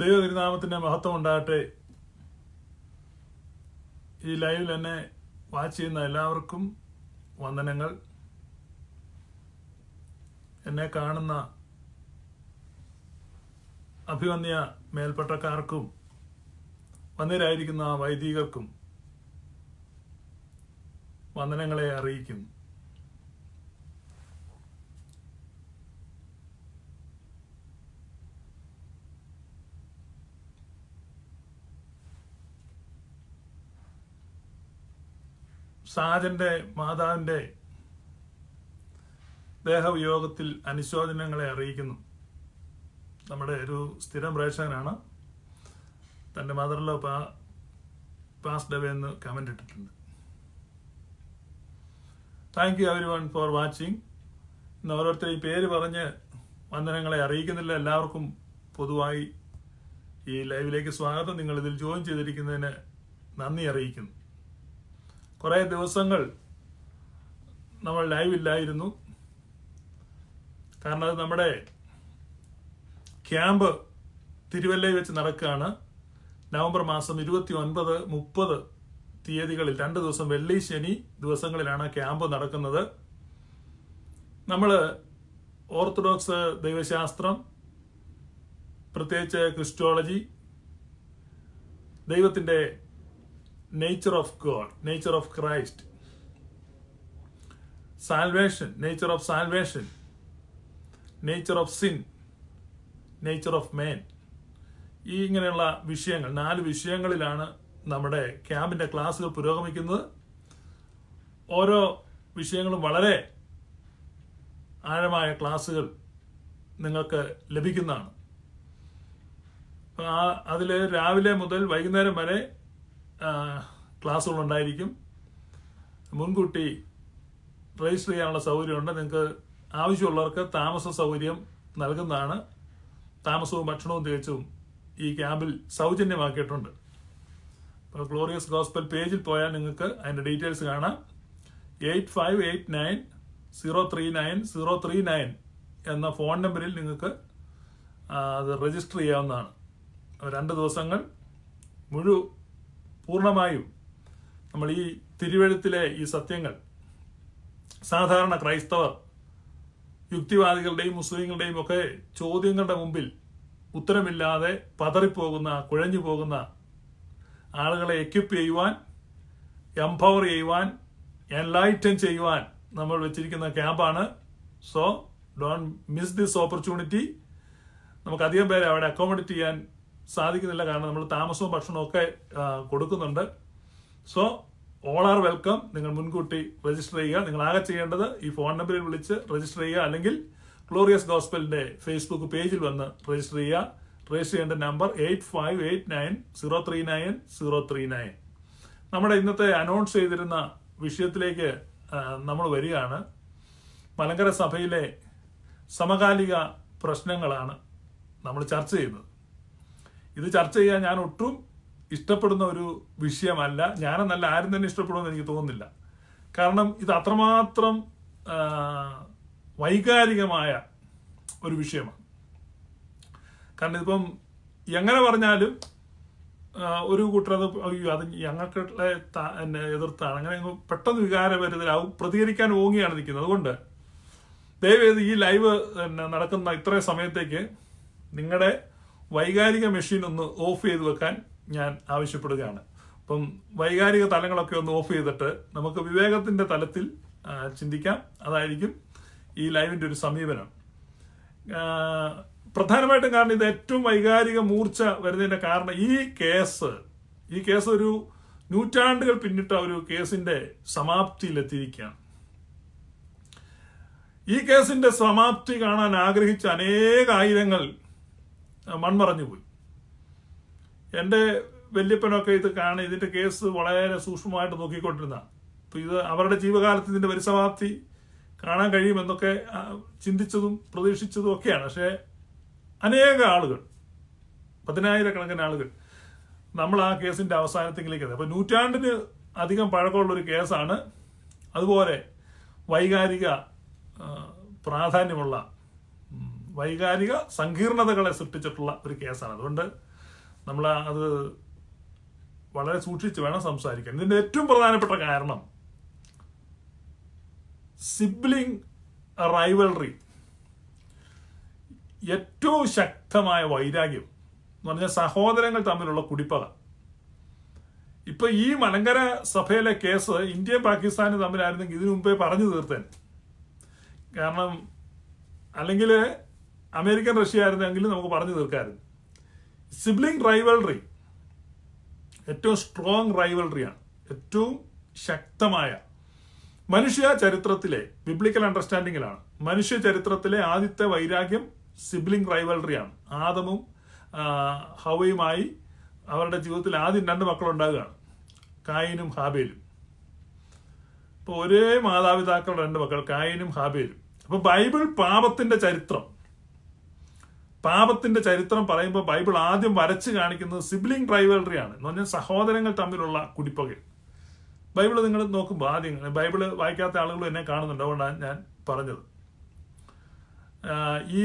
ദൈവതിരുനാമത്തിൻ്റെ മഹത്വം ഉണ്ടാകട്ടെ ഈ ലൈവിൽ എന്നെ വാച്ച് ചെയ്യുന്ന എല്ലാവർക്കും വന്ദനങ്ങൾ എന്നെ കാണുന്ന അഭിവന്യ മേൽപ്പെട്ടക്കാർക്കും വന്നിരായിരിക്കുന്ന വൈദികർക്കും വന്ദനങ്ങളെ അറിയിക്കുന്നു ഷാജൻ്റെ മാതാവിന്റെ ദേഹവിയോഗത്തിൽ അനുശോചനങ്ങളെ അറിയിക്കുന്നു നമ്മുടെ ഒരു സ്ഥിരം പ്രേക്ഷകനാണ് തൻ്റെ മദറിലോ പാ പാസ്ഡ് അവേ എന്ന് കമൻ്റ് ഇട്ടിട്ടുണ്ട് thank you everyone for watching ഇന്ന് ഓരോരുത്തരും ഈ പേര് പറഞ്ഞ് വന്ദനങ്ങളെ അറിയിക്കുന്നില്ല എല്ലാവർക്കും പൊതുവായി ഈ ലൈവിലേക്ക് സ്വാഗതം നിങ്ങൾ ഇതിൽ ജോയിൻ ചെയ്തിരിക്കുന്നതിന് നന്ദി അറിയിക്കുന്നു കുറേ ദിവസങ്ങൾ നമ്മൾ ഇല്ലായിരുന്നു കാരണം അത് നമ്മുടെ ക്യാമ്പ് തിരുവല്ലയിൽ വെച്ച് നടക്കുകയാണ് നവംബർ മാസം ഇരുപത്തി ഒൻപത് മുപ്പത് തീയതികളിൽ രണ്ട് ദിവസം വെള്ളി ശനി ദിവസങ്ങളിലാണ് ക്യാമ്പ് നടക്കുന്നത് നമ്മൾ ഓർത്തഡോക്സ് ദൈവശാസ്ത്രം പ്രത്യേകിച്ച് ക്രിസ്റ്റോളജി ദൈവത്തിൻ്റെ nature of God, nature of Christ, salvation, nature of salvation, nature of sin, nature of man. ഈ ഇങ്ങനെയുള്ള വിഷയങ്ങൾ നാല് വിഷയങ്ങളിലാണ് നമ്മുടെ ക്യാമ്പിൻ്റെ ക്ലാസ്സുകൾ പുരോഗമിക്കുന്നത് ഓരോ വിഷയങ്ങളും വളരെ ആഴമായ ക്ലാസ്സുകൾ നിങ്ങൾക്ക് ലഭിക്കുന്നതാണ് അതിൽ രാവിലെ മുതൽ വൈകുന്നേരം വരെ ക്ലാസ്സുകളുണ്ടായിരിക്കും മുൻകൂട്ടി രജിസ്റ്റർ ചെയ്യാനുള്ള സൗകര്യമുണ്ട് നിങ്ങൾക്ക് ആവശ്യമുള്ളവർക്ക് താമസ സൗകര്യം നൽകുന്നതാണ് താമസവും ഭക്ഷണവും തികച്ചും ഈ ക്യാമ്പിൽ സൗജന്യമാക്കിയിട്ടുണ്ട് അപ്പോൾ ഗ്ലോറിയസ് ഗോസ്പെൽ പേജിൽ പോയാൽ നിങ്ങൾക്ക് അതിൻ്റെ ഡീറ്റെയിൽസ് കാണാം eight five eight nine zero three nine zero three nine എന്ന ഫോൺ നമ്പറിൽ നിങ്ങൾക്ക് അത് രജിസ്റ്റർ ചെയ്യാവുന്നതാണ് രണ്ട് ദിവസങ്ങൾ മുഴുവൻ പൂർണ്ണമായും നമ്മൾ ഈ തിരുവഴുത്തിലെ ഈ സത്യങ്ങൾ സാധാരണ ക്രൈസ്തവർ യുക്തിവാദികളുടെയും മുസ്ലിങ്ങളുടെയും ഒക്കെ ചോദ്യങ്ങളുടെ മുമ്പിൽ ഉത്തരമില്ലാതെ പതറിപ്പോകുന്ന കുഴഞ്ഞു പോകുന്ന ആളുകളെ എക്യുപ്പ് ചെയ്യുവാൻ എംപവർ ചെയ്യുവാൻ എൻലൈറ്റൻ ചെയ്യുവാൻ നമ്മൾ വെച്ചിരിക്കുന്ന ക്യാമ്പാണ് so don't miss this opportunity നമുക്ക് അധികം പേരെ അവിടെ അക്കോമഡേറ്റ് ചെയ്യാൻ സാധിക്കുന്നില്ല കാരണം നമ്മൾ താമസവും ഭക്ഷണവും ഒക്കെ കൊടുക്കുന്നുണ്ട് സോ ഓൾ ആർ വെൽക്കം നിങ്ങൾ മുൻകൂട്ടി രജിസ്റ്റർ ചെയ്യുക നിങ്ങൾ ആകെ ചെയ്യേണ്ടത് ഈ ഫോൺ നമ്പറിൽ വിളിച്ച് രജിസ്റ്റർ ചെയ്യുക അല്ലെങ്കിൽ ഗ്ലോറിയസ് ഗോസ്പെലിന്റെ ഫേസ്ബുക്ക് പേജിൽ വന്ന് രജിസ്റ്റർ ചെയ്യുക രജിസ്റ്റർ ചെയ്യേണ്ട number eight five eight nine zero three nine zero three nine നമ്മുടെ ഇന്നത്തെ അനൗൺസ് ചെയ്തിരുന്ന വിഷയത്തിലേക്ക് നമ്മൾ വരികയാണ് മലങ്കര സഭയിലെ സമകാലിക പ്രശ്നങ്ങളാണ് നമ്മൾ ചർച്ച ചെയ്യുന്നത് ഇത് ചർച്ച ചെയ്യാൻ ഞാൻ ഒട്ടും ഇഷ്ടപ്പെടുന്ന ഒരു വിഷയമല്ല ഞാനെന്നല്ല ആരും തന്നെ ഇഷ്ടപ്പെടുമെന്ന് എനിക്ക് തോന്നുന്നില്ല കാരണം ഇത് അത്രമാത്രം വൈകാരികമായ ഒരു വിഷയമാണ് കാരണം ഇതിപ്പം എങ്ങനെ പറഞ്ഞാലും ഒരു കൂട്ടരത് അയ്യോ അത് ഞങ്ങൾക്ക് എന്നെ എതിർത്താണ് അങ്ങനെ പെട്ടെന്ന് വികാരഭരിതരാകും പ്രതികരിക്കാൻ ഓങ്ങിയാണ് നിൽക്കുന്നത് അതുകൊണ്ട് ദയവേത് ഈ ലൈവ് നടക്കുന്ന ഇത്രയും സമയത്തേക്ക് നിങ്ങളുടെ വൈകാരിക മെഷീൻ ഒന്ന് ഓഫ് ചെയ്ത് വെക്കാൻ ഞാൻ ആവശ്യപ്പെടുകയാണ് അപ്പം വൈകാരിക തലങ്ങളൊക്കെ ഒന്ന് ഓഫ് ചെയ്തിട്ട് നമുക്ക് വിവേകത്തിൻ്റെ തലത്തിൽ ചിന്തിക്കാം അതായിരിക്കും ഈ ലൈവിൻ്റെ ഒരു സമീപനം പ്രധാനമായിട്ടും കാരണം ഇത് ഏറ്റവും വൈകാരിക മൂർച്ച വരുന്നതിൻ്റെ കാരണം ഈ കേസ് ഈ കേസ് ഒരു നൂറ്റാണ്ടുകൾ പിന്നിട്ട ഒരു കേസിൻ്റെ സമാപ്തിയിലെത്തിയിരിക്കുകയാണ് ഈ കേസിന്റെ സമാപ്തി കാണാൻ ആഗ്രഹിച്ച അനേകായിരങ്ങൾ മൺമറഞ്ഞു പോയി എൻ്റെ വല്യപ്പനൊക്കെ ഇത് കാണി ഇതിൻ്റെ കേസ് വളരെ സൂക്ഷ്മമായിട്ട് നോക്കിക്കൊണ്ടിരുന്ന അപ്പം ഇത് അവരുടെ ജീവകാലത്ത് ഇതിൻ്റെ പരിസമാപ്തി കാണാൻ കഴിയുമെന്നൊക്കെ ചിന്തിച്ചതും പ്രതീക്ഷിച്ചതും ഒക്കെയാണ് പക്ഷേ അനേക ആളുകൾ പതിനായിരക്കണക്കിന് ആളുകൾ നമ്മൾ ആ കേസിൻ്റെ അവസാനത്തിലേക്ക് എത്തി അപ്പോൾ നൂറ്റാണ്ടിന് അധികം പഴക്കമുള്ളൊരു കേസാണ് അതുപോലെ വൈകാരിക പ്രാധാന്യമുള്ള വൈകാരിക സങ്കീർണതകളെ സൃഷ്ടിച്ചിട്ടുള്ള ഒരു കേസാണ് അതുകൊണ്ട് നമ്മൾ അത് വളരെ സൂക്ഷിച്ച് വേണം സംസാരിക്കാൻ ഇതിൻ്റെ ഏറ്റവും പ്രധാനപ്പെട്ട കാരണം സിബ്ലിംഗ് റൈവൽറി ഏറ്റവും ശക്തമായ വൈരാഗ്യം എന്ന് പറഞ്ഞാൽ സഹോദരങ്ങൾ തമ്മിലുള്ള കുടിപ്പക ഇപ്പൊ ഈ മലങ്കര സഭയിലെ കേസ് ഇന്ത്യയും പാകിസ്ഥാനും തമ്മിലായിരുന്നെങ്കിൽ ഇതിനു മുമ്പേ പറഞ്ഞു തീർത്തേൻ കാരണം അല്ലെങ്കിൽ അമേരിക്കൻ റഷ്യ ആയിരുന്നെങ്കിലും നമുക്ക് പറഞ്ഞു തീർക്കാമായിരുന്നു സിബ്ലിംഗ് റൈവൽറി ഏറ്റവും സ്ട്രോങ് റൈവൽറിയാണ് ഏറ്റവും ശക്തമായ മനുഷ്യ ചരിത്രത്തിലെ ബിബ്ലിക്കൽ അണ്ടർസ്റ്റാൻഡിങ്ങിലാണ് മനുഷ്യ ചരിത്രത്തിലെ ആദ്യത്തെ വൈരാഗ്യം സിബ്ലിംഗ് റൈവൽറിയാണ് ആദമും ഹവയുമായി അവരുടെ ജീവിതത്തിൽ ആദ്യം രണ്ട് മക്കളുണ്ടാകുകയാണ് കായനും ഹാബേലും അപ്പോൾ ഒരേ മാതാപിതാക്കളുടെ രണ്ട് മക്കൾ കായനും ഹാബേലും അപ്പോൾ ബൈബിൾ പാപത്തിന്റെ ചരിത്രം പാപത്തിന്റെ ചരിത്രം പറയുമ്പോൾ ബൈബിൾ ആദ്യം വരച്ച് കാണിക്കുന്നത് സിബ്ലിംഗ് റൈവൽറി ആണ് എന്ന് പറഞ്ഞാൽ സഹോദരങ്ങൾ തമ്മിലുള്ള കുടിപ്പകൽ ബൈബിൾ നിങ്ങൾ നോക്കുമ്പോൾ ആദ്യം ബൈബിൾ വായിക്കാത്ത ആളുകൾ എന്നെ കാണുന്നുണ്ട് അതുകൊണ്ടാണ് ഞാൻ പറഞ്ഞത് ഈ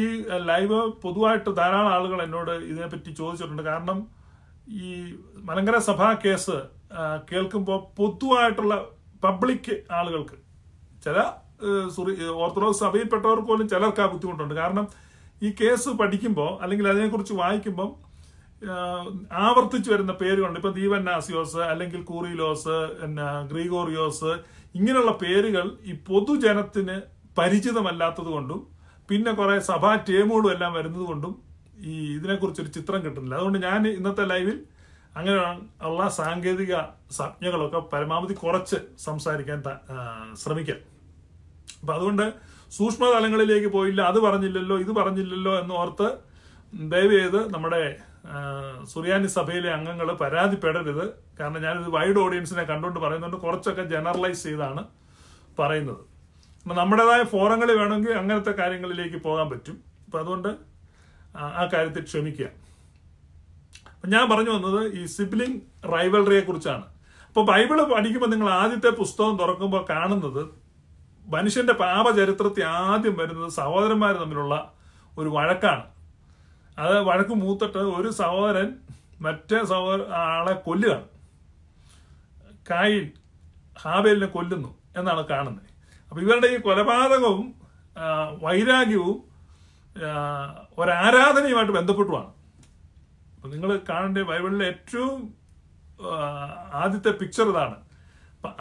ലൈവ് പൊതുവായിട്ട് ധാരാളം ആളുകൾ എന്നോട് ഇതിനെപ്പറ്റി ചോദിച്ചിട്ടുണ്ട് കാരണം ഈ മലങ്കര സഭാ കേസ് കേൾക്കുമ്പോൾ പൊതുവായിട്ടുള്ള പബ്ലിക് ആളുകൾക്ക് ചില ഓർത്തഡോക്സ് സഭയിൽപ്പെട്ടവർക്ക് പോലും ചിലർക്ക് ആ ബുദ്ധിമുട്ടുണ്ട് കാരണം ഈ കേസ് പഠിക്കുമ്പോൾ അല്ലെങ്കിൽ അതിനെക്കുറിച്ച് വായിക്കുമ്പം ആവർത്തിച്ചു വരുന്ന പേരുകളുണ്ട് ഇപ്പം ദീപന്നാസിയോസ് അല്ലെങ്കിൽ കൂറിലോസ് പിന്നെ ഗ്രീഗോറിയോസ് ഇങ്ങനെയുള്ള പേരുകൾ ഈ പൊതുജനത്തിന് പരിചിതമല്ലാത്തത് കൊണ്ടും പിന്നെ കുറേ സഭാ ടീമുകളും എല്ലാം വരുന്നത് കൊണ്ടും ഈ ഇതിനെക്കുറിച്ചൊരു ചിത്രം കിട്ടുന്നില്ല അതുകൊണ്ട് ഞാൻ ഇന്നത്തെ ലൈവിൽ അങ്ങനെ സാങ്കേതിക സംജ്ഞകളൊക്കെ പരമാവധി കുറച്ച് സംസാരിക്കാൻ ശ്രമിക്കാം അപ്പം അതുകൊണ്ട് സൂക്ഷ്മതലങ്ങളിലേക്ക് പോയില്ല അത് പറഞ്ഞില്ലല്ലോ ഇത് പറഞ്ഞില്ലല്ലോ എന്നോർത്ത് ദയവ് ചെയ്ത് നമ്മുടെ സുറിയാനി സഭയിലെ അംഗങ്ങൾ പരാതിപ്പെടരുത് കാരണം ഞാനിത് വൈഡ് ഓഡിയൻസിനെ കണ്ടുകൊണ്ട് പറയുന്നുണ്ട് കുറച്ചൊക്കെ ജനറലൈസ് ചെയ്താണ് പറയുന്നത് അപ്പം നമ്മുടേതായ ഫോറങ്ങളിൽ വേണമെങ്കിൽ അങ്ങനത്തെ കാര്യങ്ങളിലേക്ക് പോകാൻ പറ്റും അപ്പം അതുകൊണ്ട് ആ കാര്യത്തിൽ ക്ഷമിക്കുക ഞാൻ പറഞ്ഞു വന്നത് ഈ സിബ്ലിംഗ് റൈവൽറിയെ കുറിച്ചാണ് അപ്പോൾ ബൈബിള് പഠിക്കുമ്പോൾ നിങ്ങൾ ആദ്യത്തെ പുസ്തകം തുറക്കുമ്പോൾ കാണുന്നത് മനുഷ്യന്റെ പാപചരിത്രത്തിൽ ആദ്യം വരുന്നത് സഹോദരന്മാർ തമ്മിലുള്ള ഒരു വഴക്കാണ് അത് വഴക്ക് മൂത്തിട്ട് ഒരു സഹോദരൻ മറ്റേ സഹോദര ആളെ കൊല്ലുകയാണ് കായിൽ ഹാബേലിനെ കൊല്ലുന്നു എന്നാണ് കാണുന്നത് അപ്പം ഇവരുടെ ഈ കൊലപാതകവും വൈരാഗ്യവും ഒരാരാധനയുമായിട്ട് ബന്ധപ്പെട്ടുമാണ് നിങ്ങൾ കാണേണ്ട ബൈബിളിലെ ഏറ്റവും ആദ്യത്തെ പിക്ചർ ഇതാണ്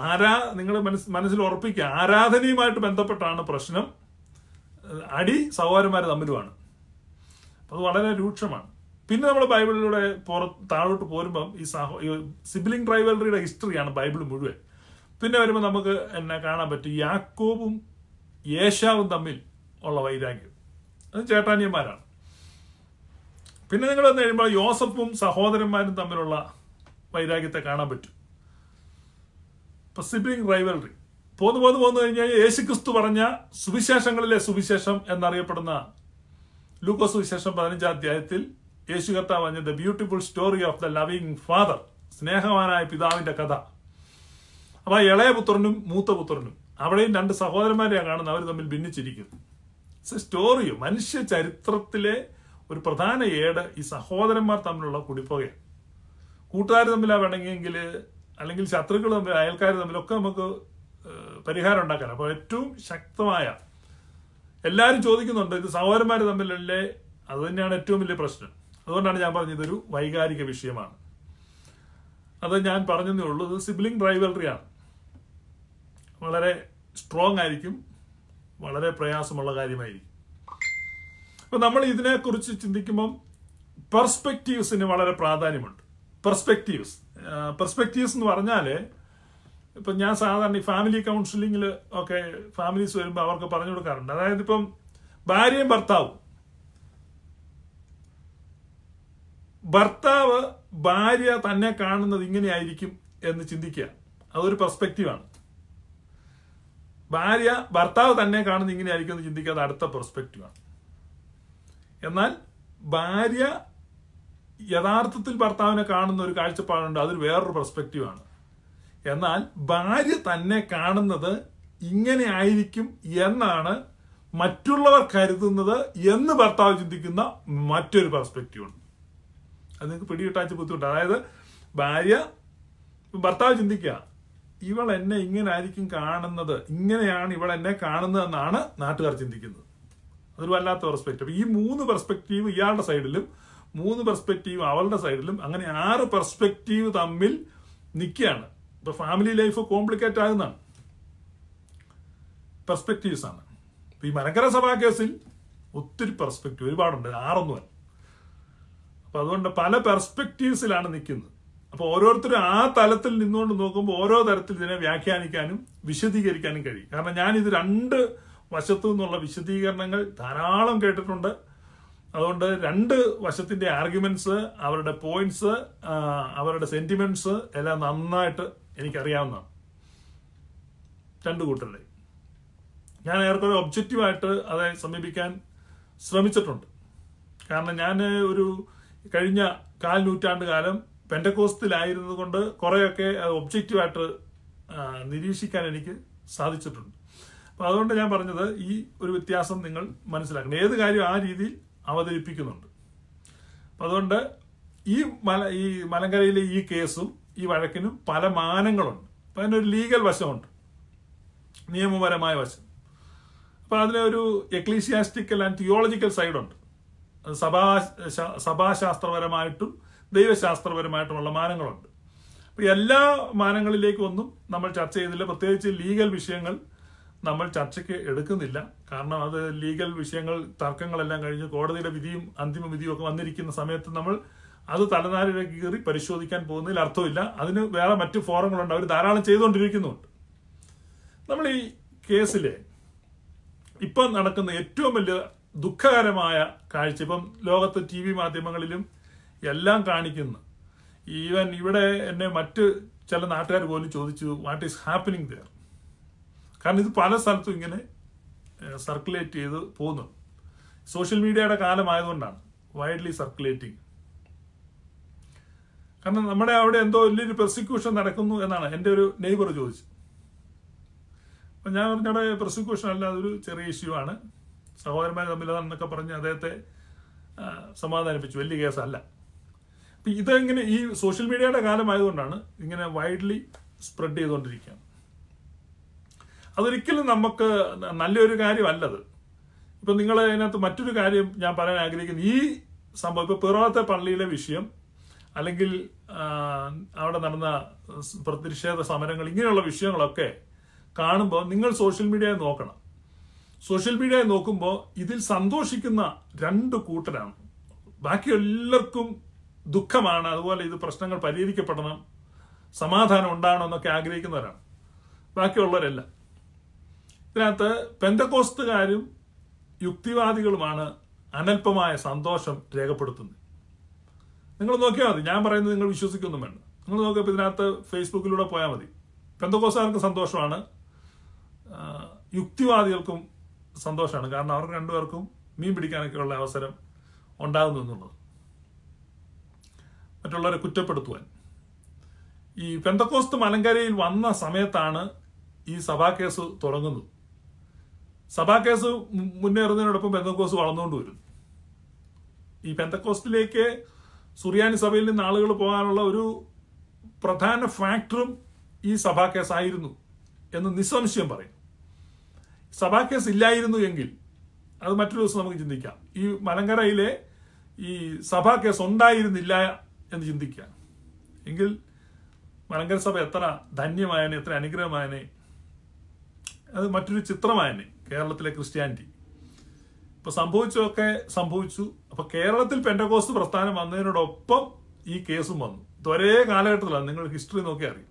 ആരാ നിങ്ങൾ മനസ് മനസ്സിൽ ഉറപ്പിക്കുക ആരാധനയുമായിട്ട് ബന്ധപ്പെട്ടാണ് പ്രശ്നം അടി സഹോദരന്മാർ തമ്മിലുമാണ് അത് വളരെ രൂക്ഷമാണ് പിന്നെ നമ്മൾ ബൈബിളിലൂടെ പുറ താഴോട്ട് പോരുമ്പം ഈ സഹോ സിബിലിംഗ് ട്രൈവലറിയുടെ ഹിസ്റ്ററിയാണ് ബൈബിൾ മുഴുവൻ പിന്നെ വരുമ്പോൾ നമുക്ക് എന്നെ കാണാൻ പറ്റും യാക്കോബും യേശാവും തമ്മിൽ ഉള്ള വൈരാഗ്യം അത് ചേട്ടാനിയന്മാരാണ് പിന്നെ നിങ്ങൾ വന്നു കഴിയുമ്പോൾ യോസഫും സഹോദരന്മാരും തമ്മിലുള്ള വൈരാഗ്യത്തെ കാണാൻ പറ്റും സിബ്ലിംഗ് റൈവൽറി പോന്നു പോന്നു പോന്നു കഴിഞ്ഞാൽ യേശുക്രിസ്തു പറഞ്ഞ സുവിശേഷങ്ങളിലെ സുവിശേഷം എന്നറിയപ്പെടുന്ന ലൂക്കോ സുവിശേഷം പതിനഞ്ചാം അധ്യായത്തിൽ യേശു കർത്ത പറഞ്ഞ the beautiful story of the loving father സ്നേഹവാനായ പിതാവിന്റെ കഥ അപ്പൊ ഇളയ പുത്രനും മൂത്ത പുത്രനും അവിടെയും രണ്ട് സഹോദരന്മാരെയാണ് കാണുന്നത് അവർ തമ്മിൽ ഭിന്നിച്ചിരിക്കുന്നു സ്റ്റോറി മനുഷ്യ ചരിത്രത്തിലെ ഒരു പ്രധാന ഏട് ഈ സഹോദരന്മാർ തമ്മിലുള്ള കുടിപ്പുകയാണ് കൂട്ടുകാർ തമ്മിലാ വേണമെങ്കിൽ അല്ലെങ്കിൽ ശത്രുക്കൾ തമ്മിൽ അയൽക്കാർ തമ്മിലൊക്കെ നമുക്ക് പരിഹാരം ഉണ്ടാക്കാൻ അപ്പോൾ ഏറ്റവും ശക്തമായ എല്ലാവരും ചോദിക്കുന്നുണ്ട് ഇത് സഹോദരന്മാർ തമ്മിലല്ലേ അത് തന്നെയാണ് ഏറ്റവും വലിയ പ്രശ്നം അതുകൊണ്ടാണ് ഞാൻ പറഞ്ഞത് ഇതൊരു വൈകാരിക വിഷയമാണ് അത് ഞാൻ പറഞ്ഞതേ ഉള്ളൂ ഇത് സിബ്ലിംഗ് വളരെ സ്ട്രോങ് ആയിരിക്കും വളരെ പ്രയാസമുള്ള കാര്യമായിരിക്കും അപ്പം നമ്മൾ ഇതിനെക്കുറിച്ച് ചിന്തിക്കുമ്പം പെർസ്പെക്റ്റീവ്സിന് വളരെ പ്രാധാന്യമുണ്ട് പെർസ്പെക്റ്റീവ്സ് പെർസ്പെക്റ്റീവ്സ് എന്ന് പറഞ്ഞാൽ ഇപ്പം ഞാൻ സാധാരണ ഈ ഫാമിലി കൗൺസിലിങ്ങിൽ ഒക്കെ ഫാമിലീസ് വരുമ്പോൾ അവർക്ക് പറഞ്ഞു കൊടുക്കാറുണ്ട് അതായത് ഇപ്പം ഭാര്യയും ഭർത്താവും ഭർത്താവ് ഭാര്യ തന്നെ കാണുന്നത് ഇങ്ങനെയായിരിക്കും എന്ന് ചിന്തിക്കുക അതൊരു പെർസ്പെക്റ്റീവാണ് ഭാര്യ ഭർത്താവ് തന്നെ കാണുന്നത് ഇങ്ങനെയായിരിക്കും എന്ന് ചിന്തിക്കുക അത് അടുത്ത പെർസ്പെക്റ്റീവാണ് എന്നാൽ ഭാര്യ യഥാർത്ഥത്തിൽ ഭർത്താവിനെ കാണുന്ന ഒരു കാഴ്ചപ്പാടുണ്ട് അതൊരു വേറൊരു പെർസ്പെക്റ്റീവാണ് എന്നാൽ ഭാര്യ തന്നെ കാണുന്നത് ഇങ്ങനെ ആയിരിക്കും എന്നാണ് മറ്റുള്ളവർ കരുതുന്നത് എന്ന് ഭർത്താവ് ചിന്തിക്കുന്ന മറ്റൊരു പെർസ്പെക്റ്റീവുണ്ട് അത് നിങ്ങൾക്ക് പിടികിട്ടാച്ച ബുദ്ധിമുട്ട് അതായത് ഭാര്യ ഭർത്താവ് ചിന്തിക്കുക ഇവൾ എന്നെ ഇങ്ങനെ ആയിരിക്കും കാണുന്നത് ഇങ്ങനെയാണ് ഇവൾ എന്നെ കാണുന്നതെന്നാണ് നാട്ടുകാർ ചിന്തിക്കുന്നത് അതൊരു വല്ലാത്ത പെർസ്പെക്റ്റീവ് ഈ മൂന്ന് പെർസ്പെക്റ്റീവ് ഇയാളുടെ സൈഡിലും മൂന്ന് പെർസ്പെക്റ്റീവ് അവളുടെ സൈഡിലും അങ്ങനെ ആറ് പെർസ്പെക്റ്റീവ് തമ്മിൽ നിൽക്കുകയാണ് ഇപ്പൊ ഫാമിലി ലൈഫ് കോംപ്ലിക്കേറ്റ് ആകുന്നതാണ് പെർസ്പെക്റ്റീവ്സ് ആണ് ഇപ്പൊ ഈ മരക്കര സഭാ കേസിൽ ഒത്തിരി പെർസ്പെക്റ്റീവ് ഒരുപാടുണ്ട് ആറൊന്നുമല്ല അപ്പൊ അതുകൊണ്ട് പല പെർസ്പെക്റ്റീവ്സിലാണ് നിൽക്കുന്നത് അപ്പോൾ ഓരോരുത്തരും ആ തലത്തിൽ നിന്നുകൊണ്ട് നോക്കുമ്പോൾ ഓരോ തരത്തിൽ ഇതിനെ വ്യാഖ്യാനിക്കാനും വിശദീകരിക്കാനും കഴിയും കാരണം ഞാൻ ഇത് രണ്ട് വശത്തു നിന്നുള്ള വിശദീകരണങ്ങൾ ധാരാളം കേട്ടിട്ടുണ്ട് അതുകൊണ്ട് രണ്ട് വശത്തിന്റെ ആർഗ്യുമെന്റ്സ് അവരുടെ പോയിന്റ്സ് അവരുടെ സെന്റിമെന്റ്സ് എല്ലാം നന്നായിട്ട് എനിക്കറിയാവുന്നതാണ് രണ്ട് കൂട്ടരുടെ ഞാൻ ഏറെക്കുറെ ഒബ്ജക്റ്റീവായിട്ട് അതെ സമീപിക്കാൻ ശ്രമിച്ചിട്ടുണ്ട് കാരണം ഞാൻ ഒരു കഴിഞ്ഞ കാൽ നൂറ്റാണ്ട് കാലം പെൻഡക്കോസ്റ്റിലായിരുന്നത് കൊണ്ട് കുറേയൊക്കെ ഒബ്ജക്റ്റീവായിട്ട് നിരീക്ഷിക്കാൻ എനിക്ക് സാധിച്ചിട്ടുണ്ട് അപ്പം അതുകൊണ്ട് ഞാൻ പറഞ്ഞത് ഈ ഒരു വ്യത്യാസം നിങ്ങൾ മനസ്സിലാക്കണം ഏത് കാര്യം ആ രീതിയിൽ അവതരിപ്പിക്കുന്നുണ്ട് അപ്പം അതുകൊണ്ട് ഈ മല ഈ മലങ്കരയിലെ ഈ കേസും ഈ വഴക്കിനും പല മാനങ്ങളുണ്ട് അപ്പം അതിനൊരു ലീഗൽ വശമുണ്ട് നിയമപരമായ വശം അപ്പം അതിന് ഒരു എക്ലീസിയാസ്റ്റിക്കൽ ആൻഡ് തിയോളജിക്കൽ സൈഡുണ്ട് സഭാ സഭാശാസ്ത്രപരമായിട്ടും ദൈവശാസ്ത്രപരമായിട്ടുമുള്ള മാനങ്ങളുണ്ട് അപ്പോൾ എല്ലാ മാനങ്ങളിലേക്കൊന്നും നമ്മൾ ചർച്ച ചെയ്തില്ല പ്രത്യേകിച്ച് ലീഗൽ വിഷയങ്ങൾ നമ്മൾ ചർച്ചയ്ക്ക് എടുക്കുന്നില്ല കാരണം അത് ലീഗൽ വിഷയങ്ങൾ തർക്കങ്ങളെല്ലാം കഴിഞ്ഞ് കോടതിയുടെ വിധിയും അന്തിമ വിധിയും ഒക്കെ വന്നിരിക്കുന്ന സമയത്ത് നമ്മൾ അത് തലനാരിഴ കീറി പരിശോധിക്കാൻ പോകുന്നതിൽ അർത്ഥമില്ല അതിന് വേറെ മറ്റു ഫോറങ്ങളുണ്ട് അവർ ധാരാളം ചെയ്തുകൊണ്ടിരിക്കുന്നുണ്ട് നമ്മൾ ഈ കേസിലെ ഇപ്പം നടക്കുന്ന ഏറ്റവും വലിയ ദുഃഖകരമായ കാഴ്ച ഇപ്പം ലോകത്ത് ടി വി മാധ്യമങ്ങളിലും എല്ലാം കാണിക്കുന്ന ഈവൻ ഇവിടെ എന്നെ മറ്റ് ചില നാട്ടുകാർ പോലും ചോദിച്ചു വാട്ട് ഈസ് ഹാപ്പനിങ് ദർ കാരണം ഇത് പല സ്ഥലത്തും ഇങ്ങനെ സർക്കുലേറ്റ് ചെയ്ത് പോകുന്നു സോഷ്യൽ മീഡിയയുടെ കാലമായതുകൊണ്ടാണ് വൈഡ്ലി സർക്കുലേറ്റിംഗ് കാരണം നമ്മുടെ അവിടെ എന്തോ വലിയൊരു പ്രോസിക്യൂഷൻ നടക്കുന്നു എന്നാണ് എൻ്റെ ഒരു നെയ്ബർ ചോദിച്ചു അപ്പം ഞാൻ പറഞ്ഞവിടെ പ്രോസിക്യൂഷൻ അല്ല അതൊരു ചെറിയ ഇഷ്യൂ ആണ് സഹോദരന്മാർ തമ്മിലാണെന്നൊക്കെ പറഞ്ഞ് അദ്ദേഹത്തെ സമാധാനിപ്പിച്ചു വലിയ കേസല്ല അപ്പം ഇതെങ്ങനെ ഈ സോഷ്യൽ മീഡിയയുടെ കാലമായതുകൊണ്ടാണ് ഇങ്ങനെ വൈഡ്ലി സ്പ്രെഡ് ചെയ്തുകൊണ്ടിരിക്കുകയാണ് അതൊരിക്കലും നമുക്ക് നല്ലൊരു കാര്യമല്ലത് ഇപ്പം നിങ്ങൾ അതിനകത്ത് മറ്റൊരു കാര്യം ഞാൻ പറയാൻ ആഗ്രഹിക്കുന്നു ഈ സംഭവം ഇപ്പോൾ പിറവത്തെ പള്ളിയിലെ വിഷയം അല്ലെങ്കിൽ അവിടെ നടന്ന പ്രതിഷേധ സമരങ്ങൾ ഇങ്ങനെയുള്ള വിഷയങ്ങളൊക്കെ കാണുമ്പോൾ നിങ്ങൾ സോഷ്യൽ മീഡിയയെ നോക്കണം സോഷ്യൽ മീഡിയയെ നോക്കുമ്പോൾ ഇതിൽ സന്തോഷിക്കുന്ന രണ്ട് കൂട്ടരാണ് ബാക്കി എല്ലാവർക്കും ദുഃഖമാണ് അതുപോലെ ഇത് പ്രശ്നങ്ങൾ പരിഹരിക്കപ്പെടണം സമാധാനം ഉണ്ടാകണം എന്നൊക്കെ ആഗ്രഹിക്കുന്നവരാണ് ബാക്കിയുള്ളവരെല്ലാം ഇതിനകത്ത് പെന്തക്കോസ്തുകാരും യുക്തിവാദികളുമാണ് അനൽപമായ സന്തോഷം രേഖപ്പെടുത്തുന്നത് നിങ്ങൾ നോക്കിയാൽ മതി ഞാൻ പറയുന്നത് നിങ്ങൾ വിശ്വസിക്കൊന്നും വേണ്ട നിങ്ങൾ നോക്കിയപ്പോൾ ഇതിനകത്ത് ഫേസ്ബുക്കിലൂടെ പോയാൽ മതി പെന്തക്കോസ്തുകാർക്ക് സന്തോഷമാണ് യുക്തിവാദികൾക്കും സന്തോഷമാണ് കാരണം അവർക്ക് രണ്ടുപേർക്കും മീൻ പിടിക്കാനൊക്കെയുള്ള അവസരം ഉണ്ടാകുന്നു എന്നുള്ളത് മറ്റുള്ളവരെ കുറ്റപ്പെടുത്തുവാൻ ഈ പെന്തക്കോസ്ത് മലങ്കരയിൽ വന്ന സമയത്താണ് ഈ സഭാ കേസ് തുടങ്ങുന്നത് സഭാ കേസ് മുന്നേറുന്നതിനോടൊപ്പം പെന്തക്കോസ് വളർന്നുകൊണ്ട് വരുന്നു ഈ പെന്തക്കോസ്റ്റിലേക്ക് സുറിയാനി സഭയിൽ നിന്ന് ആളുകൾ പോകാനുള്ള ഒരു പ്രധാന ഫാക്ടറും ഈ സഭാ കേസായിരുന്നു എന്ന് നിസ്സംശയം പറയും സഭാ കേസ് ഇല്ലായിരുന്നു എങ്കിൽ അത് മറ്റൊരു ദിവസം നമുക്ക് ചിന്തിക്കാം ഈ മലങ്കരയിലെ ഈ സഭാ കേസ് ഉണ്ടായിരുന്നില്ല എന്ന് ചിന്തിക്കാം എങ്കിൽ മലങ്കര സഭ എത്ര ധന്യമായനെ എത്ര അനുഗ്രഹമായനെ അത് മറ്റൊരു ചിത്രമായനെ കേരളത്തിലെ ക്രിസ്ത്യാനിറ്റി ഇപ്പൊ സംഭവിച്ചതൊക്കെ സംഭവിച്ചു അപ്പൊ കേരളത്തിൽ പെൻഡകോസ് പ്രസ്ഥാനം വന്നതിനോടൊപ്പം ഈ കേസും വന്നു ഇതൊരേ കാലഘട്ടത്തിലാണ് നിങ്ങൾ ഹിസ്റ്ററി നോക്കി അറിയും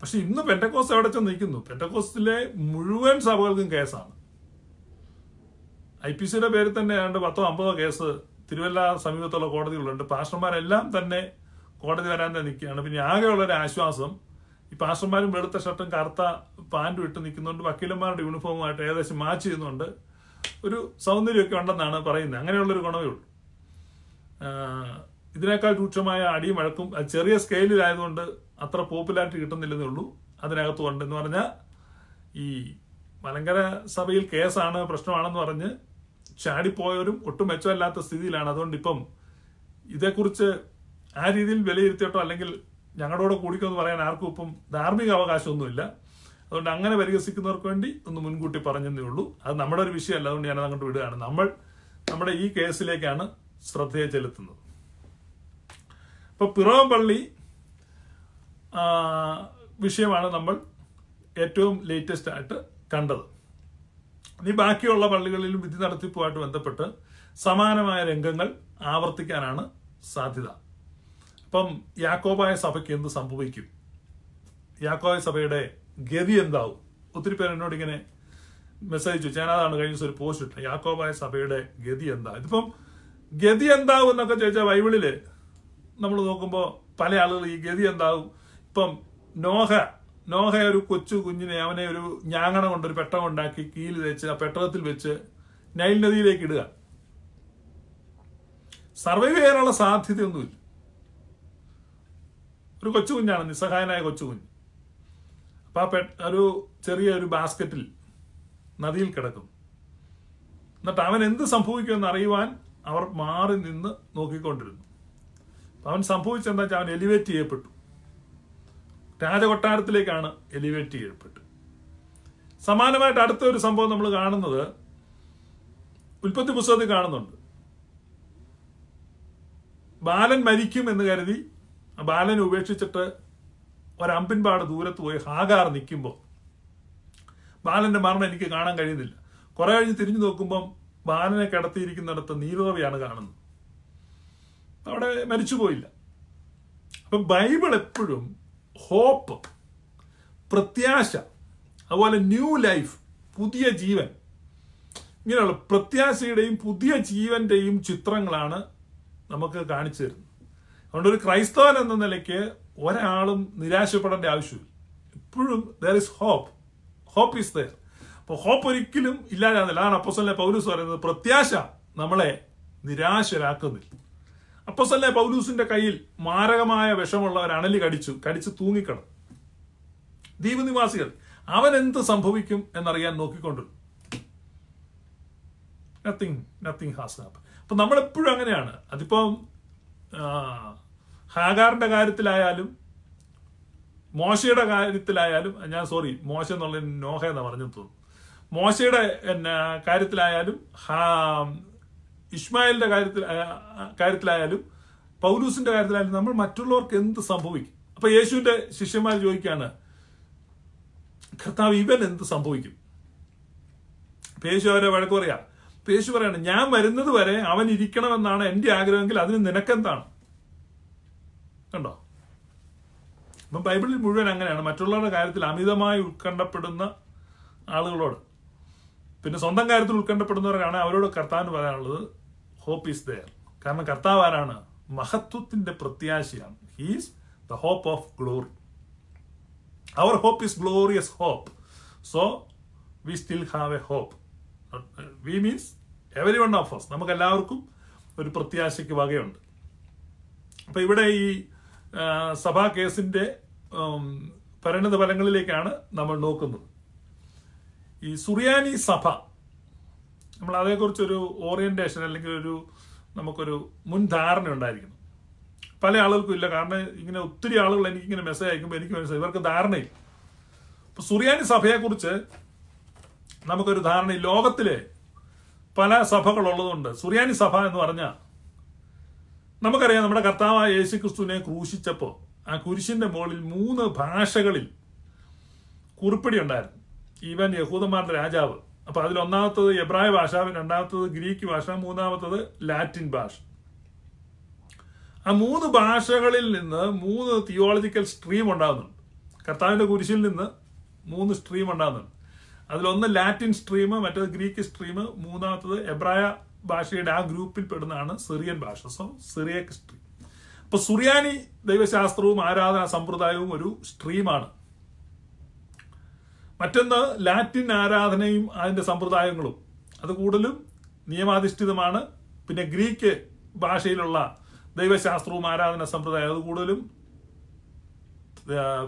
പക്ഷെ ഇന്ന് പെൻഡക്കോസ് എവിടെ ചെന്ന് നിൽക്കുന്നു പെൻഡക്കോസിലെ മുഴുവൻ സഭകൾക്കും കേസാണ് ഐ പി സിയുടെ പേരിൽ തന്നെ ഏതാണ്ട് പത്തോ അമ്പതോ കേസ് തിരുവല്ല സമീപത്തുള്ള കോടതികളുണ്ട് പാഷന്മാരെല്ലാം തന്നെ കോടതി വരാൻ തന്നെ നിൽക്കുകയാണ് പിന്നെ ആകെയുള്ളൊരു ഒരു ആശ്വാസം ഈ പാസ്റ്റർമാരും വെളുത്ത ഷർട്ടും കറുത്ത പാൻറ്റും ഇട്ട് നിൽക്കുന്നുണ്ട് വക്കീലന്മാരുടെ യൂണിഫോമുമായിട്ട് ഏകദേശം മാച്ച് ചെയ്യുന്നുണ്ട് ഒരു സൗന്ദര്യമൊക്കെ ഉണ്ടെന്നാണ് പറയുന്നത് അങ്ങനെയുള്ളൊരു ഗുണമേ ഉള്ളൂ ഇതിനേക്കാൾ രൂക്ഷമായ അടിയും വഴക്കും ചെറിയ സ്കെയിലിലായതുകൊണ്ട് അത്ര പോപ്പുലാരിറ്റി കിട്ടുന്നില്ലെന്നേ ഉള്ളൂ കൊണ്ട് ഉണ്ടെന്ന് പറഞ്ഞാൽ ഈ മലങ്കര സഭയിൽ കേസാണ് പ്രശ്നമാണെന്ന് പറഞ്ഞ് ചാടിപ്പോയവരും ഒട്ടും മെച്ചമല്ലാത്ത സ്ഥിതിയിലാണ് അതുകൊണ്ട് ഇപ്പം ഇതേക്കുറിച്ച് ആ രീതിയിൽ വിലയിരുത്തിയിട്ടോ അല്ലെങ്കിൽ ഞങ്ങളോട് കൂടിക്കൊന്ന് പറയാൻ ആർക്കും ഇപ്പം ധാർമ്മിക അവകാശമൊന്നുമില്ല അതുകൊണ്ട് അങ്ങനെ പരിഹസിക്കുന്നവർക്ക് വേണ്ടി ഒന്ന് മുൻകൂട്ടി പറഞ്ഞതേ ഉള്ളൂ അത് നമ്മുടെ ഒരു വിഷയമല്ല അതുകൊണ്ട് ഞാനത് അങ്ങോട്ട് വിടുകയാണ് നമ്മൾ നമ്മുടെ ഈ കേസിലേക്കാണ് ശ്രദ്ധയെ ചെലുത്തുന്നത് ഇപ്പോൾ പിറവപ്പള്ളി വിഷയമാണ് നമ്മൾ ഏറ്റവും ലേറ്റസ്റ്റ് ആയിട്ട് കണ്ടത് ഇനി ബാക്കിയുള്ള പള്ളികളിലും വിധി നടത്തിപ്പുമായിട്ട് ബന്ധപ്പെട്ട് സമാനമായ രംഗങ്ങൾ ആവർത്തിക്കാനാണ് സാധ്യത ഇപ്പം യാക്കോബായ സഭയ്ക്ക് എന്ത് സംഭവിക്കും യാക്കോബായ സഭയുടെ ഗതി എന്താവും ഒത്തിരി പേർ എന്നോട് ഇങ്ങനെ മെസ്സേജ് ഞാൻ അതാണ് കഴിഞ്ഞ ദിവസം ഒരു പോസ്റ്റ് ഇട്ടത് യാക്കോബായ സഭയുടെ ഗതി എന്താ ഇതിപ്പം ഗതി എന്താവും എന്നൊക്കെ ചോദിച്ചാൽ ബൈബിളില് നമ്മൾ നോക്കുമ്പോൾ പല ആളുകൾ ഈ ഗതി എന്താവും ഇപ്പം നോഹ നോഹ ഒരു കൊച്ചു കുഞ്ഞിനെ അവനെ ഒരു ഞാങ്ങണ കൊണ്ട് ഒരു പെട്ടകം ഉണ്ടാക്കി കീല് തേച്ച് ആ പെട്ടകത്തിൽ വെച്ച് നൈൽ നദിയിലേക്ക് ഇടുക സർവൈവ് ചെയ്യാനുള്ള സാധ്യതയൊന്നുമില്ല ഒരു കൊച്ചുകുഞ്ഞാണ് നിസ്സഹായനായ കൊച്ചുകുഞ്ഞ് അപ്പോൾ ആ പെ ഒരു ചെറിയ ഒരു ബാസ്ക്കറ്റിൽ നദിയിൽ കിടക്കും എന്നിട്ട് അവൻ എന്ത് സംഭവിക്കുമെന്ന് അറിയുവാൻ അവർ മാറി നിന്ന് നോക്കിക്കൊണ്ടിരുന്നു അവൻ സംഭവിച്ചെന്താ വെച്ചാൽ അവൻ എലിവേറ്റ് ചെയ്യപ്പെട്ടു രാജകൊട്ടാരത്തിലേക്കാണ് എലിവേറ്റ് ചെയ്യപ്പെട്ടു സമാനമായിട്ട് അടുത്ത ഒരു സംഭവം നമ്മൾ കാണുന്നത് ഉൽപ്പത്തി പുസ്തകത്തിൽ കാണുന്നുണ്ട് ബാലൻ മരിക്കും എന്ന് കരുതി ബാലനെ ഉപേക്ഷിച്ചിട്ട് ഒരമ്പിൻപാട് ദൂരത്ത് പോയി ഹാഗാർ നിൽക്കുമ്പോൾ ബാലന്റെ മരണം എനിക്ക് കാണാൻ കഴിയുന്നില്ല കുറേ കഴിഞ്ഞ് തിരിഞ്ഞു നോക്കുമ്പം ബാലനെ കിടത്തിയിരിക്കുന്നിടത്ത് നീരവയാണ് കാണുന്നത് അവിടെ മരിച്ചുപോയില്ല അപ്പം ബൈബിൾ എപ്പോഴും ഹോപ്പ് പ്രത്യാശ അതുപോലെ ന്യൂ ലൈഫ് പുതിയ ജീവൻ ഇങ്ങനെയുള്ള പ്രത്യാശയുടെയും പുതിയ ജീവന്റെയും ചിത്രങ്ങളാണ് നമുക്ക് കാണിച്ചു തരുന്നത് അതുകൊണ്ട് ഒരു ക്രൈസ്തവൻ എന്ന നിലയ്ക്ക് ഒരാളും നിരാശപ്പെടേണ്ട ആവശ്യമില്ല എപ്പോഴും there is hope hope is there അപ്പോൾ ഹോപ്പ് ഒരിക്കലും ഇല്ലാതെ അതാണ് അപ്പോസലിനെ പൗലൂസ് പറയുന്നത് പ്രത്യാശ നമ്മളെ നിരാശരാക്കുന്നില്ല അപ്പോസലിനെ പൗലൂസിന്റെ കയ്യിൽ മാരകമായ വിഷമുള്ള ഒരു അണലി കടിച്ചു കടിച്ച് തൂങ്ങിക്കണം ദ്വീപ് നിവാസികൾ അവൻ എന്ത് സംഭവിക്കും എന്നറിയാൻ നോക്കിക്കൊണ്ടിരുന്നു നത്തിങ് നത്തിങ് ഹാസ് അപ്പൊ നമ്മളെപ്പോഴും അങ്ങനെയാണ് അതിപ്പം ഹാഗാറിന്റെ കാര്യത്തിലായാലും മോശയുടെ കാര്യത്തിലായാലും ഞാൻ സോറി മോശ എന്നുള്ള നോഹ എന്നാ പറഞ്ഞു തോന്നുന്നു മോശയുടെ പിന്നെ കാര്യത്തിലായാലും ഇസ്മായിലിന്റെ കാര്യത്തിൽ കാര്യത്തിലായാലും പൗലൂസിന്റെ കാര്യത്തിലായാലും നമ്മൾ മറ്റുള്ളവർക്ക് എന്ത് സംഭവിക്കും അപ്പൊ യേശുവിന്റെ ശിഷ്യന്മാർ ചോദിക്കുകയാണ് കർത്താവ് ഇവൻ എന്ത് സംഭവിക്കും യേശു അവരെ വഴക്ക് പറയാം യേശു പറയാണ് ഞാൻ വരുന്നത് വരെ അവൻ ഇരിക്കണമെന്നാണ് എൻ്റെ ആഗ്രഹമെങ്കിൽ അതിന് നിനക്കെന്താണ് കണ്ടോ അപ്പം ബൈബിളിൽ മുഴുവൻ അങ്ങനെയാണ് മറ്റുള്ളവരുടെ കാര്യത്തിൽ അമിതമായി ഉത്കണ്ഠപ്പെടുന്ന ആളുകളോട് പിന്നെ സ്വന്തം കാര്യത്തിൽ ഉത്കണ്ഠപ്പെടുന്നവരാണ് അവരോട് കർത്താവിന് പറയാനുള്ളത് ഹോപ്പ് ഈസ് ദയർ കാരണം കർത്താവ് ആരാണ് മഹത്വത്തിന്റെ പ്രത്യാശയാണ് he's the hope of glory our hope is glorious hope so we still have a hope we means every one of നമുക്ക് എല്ലാവർക്കും ഒരു പ്രത്യാശയ്ക്ക് വകയുണ്ട് അപ്പം ഇവിടെ ഈ സഭാ കേസിൻ്റെ പരിണിത ഫലങ്ങളിലേക്കാണ് നമ്മൾ നോക്കുന്നത് ഈ സുറിയാനി സഭ നമ്മൾ അതേക്കുറിച്ചൊരു ഓറിയൻറ്റേഷൻ അല്ലെങ്കിൽ ഒരു നമുക്കൊരു മുൻധാരണ ഉണ്ടായിരിക്കണം പല ആളുകൾക്കും ഇല്ല കാരണം ഇങ്ങനെ ഒത്തിരി ആളുകൾ എനിക്കിങ്ങനെ മെസ്സേജ് അയക്കുമ്പോൾ എനിക്ക് മനസ്സിലായി ഇവർക്ക് ധാരണയില്ല അപ്പോൾ സുറിയാനി സഭയെക്കുറിച്ച് നമുക്കൊരു ധാരണ ഈ ലോകത്തിലെ പല സഭകളുള്ളതുണ്ട് സുറിയാനി സഭ എന്ന് പറഞ്ഞാൽ നമുക്കറിയാം നമ്മുടെ കർത്താവായ യേശു ക്രിസ്തുവിനെ ക്രൂശിച്ചപ്പോൾ ആ കുരിശിന്റെ മുകളിൽ മൂന്ന് ഭാഷകളിൽ കുറിപ്പിടി ഉണ്ടായിരുന്നു ഈവൻ യഹൂദന്മാരുടെ രാജാവ് അപ്പോൾ അതിൽ എബ്രായ ഭാഷ രണ്ടാമത്തത് ഗ്രീക്ക് ഭാഷ മൂന്നാമത്തത് ലാറ്റിൻ ഭാഷ ആ മൂന്ന് ഭാഷകളിൽ നിന്ന് മൂന്ന് തിയോളജിക്കൽ സ്ട്രീം ഉണ്ടാകുന്നുണ്ട് കർത്താവിൻ്റെ കുരിശിൽ നിന്ന് മൂന്ന് സ്ട്രീം ഉണ്ടാകുന്നുണ്ട് അതിലൊന്ന് ലാറ്റിൻ സ്ട്രീം മറ്റേത് ഗ്രീക്ക് സ്ട്രീം മൂന്നാമത്തത് എബ്രായ ഭാഷയുടെ ആ ഗ്രൂപ്പിൽ പെടുന്നതാണ് സിറിയൻ ഭാഷ സോ സിറിയക് സ്ട്രീം അപ്പൊ സുറിയാനി ദൈവശാസ്ത്രവും ആരാധനാ സമ്പ്രദായവും ഒരു സ്ട്രീമാണ് മറ്റൊന്ന് ലാറ്റിൻ ആരാധനയും അതിന്റെ സമ്പ്രദായങ്ങളും അത് കൂടുതലും നിയമാധിഷ്ഠിതമാണ് പിന്നെ ഗ്രീക്ക് ഭാഷയിലുള്ള ദൈവശാസ്ത്രവും ആരാധന സമ്പ്രദായം അത് കൂടുതലും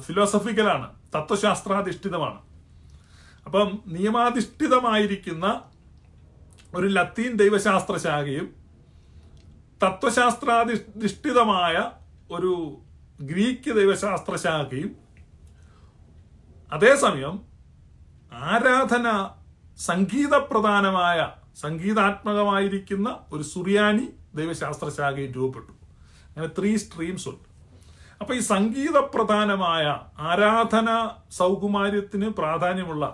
ഫിലോസഫിക്കലാണ് തത്വശാസ്ത്രാധിഷ്ഠിതമാണ് അപ്പം നിയമാധിഷ്ഠിതമായിരിക്കുന്ന ഒരു ലത്തീൻ ദൈവശാസ്ത്ര ശാഖയും തത്വശാസ്ത്രാധിഷ്ഠിതമായ ഒരു ഗ്രീക്ക് ദൈവശാസ്ത്ര ശാഖയും അതേസമയം ആരാധന പ്രധാനമായ സംഗീതാത്മകമായിരിക്കുന്ന ഒരു സുറിയാനി ദൈവശാസ്ത്ര ശാഖയും രൂപപ്പെട്ടു അങ്ങനെ ത്രീ സ്ട്രീംസ് ഉണ്ട് അപ്പോൾ ഈ പ്രധാനമായ ആരാധന സൗകുമാര്യത്തിന് പ്രാധാന്യമുള്ള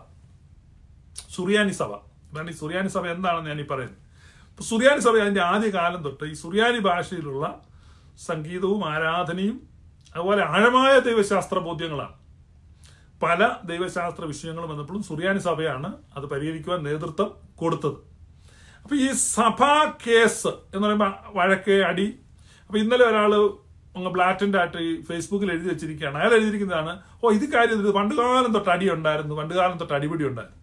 സുറിയാനി സഭ അതാണ് ഈ സുറിയാനി സഭ എന്താണെന്ന് ഞാൻ ഈ പറയുന്നത് അപ്പൊ സുറിയാനി സഭ അതിന്റെ ആദ്യ കാലം തൊട്ട് ഈ സുറിയാനി ഭാഷയിലുള്ള സംഗീതവും ആരാധനയും അതുപോലെ ആഴമായ ദൈവശാസ്ത്ര ബോധ്യങ്ങളാണ് പല ദൈവശാസ്ത്ര വിഷയങ്ങളും വന്നപ്പോഴും സുറിയാനി സഭയാണ് അത് പരിഹരിക്കുവാൻ നേതൃത്വം കൊടുത്തത് അപ്പൊ ഈ സഭാ കേസ് എന്ന് പറയുമ്പോൾ വഴക്കേ അടി അപ്പൊ ഇന്നലെ ഒരാൾ ബ്ലാറ്റിൻ്റെ ബ്ലാറ്റൻ്റ് ആയിട്ട് ഈ ഫേസ്ബുക്കിൽ എഴുതി വെച്ചിരിക്കുകയാണ് അയാൾ എഴുതിയിരിക്കുന്നതാണ് ഓ ഇത് കാര്യം പണ്ട് കാലം തൊട്ട് അടി ഉണ്ടായിരുന്നു പണ്ട് കാലം തൊട്ട് അടിപിടി ഉണ്ടായിരുന്നു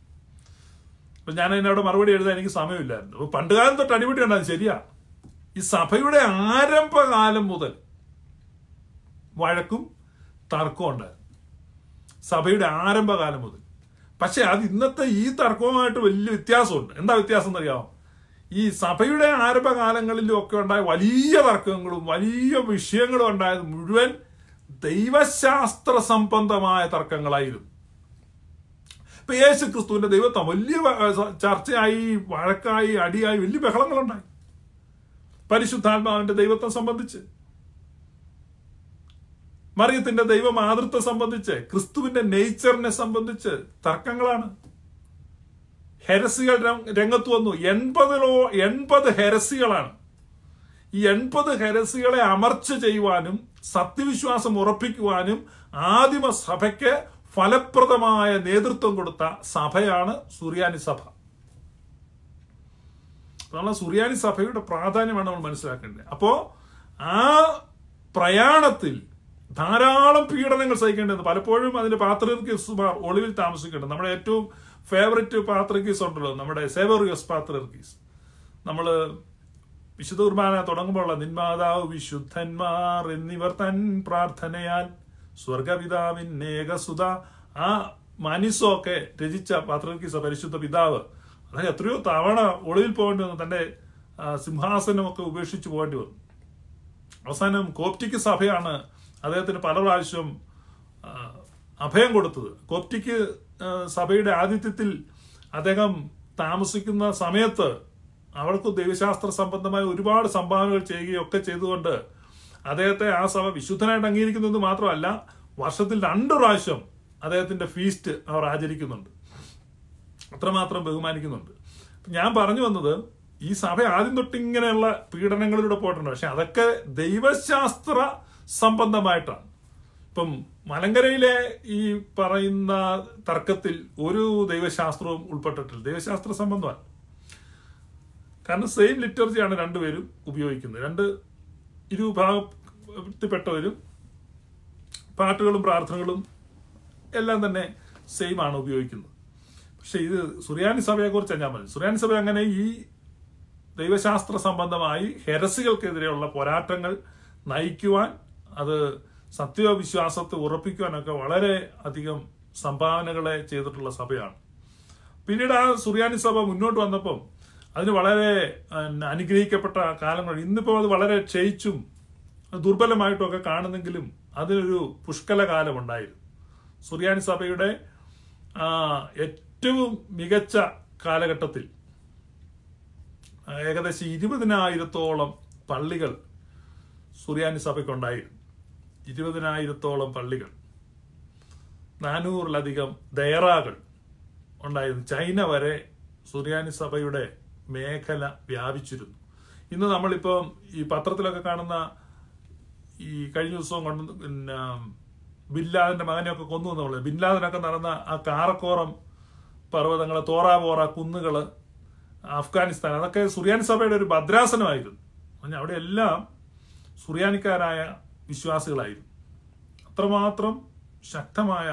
അപ്പൊ ഞാൻ അതിനവിടെ മറുപടി എഴുതാൻ എനിക്ക് സമയമില്ലായിരുന്നു പണ്ട് പണ്ടുകാലം തൊട്ട് അടിപിടി ഉണ്ടാകും ശരിയാ ഈ സഭയുടെ ആരംഭകാലം മുതൽ വഴക്കും തർക്കവും ഉണ്ടായിരുന്നു സഭയുടെ ആരംഭകാലം മുതൽ പക്ഷെ അത് ഇന്നത്തെ ഈ തർക്കവുമായിട്ട് വലിയ വ്യത്യാസമുണ്ട് എന്താ വ്യത്യാസം എന്നറിയാമോ ഈ സഭയുടെ ആരംഭകാലങ്ങളിലും ഒക്കെ ഉണ്ടായ വലിയ തർക്കങ്ങളും വലിയ വിഷയങ്ങളും ഉണ്ടായത് മുഴുവൻ ദൈവശാസ്ത്ര സംബന്ധമായ തർക്കങ്ങളായിരുന്നു ഇപ്പൊ യേശു ക്രിസ്തുവിന്റെ ദൈവത്വം വലിയ ചർച്ചയായി വഴക്കായി അടിയായി വലിയ ബഹളങ്ങളുണ്ടായി പരിശുദ്ധാത്മാവിന്റെ ദൈവത്വം സംബന്ധിച്ച് മറിയത്തിന്റെ ദൈവ മാതൃത്വം സംബന്ധിച്ച് ക്രിസ്തുവിന്റെ നേച്ചറിനെ സംബന്ധിച്ച് തർക്കങ്ങളാണ് ഹെരസികൾ രംഗത്ത് വന്നു എൺപതിലോ എൺപത് ഹെരസികളാണ് ഈ എൺപത് ഹെരസികളെ അമർച്ച ചെയ്യുവാനും സത്യവിശ്വാസം ഉറപ്പിക്കുവാനും ആദിമ സഭയ്ക്ക് ഫലപ്രദമായ നേതൃത്വം കൊടുത്ത സഭയാണ് സുറിയാനി സഭ നമ്മൾ സുറിയാനി സഭയുടെ പ്രാധാന്യമാണ് നമ്മൾ മനസ്സിലാക്കേണ്ടത് അപ്പോൾ ആ പ്രയാണത്തിൽ ധാരാളം പീഡനങ്ങൾ സഹിക്കേണ്ടത് പലപ്പോഴും അതിന്റെ പാത്രീർക്കിസുമാർ ഒളിവിൽ താമസിക്കേണ്ടത് നമ്മുടെ ഏറ്റവും ഫേവറേറ്റ് പാത്രക്കീസ് ഉണ്ടല്ലോ നമ്മുടെ സേവറിയസ് പാത്രീർക്കീസ് നമ്മൾ വിശുദ്ധ കുർബാന തുടങ്ങുമ്പോഴുള്ള നിന്മാതാവ് വിശുദ്ധന്മാർ എന്നിവർ തൻ പ്രാർത്ഥനയാൽ സ്വർഗപിതാവിൻ്റെ ഏകസുത ആ മാനിസോ ഒക്കെ രചിച്ച പാത്രർക്കീസ പരിശുദ്ധ പിതാവ് അതായത് എത്രയോ തവണ ഒളിവിൽ പോകേണ്ടി വന്നു തൻ്റെ സിംഹാസനമൊക്കെ ഉപേക്ഷിച്ച് പോകേണ്ടി വന്നു അവസാനം കോപ്റ്റിക് സഭയാണ് അദ്ദേഹത്തിന് പല പ്രാവശ്യം അഭയം കൊടുത്തത് കോപ്റ്റിക് സഭയുടെ ആതിഥ്യത്തിൽ അദ്ദേഹം താമസിക്കുന്ന സമയത്ത് അവർക്ക് ദൈവശാസ്ത്ര സംബന്ധമായ ഒരുപാട് സംഭാവനകൾ ചെയ്യുകയൊക്കെ ചെയ്തുകൊണ്ട് അദ്ദേഹത്തെ ആ സഭ വിശുദ്ധനായിട്ട് അംഗീകരിക്കുന്നത് മാത്രമല്ല വർഷത്തിൽ രണ്ട് പ്രാവശ്യം അദ്ദേഹത്തിന്റെ ഫീസ്റ്റ് അവർ ആചരിക്കുന്നുണ്ട് അത്രമാത്രം ബഹുമാനിക്കുന്നുണ്ട് ഞാൻ പറഞ്ഞു വന്നത് ഈ സഭ ആദ്യം തൊട്ട് ഇങ്ങനെയുള്ള പീഡനങ്ങളിലൂടെ പോയിട്ടുണ്ട് പക്ഷെ അതൊക്കെ ദൈവശാസ്ത്ര സംബന്ധമായിട്ടാണ് ഇപ്പം മലങ്കരയിലെ ഈ പറയുന്ന തർക്കത്തിൽ ഒരു ദൈവശാസ്ത്രവും ഉൾപ്പെട്ടിട്ടില്ല ദൈവശാസ്ത്ര സംബന്ധമാണ് കാരണം സെയിം ലിറ്റർജിയാണ് രണ്ടുപേരും ഉപയോഗിക്കുന്നത് രണ്ട് ഇരുവിഭാഗത്തിൽപ്പെട്ടവരും പാട്ടുകളും പ്രാർത്ഥനകളും എല്ലാം തന്നെ സെയിം ആണ് ഉപയോഗിക്കുന്നത് പക്ഷെ ഇത് സുറിയാനി സഭയെക്കുറിച്ചാണ് ഞാൻ പറഞ്ഞത് സുറിയാനി സഭ അങ്ങനെ ഈ ദൈവശാസ്ത്ര സംബന്ധമായി ഹെരസികൾക്കെതിരെയുള്ള പോരാട്ടങ്ങൾ നയിക്കുവാൻ അത് സത്യവിശ്വാസത്തെ ഉറപ്പിക്കുവാനൊക്കെ വളരെ അധികം സംഭാവനകളെ ചെയ്തിട്ടുള്ള സഭയാണ് പിന്നീട് ആ സുറിയാനി സഭ മുന്നോട്ട് വന്നപ്പം അതിന് വളരെ അനുഗ്രഹിക്കപ്പെട്ട കാലങ്ങൾ ഇന്നിപ്പോൾ അത് വളരെ ക്ഷയിച്ചും ദുർബലമായിട്ടൊക്കെ കാണുന്നെങ്കിലും അതിനൊരു പുഷ്കല കാലമുണ്ടായിരുന്നു സുറിയാനി സഭയുടെ ഏറ്റവും മികച്ച കാലഘട്ടത്തിൽ ഏകദേശം ഇരുപതിനായിരത്തോളം പള്ളികൾ സുറിയാനി സഭയ്ക്കുണ്ടായിരുന്നു ഇരുപതിനായിരത്തോളം പള്ളികൾ നാനൂറിലധികം ദയറാകൾ ഉണ്ടായിരുന്നു ചൈന വരെ സുറിയാനി സഭയുടെ മേഖല വ്യാപിച്ചിരുന്നു ഇന്ന് നമ്മളിപ്പോൾ ഈ പത്രത്തിലൊക്കെ കാണുന്ന ഈ കഴിഞ്ഞ ദിവസം കൊണ്ട് പിന്നെ ബിൻലാദിന്റെ മകനെയൊക്കെ കൊന്നു എന്ന് പറയുന്നത് ബിൻലാദിനൊക്കെ നടന്ന ആ കാറക്കോറം പർവ്വതങ്ങൾ തോറാപോറ കുന്നുകൾ അഫ്ഗാനിസ്ഥാൻ അതൊക്കെ സുറിയാൻ സഭയുടെ ഒരു ഭദ്രാസനമായിരുന്നു അങ്ങനെ അവിടെ എല്ലാം സുറിയാനിക്കാരായ വിശ്വാസികളായിരുന്നു അത്രമാത്രം ശക്തമായ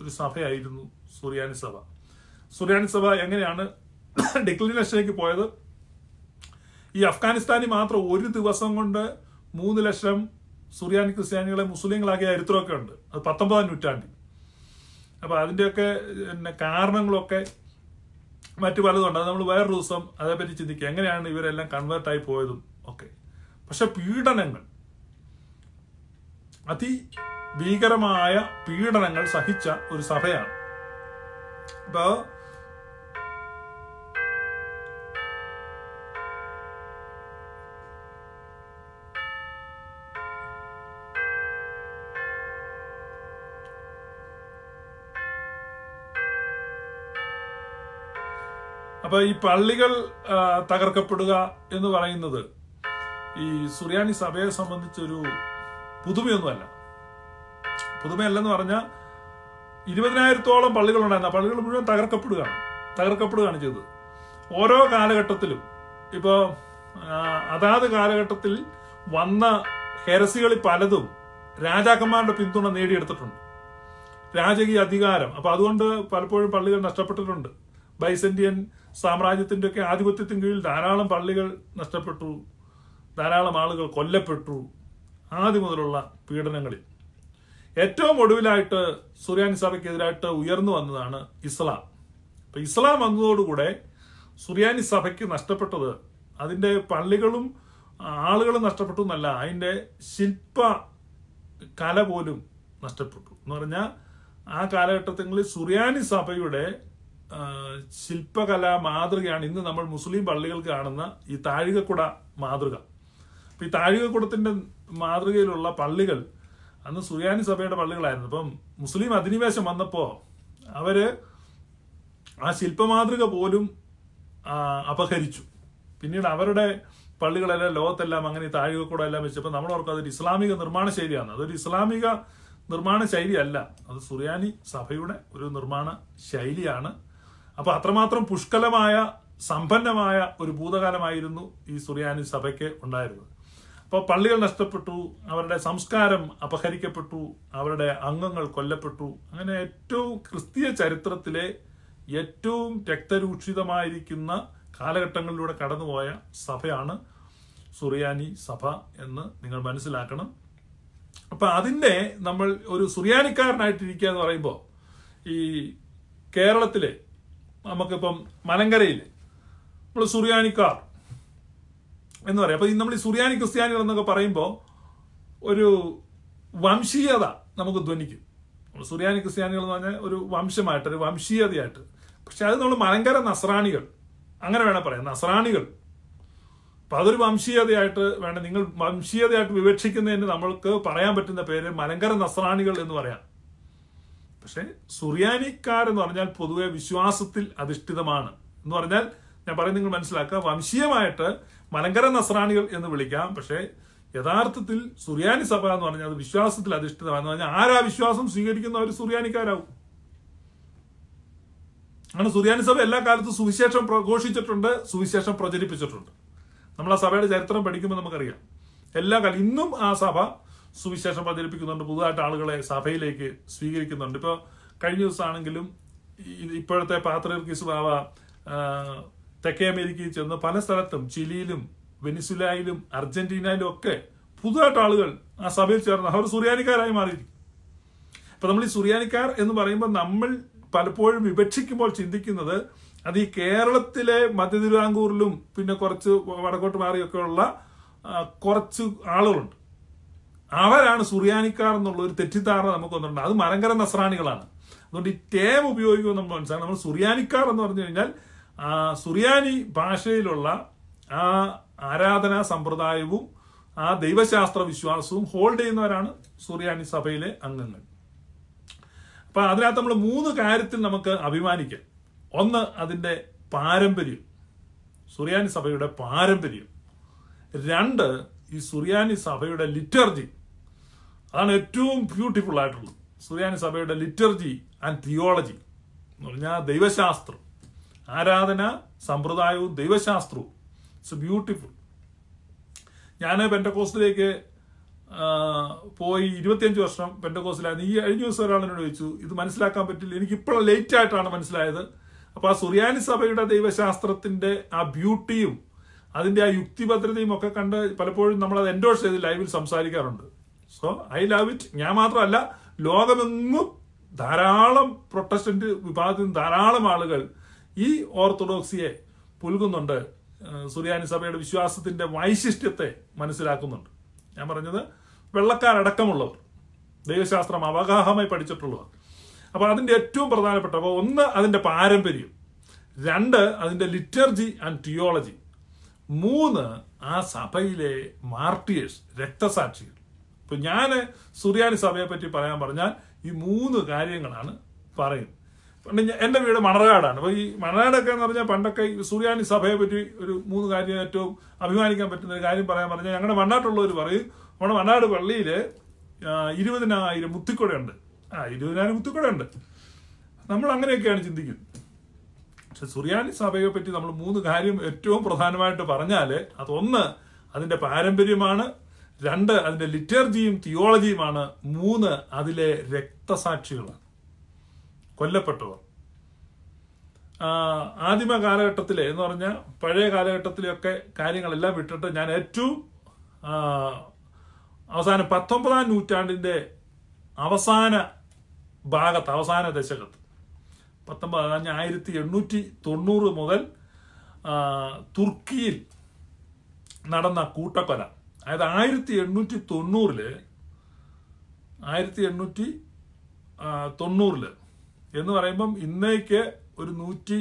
ഒരു സഭയായിരുന്നു സുറിയാനി സഭ സുറിയാനി സഭ എങ്ങനെയാണ് ഡിക്ലിനേഷനിലേക്ക് പോയത് ഈ അഫ്ഗാനിസ്ഥാനിൽ മാത്രം ഒരു ദിവസം കൊണ്ട് മൂന്ന് ലക്ഷം സുറിയാനി ക്രിസ്ത്യാനികളെ മുസ്ലിങ്ങളാക്കി ചരിത്രമൊക്കെ ഉണ്ട് അത് പത്തൊമ്പതാം നൂറ്റാണ്ടിൽ അപ്പോൾ അതിന്റെയൊക്കെ പിന്നെ കാരണങ്ങളൊക്കെ മറ്റു പലതുണ്ട് അത് നമ്മൾ വേറൊരു ദിവസം അതേപറ്റി ചിന്തിക്കുക എങ്ങനെയാണ് ഇവരെല്ലാം ആയി പോയതും ഒക്കെ പക്ഷെ പീഡനങ്ങൾ ഭീകരമായ പീഡനങ്ങൾ സഹിച്ച ഒരു സഭയാണ് ഇപ്പോൾ അപ്പോൾ ഈ പള്ളികൾ തകർക്കപ്പെടുക എന്ന് പറയുന്നത് ഈ സുറിയാനി സഭയെ സംബന്ധിച്ചൊരു പുതുമയൊന്നുമല്ല പുതുമയല്ലെന്ന് പറഞ്ഞാൽ ഇരുപതിനായിരത്തോളം പള്ളികളുണ്ടായിരുന്നു പള്ളികൾ മുഴുവൻ തകർക്കപ്പെടുകയാണ് തകർക്കപ്പെടുകയാണ് ചെയ്തത് ഓരോ കാലഘട്ടത്തിലും ഇപ്പോ അതാത് കാലഘട്ടത്തിൽ വന്ന ഹെരസികളിൽ പലതും രാജാക്കന്മാരുടെ പിന്തുണ നേടിയെടുത്തിട്ടുണ്ട് രാജകീയ അധികാരം അപ്പൊ അതുകൊണ്ട് പലപ്പോഴും പള്ളികൾ നഷ്ടപ്പെട്ടിട്ടുണ്ട് ബൈസന്റിയൻ ഒക്കെ ആധിപത്യത്തിന് കീഴിൽ ധാരാളം പള്ളികൾ നഷ്ടപ്പെട്ടു ധാരാളം ആളുകൾ കൊല്ലപ്പെട്ടു ആദ്യം മുതലുള്ള പീഡനങ്ങളിൽ ഏറ്റവും ഒടുവിലായിട്ട് സുറിയാനി സഭയ്ക്കെതിരായിട്ട് ഉയർന്നു വന്നതാണ് ഇസ്ലാം അപ്പം ഇസ്ലാം വന്നതോടുകൂടെ സുറിയാനി സഭയ്ക്ക് നഷ്ടപ്പെട്ടത് അതിൻ്റെ പള്ളികളും ആളുകളും നഷ്ടപ്പെട്ടു എന്നല്ല അതിൻ്റെ ശില്പ കല പോലും നഷ്ടപ്പെട്ടു എന്ന് പറഞ്ഞാൽ ആ കാലഘട്ടത്തിൽ സുറിയാനി സഭയുടെ ശില്പകലാ മാതൃകയാണ് ഇന്ന് നമ്മൾ മുസ്ലിം പള്ളികൾ കാണുന്ന ഈ താഴികക്കുട മാതൃക അപ്പം ഈ താഴികക്കുടത്തിൻ്റെ മാതൃകയിലുള്ള പള്ളികൾ അന്ന് സുറിയാനി സഭയുടെ പള്ളികളായിരുന്നു അപ്പം മുസ്ലിം അധിനിവേശം വന്നപ്പോൾ അവർ ആ ശില്പമാതൃക പോലും അപഹരിച്ചു പിന്നീട് അവരുടെ പള്ളികളെല്ലാം ലോകത്തെല്ലാം അങ്ങനെ താഴികക്കൂടെ എല്ലാം വെച്ചപ്പോൾ നമ്മൾ ഓർക്കും അതൊരു ഇസ്ലാമിക നിർമ്മാണ ശൈലിയാണ് അതൊരു ഇസ്ലാമിക നിർമ്മാണ ശൈലിയല്ല അത് സുറിയാനി സഭയുടെ ഒരു നിർമ്മാണ ശൈലിയാണ് അപ്പോൾ അത്രമാത്രം പുഷ്കലമായ സമ്പന്നമായ ഒരു ഭൂതകാലമായിരുന്നു ഈ സുറിയാനി സഭയ്ക്ക് ഉണ്ടായിരുന്നത് അപ്പോൾ പള്ളികൾ നഷ്ടപ്പെട്ടു അവരുടെ സംസ്കാരം അപഹരിക്കപ്പെട്ടു അവരുടെ അംഗങ്ങൾ കൊല്ലപ്പെട്ടു അങ്ങനെ ഏറ്റവും ക്രിസ്തീയ ചരിത്രത്തിലെ ഏറ്റവും രക്തരൂക്ഷിതമായിരിക്കുന്ന കാലഘട്ടങ്ങളിലൂടെ കടന്നുപോയ സഭയാണ് സുറിയാനി സഭ എന്ന് നിങ്ങൾ മനസ്സിലാക്കണം അപ്പം അതിൻ്റെ നമ്മൾ ഒരു സുറിയാനിക്കാരനായിട്ടിരിക്കുക എന്ന് പറയുമ്പോൾ ഈ കേരളത്തിലെ നമുക്കിപ്പം മലങ്കരയിൽ നമ്മൾ സുറിയാനിക്കാർ എന്ന് പറയാം അപ്പോൾ നമ്മൾ ഈ സുറിയാനി ക്രിസ്ത്യാനികൾ എന്നൊക്കെ പറയുമ്പോൾ ഒരു വംശീയത നമുക്ക് ധ്വനിക്കും നമ്മൾ സുറിയാനി ക്രിസ്ത്യാനികൾ എന്ന് പറഞ്ഞാൽ ഒരു വംശമായിട്ട് ഒരു വംശീയതയായിട്ട് പക്ഷെ അത് നമ്മൾ മലങ്കര നസ്രാണികൾ അങ്ങനെ വേണേൽ പറയാം നസ്രാണികൾ അപ്പം അതൊരു വംശീയതയായിട്ട് വേണം നിങ്ങൾ വംശീയതയായിട്ട് വിവക്ഷിക്കുന്നതിന് നമ്മൾക്ക് പറയാൻ പറ്റുന്ന പേര് മലങ്കര നസ്രാണികൾ എന്ന് പറയാം പക്ഷേ സുറിയാനിക്കാർ എന്ന് പറഞ്ഞാൽ പൊതുവെ വിശ്വാസത്തിൽ അധിഷ്ഠിതമാണ് എന്ന് പറഞ്ഞാൽ ഞാൻ പറയും നിങ്ങൾ മനസ്സിലാക്കുക വംശീയമായിട്ട് മലങ്കര നസ്രാണികൾ എന്ന് വിളിക്കാം പക്ഷേ യഥാർത്ഥത്തിൽ സുറിയാനി സഭ എന്ന് പറഞ്ഞാൽ അത് വിശ്വാസത്തിൽ എന്ന് പറഞ്ഞാൽ ആരാ വിശ്വാസം സ്വീകരിക്കുന്ന ഒരു സുറിയാനിക്കാരാവും അങ്ങനെ സുറിയാനി സഭ എല്ലാ കാലത്തും സുവിശേഷം പ്രഘോഷിച്ചിട്ടുണ്ട് സുവിശേഷം പ്രചരിപ്പിച്ചിട്ടുണ്ട് നമ്മൾ ആ സഭയുടെ ചരിത്രം പഠിക്കുമ്പോൾ നമുക്കറിയാം എല്ലാ കാലം ഇന്നും ആ സഭ സുവിശേഷം പ്രചരിപ്പിക്കുന്നുണ്ട് പുതുതായിട്ട് ആളുകളെ സഭയിലേക്ക് സ്വീകരിക്കുന്നുണ്ട് ഇപ്പോൾ കഴിഞ്ഞ ദിവസമാണെങ്കിലും ഇപ്പോഴത്തെ പാത്രർക്കിസ് ബാബ തെക്കേ അമേരിക്കയിൽ ചെന്ന് പല സ്ഥലത്തും ചിലിയിലും വെനിസുലായിലും അർജന്റീനയിലും ഒക്കെ പുതുതായിട്ട് ആളുകൾ ആ സഭയിൽ ചേർന്ന് അവർ സുറിയാനിക്കാരായി മാറിയിരിക്കും അപ്പൊ നമ്മൾ ഈ സുറിയാനിക്കാർ എന്ന് പറയുമ്പോൾ നമ്മൾ പലപ്പോഴും വിവക്ഷിക്കുമ്പോൾ ചിന്തിക്കുന്നത് അത് ഈ കേരളത്തിലെ മധ്യ തിരുവിതാംകൂറിലും പിന്നെ കുറച്ച് വടക്കോട്ട് മാറിയൊക്കെയുള്ള കുറച്ച് ആളുകളുണ്ട് അവരാണ് സുറിയാനിക്കാർ എന്നുള്ള ഒരു തെറ്റിദ്ധാരണ നമുക്ക് വന്നിട്ടുണ്ട് അത് മലങ്കര നസ്രാണികളാണ് അതുകൊണ്ട് ഈ ടേം ഉപയോഗിക്കുമ്പോൾ നമ്മൾ മനസ്സിലാക്കാം നമ്മൾ സുറിയാനിക്കാർ എന്ന് പറഞ്ഞു കഴിഞ്ഞാൽ സുറിയാനി ഭാഷയിലുള്ള ആ ആരാധനാ സമ്പ്രദായവും ആ ദൈവശാസ്ത്ര വിശ്വാസവും ഹോൾഡ് ചെയ്യുന്നവരാണ് സുറിയാനി സഭയിലെ അംഗങ്ങൾ അപ്പൊ അതിനകത്ത് നമ്മൾ മൂന്ന് കാര്യത്തിൽ നമുക്ക് അഭിമാനിക്കാം ഒന്ന് അതിൻ്റെ പാരമ്പര്യം സുറിയാനി സഭയുടെ പാരമ്പര്യം രണ്ട് ഈ സുറിയാനി സഭയുടെ ലിറ്റർജി അതാണ് ഏറ്റവും ബ്യൂട്ടിഫുൾ ആയിട്ടുള്ളത് സുറിയാനി സഭയുടെ ലിറ്റർജി ആൻഡ് തിയോളജി എന്ന് പറഞ്ഞാൽ ദൈവശാസ്ത്രം ആരാധന സമ്പ്രദായവും ദൈവശാസ്ത്രവും ഇറ്റ്സ് ബ്യൂട്ടിഫുൾ ഞാൻ പെൻറ്റക്കോസ്റ്റിലേക്ക് പോയി ഇരുപത്തിയഞ്ച് വർഷം പെൻറ്റക്കോസ്റ്റിലായിരുന്നു ഈ കഴിഞ്ഞ ദിവസം ഒരാൾ എന്നോട് ചോദിച്ചു ഇത് മനസ്സിലാക്കാൻ പറ്റില്ല എനിക്ക് ഇപ്പോഴും ലേറ്റ് ആയിട്ടാണ് മനസ്സിലായത് അപ്പോൾ ആ സുറിയാനി സഭയുടെ ദൈവശാസ്ത്രത്തിൻ്റെ ആ ബ്യൂട്ടിയും അതിൻ്റെ ആ യുക്തിഭദ്രതയും ഒക്കെ കണ്ട് പലപ്പോഴും നമ്മളത് എൻഡോഴ്സ് ചെയ്ത് ലൈവിൽ സംസാരിക്കാറുണ്ട് സോ ഐ ലവ് ഇറ്റ് ഞാൻ മാത്രമല്ല ലോകമെങ്ങും ധാരാളം പ്രൊട്ടസ്റ്റന്റ് വിഭാഗത്തിൽ ധാരാളം ആളുകൾ ഈ ഓർത്തഡോക്സിയെ പുൽകുന്നുണ്ട് സുറിയാനി സഭയുടെ വിശ്വാസത്തിന്റെ വൈശിഷ്ട്യത്തെ മനസ്സിലാക്കുന്നുണ്ട് ഞാൻ പറഞ്ഞത് വെള്ളക്കാരടക്കമുള്ളവർ ദൈവശാസ്ത്രം അവഗാഹമായി പഠിച്ചിട്ടുള്ളവർ അപ്പോൾ അതിന്റെ ഏറ്റവും പ്രധാനപ്പെട്ട അപ്പോൾ ഒന്ന് അതിന്റെ പാരമ്പര്യം രണ്ട് അതിന്റെ ലിറ്റർജി ആൻഡ് തിയോളജി മൂന്ന് ആ സഭയിലെ മാർട്ടിയേഴ്സ് രക്തസാക്ഷികൾ ഇപ്പം ഞാൻ സുറിയാനി പറ്റി പറയാൻ പറഞ്ഞാൽ ഈ മൂന്ന് കാര്യങ്ങളാണ് പറയും പണ്ട് എൻ്റെ വീട് മണർകാടാണ് അപ്പോൾ ഈ മണർകാടൊക്കെ എന്ന് പറഞ്ഞാൽ പണ്ടൊക്കെ ഈ സുറിയാനി സഭയെ പറ്റി ഒരു മൂന്ന് കാര്യം ഏറ്റവും അഭിമാനിക്കാൻ പറ്റുന്ന ഒരു കാര്യം പറയാൻ പറഞ്ഞാൽ ഞങ്ങളുടെ മണ്ണാട്ടുള്ളവർ പറയും നമ്മുടെ മണ്ണാട് പള്ളിയിൽ ഇരുപതിനായിരം മുത്തിക്കുടയുണ്ട് ആ ഇരുപതിനായിരം മുത്തിക്കുടയുണ്ട് നമ്മൾ അങ്ങനെയൊക്കെയാണ് ചിന്തിക്കുന്നത് പക്ഷെ സുറിയാനി സഭയെ പറ്റി നമ്മൾ മൂന്ന് കാര്യം ഏറ്റവും പ്രധാനമായിട്ട് പറഞ്ഞാൽ അതൊന്ന് അതിൻ്റെ പാരമ്പര്യമാണ് രണ്ട് അതിന്റെ ലിറ്റർജിയും തിയോളജിയുമാണ് മൂന്ന് അതിലെ രക്തസാക്ഷികളാണ് കൊല്ലപ്പെട്ടവർ ആദിമ കാലഘട്ടത്തിലെ എന്ന് പറഞ്ഞാൽ പഴയ കാലഘട്ടത്തിലെയൊക്കെ കാര്യങ്ങളെല്ലാം വിട്ടിട്ട് ഞാൻ ഏറ്റവും അവസാനം പത്തൊമ്പതാം നൂറ്റാണ്ടിൻ്റെ അവസാന ഭാഗത്ത് അവസാന ദശകത്ത് പത്തൊമ്പത് അതായത് ആയിരത്തി എണ്ണൂറ്റി തൊണ്ണൂറ് മുതൽ തുർക്കിയിൽ നടന്ന കൂട്ടക്കൊല അതായത് ആയിരത്തി എണ്ണൂറ്റി തൊണ്ണൂറില് ആയിരത്തി എണ്ണൂറ്റി തൊണ്ണൂറില് എന്ന് പറയുമ്പം ഇന്നേക്ക് ഒരു നൂറ്റി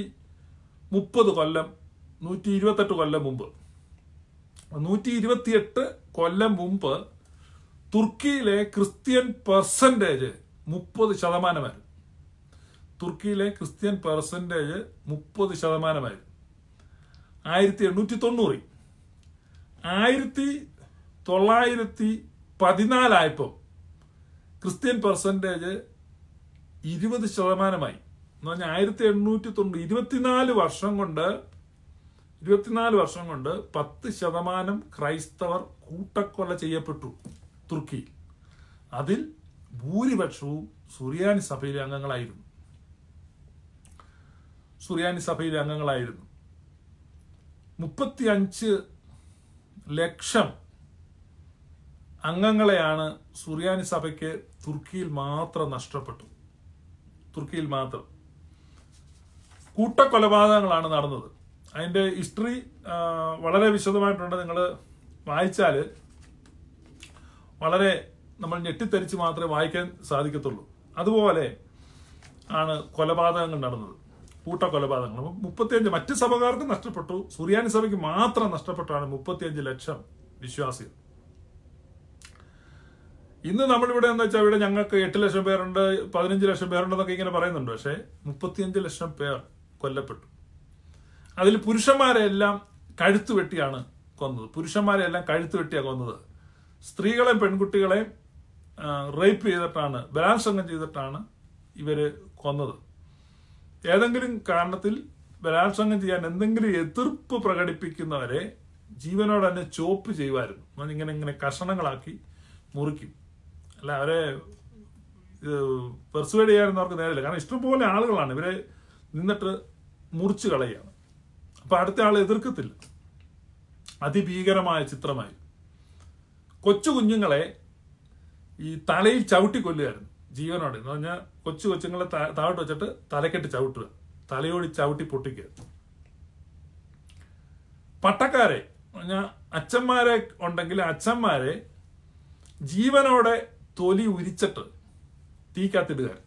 മുപ്പത് കൊല്ലം നൂറ്റി ഇരുപത്തെട്ട് കൊല്ലം മുമ്പ് നൂറ്റി ഇരുപത്തിയെട്ട് കൊല്ലം മുമ്പ് തുർക്കിയിലെ ക്രിസ്ത്യൻ പെർസെൻറ്റേജ് മുപ്പത് ശതമാനമായിരുന്നു തുർക്കിയിലെ ക്രിസ്ത്യൻ പെർസെൻറ്റേജ് മുപ്പത് ശതമാനമായിരുന്നു ആയിരത്തി എണ്ണൂറ്റി തൊണ്ണൂറിൽ ആയിരത്തി തൊള്ളായിരത്തി പതിനാലായപ്പം ക്രിസ്ത്യൻ പെർസെൻറ്റേജ് ഇരുപത് ശതമാനമായി എന്ന് പറഞ്ഞാൽ ആയിരത്തി എണ്ണൂറ്റി തൊണ്ണൂറ്റി ഇരുപത്തിനാല് വർഷം കൊണ്ട് ഇരുപത്തിനാല് വർഷം കൊണ്ട് പത്ത് ശതമാനം ക്രൈസ്തവർ കൂട്ടക്കൊല ചെയ്യപ്പെട്ടു തുർക്കിയിൽ അതിൽ ഭൂരിപക്ഷവും സുറിയാനി സഭയിലെ അംഗങ്ങളായിരുന്നു സുറിയാനി സഭയിലെ അംഗങ്ങളായിരുന്നു മുപ്പത്തി അഞ്ച് ലക്ഷം അംഗങ്ങളെയാണ് സുറിയാനി സഭയ്ക്ക് തുർക്കിയിൽ മാത്രം നഷ്ടപ്പെട്ടു തുർക്കിയിൽ മാത്രം കൂട്ടക്കൊലപാതകങ്ങളാണ് നടന്നത് അതിൻ്റെ ഹിസ്റ്ററി വളരെ വിശദമായിട്ടുണ്ട് നിങ്ങൾ വായിച്ചാൽ വളരെ നമ്മൾ ഞെട്ടിത്തരിച്ച് മാത്രമേ വായിക്കാൻ സാധിക്കത്തുള്ളൂ അതുപോലെ ആണ് കൊലപാതകങ്ങൾ നടന്നത് കൂട്ടക്കൊലപാതകങ്ങൾ മുപ്പത്തിയഞ്ച് മറ്റ് സഭകാർക്കും നഷ്ടപ്പെട്ടു സുറിയാനി സഭയ്ക്ക് മാത്രം നഷ്ടപ്പെട്ടാണ് മുപ്പത്തിയഞ്ച് ലക്ഷം വിശ്വാസികൾ ഇന്ന് നമ്മളിവിടെ എന്താ വെച്ചാൽ ഇവിടെ ഞങ്ങൾക്ക് എട്ട് ലക്ഷം പേരുണ്ട് പതിനഞ്ച് ലക്ഷം പേരുണ്ടെന്നൊക്കെ ഇങ്ങനെ പറയുന്നുണ്ട് പക്ഷേ മുപ്പത്തിയഞ്ച് ലക്ഷം പേർ കൊല്ലപ്പെട്ടു അതിൽ പുരുഷന്മാരെ എല്ലാം കഴുത്തു വെട്ടിയാണ് കൊന്നത് പുരുഷന്മാരെ എല്ലാം കഴുത്തു വെട്ടിയാണ് കൊന്നത് സ്ത്രീകളെ പെൺകുട്ടികളെ റേപ്പ് ചെയ്തിട്ടാണ് ബലാത്സംഗം ചെയ്തിട്ടാണ് ഇവർ കൊന്നത് ഏതെങ്കിലും കാരണത്തിൽ ബലാത്സംഗം ചെയ്യാൻ എന്തെങ്കിലും എതിർപ്പ് പ്രകടിപ്പിക്കുന്നവരെ ജീവനോട് തന്നെ ചോപ്പ് ചെയ്യുമായിരുന്നു ഇങ്ങനെ ഇങ്ങനെ കഷണങ്ങളാക്കി മുറിക്കും അല്ല അവരെ പെർസുവേഡ് ചെയ്യാനൊന്നും അവർക്ക് നേരില്ല കാരണം ഇഷ്ടംപോലെ ആളുകളാണ് ഇവരെ നിന്നിട്ട് മുറിച്ച് കളയുകയാണ് അപ്പം അടുത്ത ആൾ എതിർക്കത്തില്ല അതിഭീകരമായ ചിത്രമായി കൊച്ചു കുഞ്ഞുങ്ങളെ ഈ തലയിൽ ചവിട്ടി കൊല്ലുകയായിരുന്നു ജീവനോടെ എന്ന് പറഞ്ഞാൽ കൊച്ചു കൊച്ചുങ്ങളെ താഴോട്ട് വെച്ചിട്ട് തലക്കെട്ട് ചവിട്ടുക തലയോടി ചവിട്ടി പൊട്ടിക്കുക പട്ടക്കാരെ പറഞ്ഞാൽ അച്ഛന്മാരെ ഉണ്ടെങ്കിൽ അച്ഛന്മാരെ ജീവനോടെ തൊലി ഉരിച്ചിട്ട് തീക്കാത്തിടുകയാണ്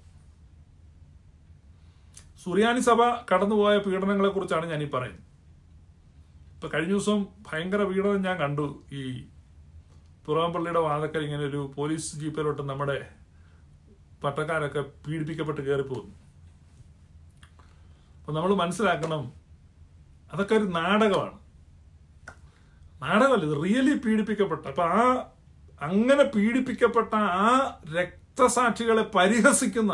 സുറിയാനി സഭ കടന്നുപോയ പീഡനങ്ങളെ കുറിച്ചാണ് ഞാൻ ഈ പറയുന്നത് ഇപ്പൊ കഴിഞ്ഞ ദിവസം ഭയങ്കര പീഡനം ഞാൻ കണ്ടു ഈ തുറാമ്പള്ളിയുടെ വാതക്കൽ ഇങ്ങനെ ഒരു പോലീസ് ജീപ്പിലോട്ട് നമ്മുടെ പട്ടക്കാരൊക്കെ പീഡിപ്പിക്കപ്പെട്ട് കയറി പോകുന്നു അപ്പൊ നമ്മൾ മനസ്സിലാക്കണം അതൊക്കെ ഒരു നാടകമാണ് നാടകമല്ല ഇത് റിയലി പീഡിപ്പിക്കപ്പെട്ട അപ്പൊ ആ അങ്ങനെ പീഡിപ്പിക്കപ്പെട്ട ആ രക്തസാക്ഷികളെ പരിഹസിക്കുന്ന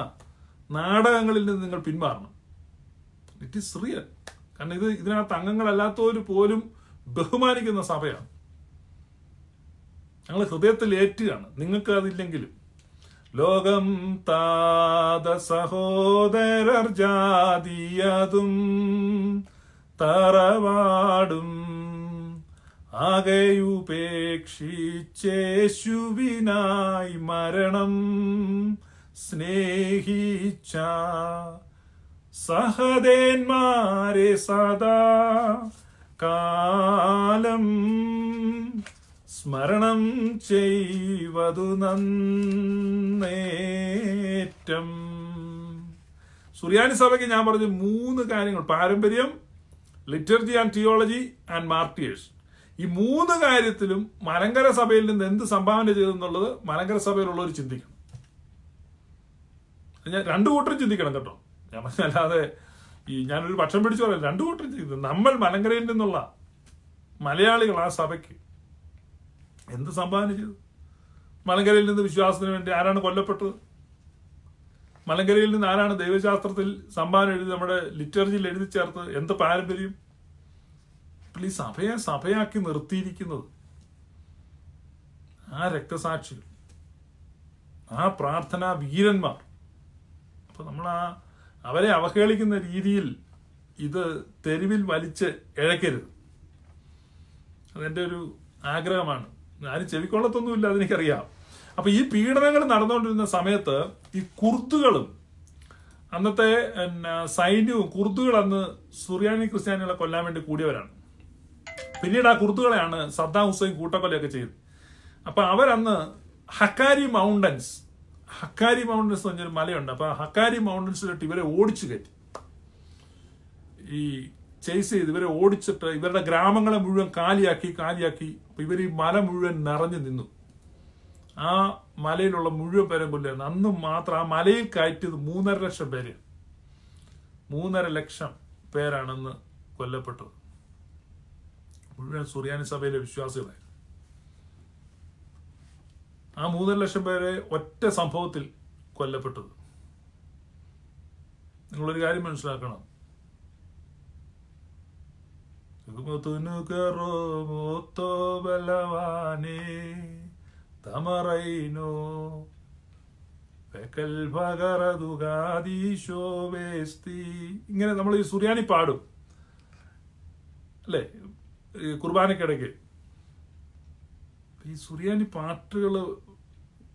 നാടകങ്ങളിൽ നിന്ന് നിങ്ങൾ പിന്മാറണം ഇറ്റ് ഈസ് റിയൽ കാരണം ഇത് ഇതിനകത്ത് അംഗങ്ങളല്ലാത്തവർ പോലും ബഹുമാനിക്കുന്ന സഭയാണ് ഞങ്ങൾ ഹൃദയത്തിൽ ഏറ്റുകയാണ് നിങ്ങൾക്ക് അതില്ലെങ്കിലും ലോകം താത സഹോദരർ ജാതിയതും തറവാടും ആകെയുപേക്ഷിച്ചേശുവിനായി മരണം സ്നേഹിച്ച സഹദേന്മാരെ സദാ കാലം സ്മരണം ചെയ്വതു നന്നേറ്റം സുറിയാനി സഭയ്ക്ക് ഞാൻ പറഞ്ഞു മൂന്ന് കാര്യങ്ങൾ പാരമ്പര്യം liturgy and theology and martyrs ഈ മൂന്ന് കാര്യത്തിലും മലങ്കര സഭയിൽ നിന്ന് എന്ത് സംഭാവന ചെയ്തെന്നുള്ളത് മലങ്കര സഭയിലുള്ളവർ ചിന്തിക്കണം ഞാൻ രണ്ടു കൂട്ടരും ചിന്തിക്കണം കേട്ടോ ഞാൻ അല്ലാതെ ഈ ഞാനൊരു പക്ഷം പിടിച്ചു പറയാം രണ്ടു കൂട്ടരും ചിന്തിക്കും നമ്മൾ മലങ്കരയിൽ നിന്നുള്ള മലയാളികൾ ആ സഭയ്ക്ക് എന്ത് സംഭാവന ചെയ്തു മലങ്കരയിൽ നിന്ന് വിശ്വാസത്തിന് വേണ്ടി ആരാണ് കൊല്ലപ്പെട്ടത് മലങ്കരയിൽ നിന്ന് ആരാണ് ദൈവശാസ്ത്രത്തിൽ സംഭാവന എഴുതി നമ്മുടെ ലിറ്റർജിയിൽ എഴുതി ചേർത്ത് എന്ത് പാരമ്പര്യം ആക്ച്വലി സഭയെ സഭയാക്കി നിർത്തിയിരിക്കുന്നത് ആ രക്തസാക്ഷികൾ ആ പ്രാർത്ഥനാ വീരന്മാർ അപ്പോൾ നമ്മൾ ആ അവരെ അവഹേളിക്കുന്ന രീതിയിൽ ഇത് തെരുവിൽ വലിച്ച് ഇഴക്കരുത് അതെൻ്റെ ഒരു ആഗ്രഹമാണ് ആരും ചെവിക്കൊള്ളത്തൊന്നുമില്ല അതെനിക്കറിയാം അപ്പോൾ ഈ പീഡനങ്ങൾ നടന്നുകൊണ്ടിരുന്ന സമയത്ത് ഈ കുർത്തുകളും അന്നത്തെ സൈന്യവും കുർത്തുകൾ അന്ന് സുറിയാനി ക്രിസ്ത്യാനികളെ കൊല്ലാൻ വേണ്ടി കൂടിയവരാണ് പിന്നീട് ആ കുർത്തുകളെയാണ് സദ്ദാം ഹുസൈൻ കൂട്ടക്കൊലയൊക്കെ ചെയ്തത് അപ്പൊ അവരന്ന് ഹക്കാരി മൗണ്ടൻസ് ഹക്കാരി മൗണ്ടൻസ് എന്ന് പറഞ്ഞൊരു മലയുണ്ട് അപ്പൊ ഹക്കാരി മൗണ്ടൻസിലിട്ട് ഇവരെ ഓടിച്ചു കയറ്റി ഈ ചേസ് ചെയ്ത് ഇവരെ ഓടിച്ചിട്ട് ഇവരുടെ ഗ്രാമങ്ങളെ മുഴുവൻ കാലിയാക്കി കാലിയാക്കി ഇവർ ഈ മല മുഴുവൻ നിറഞ്ഞു നിന്നു ആ മലയിലുള്ള മുഴുവൻ പേരെ കൊല്ലുന്നു അന്ന് മാത്രം ആ മലയിൽ കയറ്റിയത് മൂന്നര ലക്ഷം പേര് മൂന്നര ലക്ഷം പേരാണെന്ന് കൊല്ലപ്പെട്ടത് മുഴുവൻ സുറിയാനി സഭയിലെ വിശ്വാസികളായിരുന്നു ആ മൂന്നര ലക്ഷം പേരെ ഒറ്റ സംഭവത്തിൽ കൊല്ലപ്പെട്ടത് നിങ്ങളൊരു കാര്യം മനസ്സിലാക്കണം ഇങ്ങനെ നമ്മൾ ഈ സുറിയാനി പാടും അല്ലേ കുർബാനക്കിടയ്ക്ക് ഈ സുറിയാനി പാട്ടുകൾ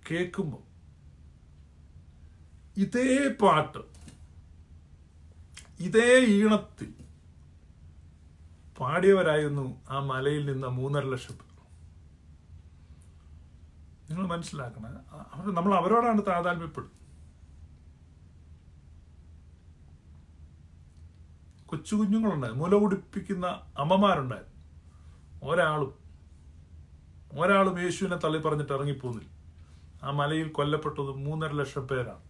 കേൾക്കുമ്പോൾ ഇതേ പാട്ട് ഇതേ ഈണത്തിൽ പാടിയവരായിരുന്നു ആ മലയിൽ നിന്ന് മൂന്നര ലക്ഷം പേർ നിങ്ങൾ മനസ്സിലാക്കണം അവർ നമ്മൾ അവരോടാണ് താതാൽമ്യപ്പെടുന്നത് കൊച്ചു കുഞ്ഞുങ്ങളുണ്ടായി മുല ഉടിപ്പിക്കുന്ന അമ്മമാരുണ്ടായി ഒരാളും ഒരാളും യേശുവിനെ തള്ളി പറഞ്ഞിട്ട് ഇറങ്ങിപ്പോന്നില്ല ആ മലയിൽ കൊല്ലപ്പെട്ടത് മൂന്നര ലക്ഷം പേരാണ്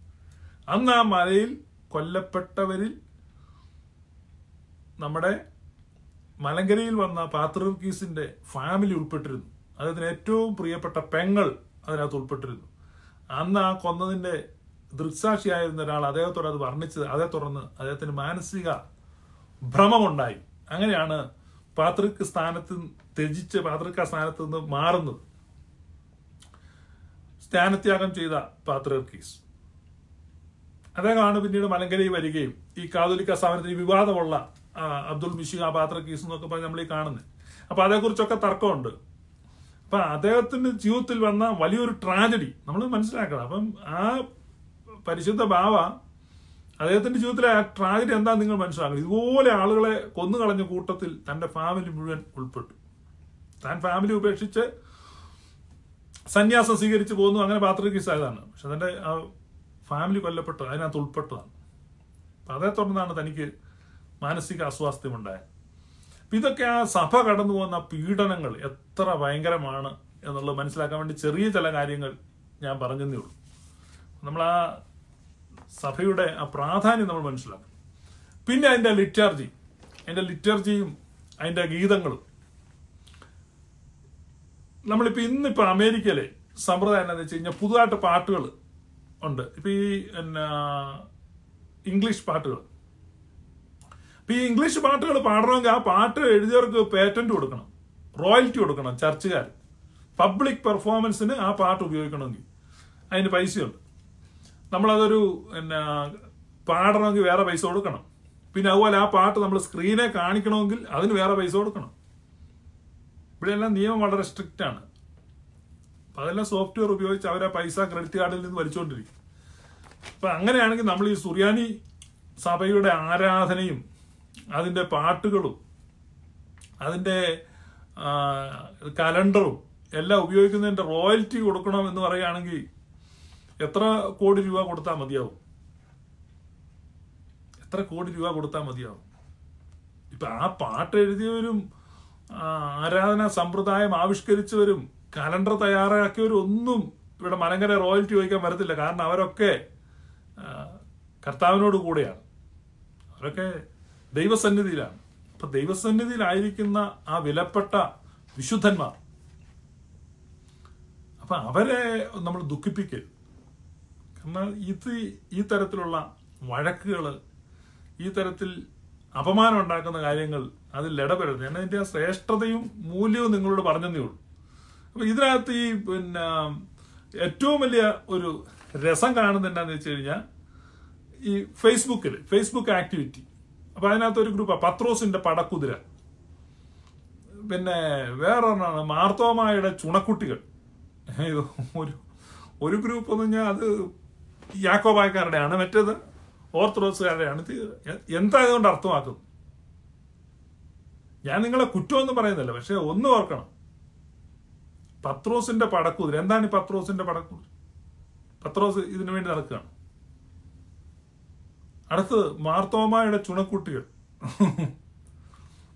അന്ന് ആ മലയിൽ കൊല്ലപ്പെട്ടവരിൽ നമ്മുടെ മലങ്കരയിൽ വന്ന പാത്രീസിന്റെ ഫാമിലി ഉൾപ്പെട്ടിരുന്നു അദ്ദേഹത്തിന് ഏറ്റവും പ്രിയപ്പെട്ട പെങ്ങൾ അതിനകത്ത് ഉൾപ്പെട്ടിരുന്നു അന്ന് ആ കൊന്നതിന്റെ ദൃക്സാക്ഷിയായിരുന്ന ഒരാൾ അദ്ദേഹത്തോട് അത് വർണ്ണിച്ചത് അതേ തുടർന്ന് അദ്ദേഹത്തിന് മാനസിക ഭ്രമമുണ്ടായി അങ്ങനെയാണ് പാത്രിക് സ്ഥാനത്ത് ത്യജിച്ച് പാത്രിക സ്ഥാനത്ത് നിന്ന് മാറുന്നത് സ്ഥാനത്യാഗം ചെയ്ത പാത്രർക്കീസ് അദ്ദേഹമാണ് പിന്നീട് മലങ്കരയിൽ വരികയും ഈ കാതോലിക്ക സ്ഥാപനത്തിന് വിവാദമുള്ള അബ്ദുൾ മിഷി ആ പാത്രർക്കീസ് എന്നൊക്കെ പറഞ്ഞ് നമ്മൾ ഈ കാണുന്നത് അപ്പൊ അതേക്കുറിച്ചൊക്കെ തർക്കമുണ്ട് അപ്പൊ അദ്ദേഹത്തിന്റെ ജീവിതത്തിൽ വന്ന വലിയൊരു ട്രാജഡി നമ്മൾ മനസ്സിലാക്കണം അപ്പം ആ പരിശുദ്ധ ഭാവ അദ്ദേഹത്തിന്റെ ജീവിതത്തിലെ ആ ട്രാജഡി എന്താ നിങ്ങൾ മനസ്സിലാക്കുന്നത് ഇതുപോലെ ആളുകളെ കൊന്നു കൂട്ടത്തിൽ തന്റെ ഫാമിലി മുഴുവൻ ഉൾപ്പെട്ടു താൻ ഫാമിലി ഉപേക്ഷിച്ച് സന്യാസം സ്വീകരിച്ച് പോകുന്നു അങ്ങനെ ആയതാണ് പക്ഷെ തന്റെ ആ ഫാമിലി കൊല്ലപ്പെട്ടു അതിനകത്ത് ഉൾപ്പെട്ടതാണ് അപ്പം അതേ തുടർന്നാണ് തനിക്ക് മാനസിക അസ്വാസ്ഥ്യമുണ്ടായത് അപ്പൊ ഇതൊക്കെ ആ സഭ കടന്നു പോകുന്ന പീഡനങ്ങൾ എത്ര ഭയങ്കരമാണ് എന്നുള്ളത് മനസ്സിലാക്കാൻ വേണ്ടി ചെറിയ ചില കാര്യങ്ങൾ ഞാൻ പറഞ്ഞതേ ഉള്ളൂ നമ്മൾ ആ സഭയുടെ ആ പ്രാധാന്യം നമ്മൾ മനസ്സിലാക്കും പിന്നെ അതിൻ്റെ ലിറ്റർജി അതിൻ്റെ ലിറ്റർജിയും അതിൻ്റെ ഗീതങ്ങളും നമ്മളിപ്പോൾ ഇന്നിപ്പോൾ അമേരിക്കയിലെ സമ്പ്രദായം എന്താണെന്ന് വെച്ച് കഴിഞ്ഞാൽ പുതുതായിട്ട് പാട്ടുകൾ ഉണ്ട് ഇപ്പോൾ ഈ എന്നാ ഇംഗ്ലീഷ് പാട്ടുകൾ അപ്പോൾ ഈ ഇംഗ്ലീഷ് പാട്ടുകൾ പാടണമെങ്കിൽ ആ പാട്ട് എഴുതിയവർക്ക് പേറ്റന്റ് കൊടുക്കണം റോയൽറ്റി കൊടുക്കണം ചർച്ചുകാർ പബ്ലിക് പെർഫോമൻസിന് ആ പാട്ട് ഉപയോഗിക്കണമെങ്കിൽ അതിന് പൈസയുണ്ട് നമ്മളതൊരു പിന്നെ പാടണമെങ്കിൽ വേറെ പൈസ കൊടുക്കണം പിന്നെ അതുപോലെ ആ പാട്ട് നമ്മൾ സ്ക്രീനെ കാണിക്കണമെങ്കിൽ അതിന് വേറെ പൈസ കൊടുക്കണം ഇവിടെയെല്ലാം നിയമം വളരെ സ്ട്രിക്റ്റ് ആണ് അപ്പം അതെല്ലാം സോഫ്റ്റ്വെയർ ഉപയോഗിച്ച് അവരെ പൈസ ക്രെഡിറ്റ് കാർഡിൽ നിന്ന് വലിച്ചുകൊണ്ടിരിക്കും അപ്പം അങ്ങനെയാണെങ്കിൽ നമ്മൾ ഈ സുറിയാനി സഭയുടെ ആരാധനയും അതിൻ്റെ പാട്ടുകളും അതിൻ്റെ കലണ്ടറും എല്ലാം ഉപയോഗിക്കുന്നതിൻ്റെ റോയൽറ്റി കൊടുക്കണം എന്ന് പറയുകയാണെങ്കിൽ എത്ര കോടി രൂപ കൊടുത്താൽ മതിയാവും എത്ര കോടി രൂപ കൊടുത്താൽ മതിയാവും ഇപ്പൊ ആ പാട്ട് എഴുതിയവരും ആരാധനാ സമ്പ്രദായം ആവിഷ്കരിച്ചവരും കലണ്ടർ തയ്യാറാക്കിയവരും ഒന്നും ഇവിടെ മലങ്കര റോയൽറ്റി ചോദിക്കാൻ വരത്തില്ല കാരണം അവരൊക്കെ കർത്താവിനോട് കൂടെയാണ് അവരൊക്കെ ദൈവസന്നിധിയിലാണ് അപ്പൊ ദൈവസന്നിധിയിലായിരിക്കുന്ന ആ വിലപ്പെട്ട വിശുദ്ധന്മാർ അപ്പൊ അവരെ നമ്മൾ ദുഃഖിപ്പിക്കരുത് എന്നാൽ ഇത് ഈ തരത്തിലുള്ള വഴക്കുകൾ ഈ തരത്തിൽ അപമാനം ഉണ്ടാക്കുന്ന കാര്യങ്ങൾ അതിൽ ഇടപെടരുത് ഇതിൻ്റെ ആ ശ്രേഷ്ഠതയും മൂല്യവും നിങ്ങളോട് പറഞ്ഞതേ ഉള്ളൂ അപ്പം ഇതിനകത്ത് ഈ പിന്നെ ഏറ്റവും വലിയ ഒരു രസം കാണുന്ന എന്താണെന്ന് വെച്ച് കഴിഞ്ഞാൽ ഈ ഫേസ്ബുക്കിൽ ഫേസ്ബുക്ക് ആക്ടിവിറ്റി അപ്പം അതിനകത്ത് ഒരു ഗ്രൂപ്പാണ് പത്രോസിൻ്റെ പടക്കുതിര പിന്നെ വേറൊരെണ്ണാണ് മാർത്തോമായുടെ ചുണക്കുട്ടികൾ ഒരു ഒരു ഗ്രൂപ്പ് എന്ന് പറഞ്ഞാൽ അത് യാക്കോബായക്കാരുടെയാണ് മറ്റേത് ഓർത്തഡോക്സുകാരുടെയാണ് എന്താ ഇതുകൊണ്ട് അർത്ഥമാക്കുന്നത് ഞാൻ നിങ്ങളെ കുറ്റമൊന്നും പറയുന്നില്ല പക്ഷെ ഒന്ന് ഓർക്കണം പത്രോസിന്റെ പടക്കൂതിരി എന്താണ് ഈ പത്രോസിന്റെ പടക്കൂതിരി പത്രോസ് ഇതിനു വേണ്ടി നടക്കുകയാണ് അടുത്തത് മാർത്തോമായുടെ ചുണക്കുട്ടികൾ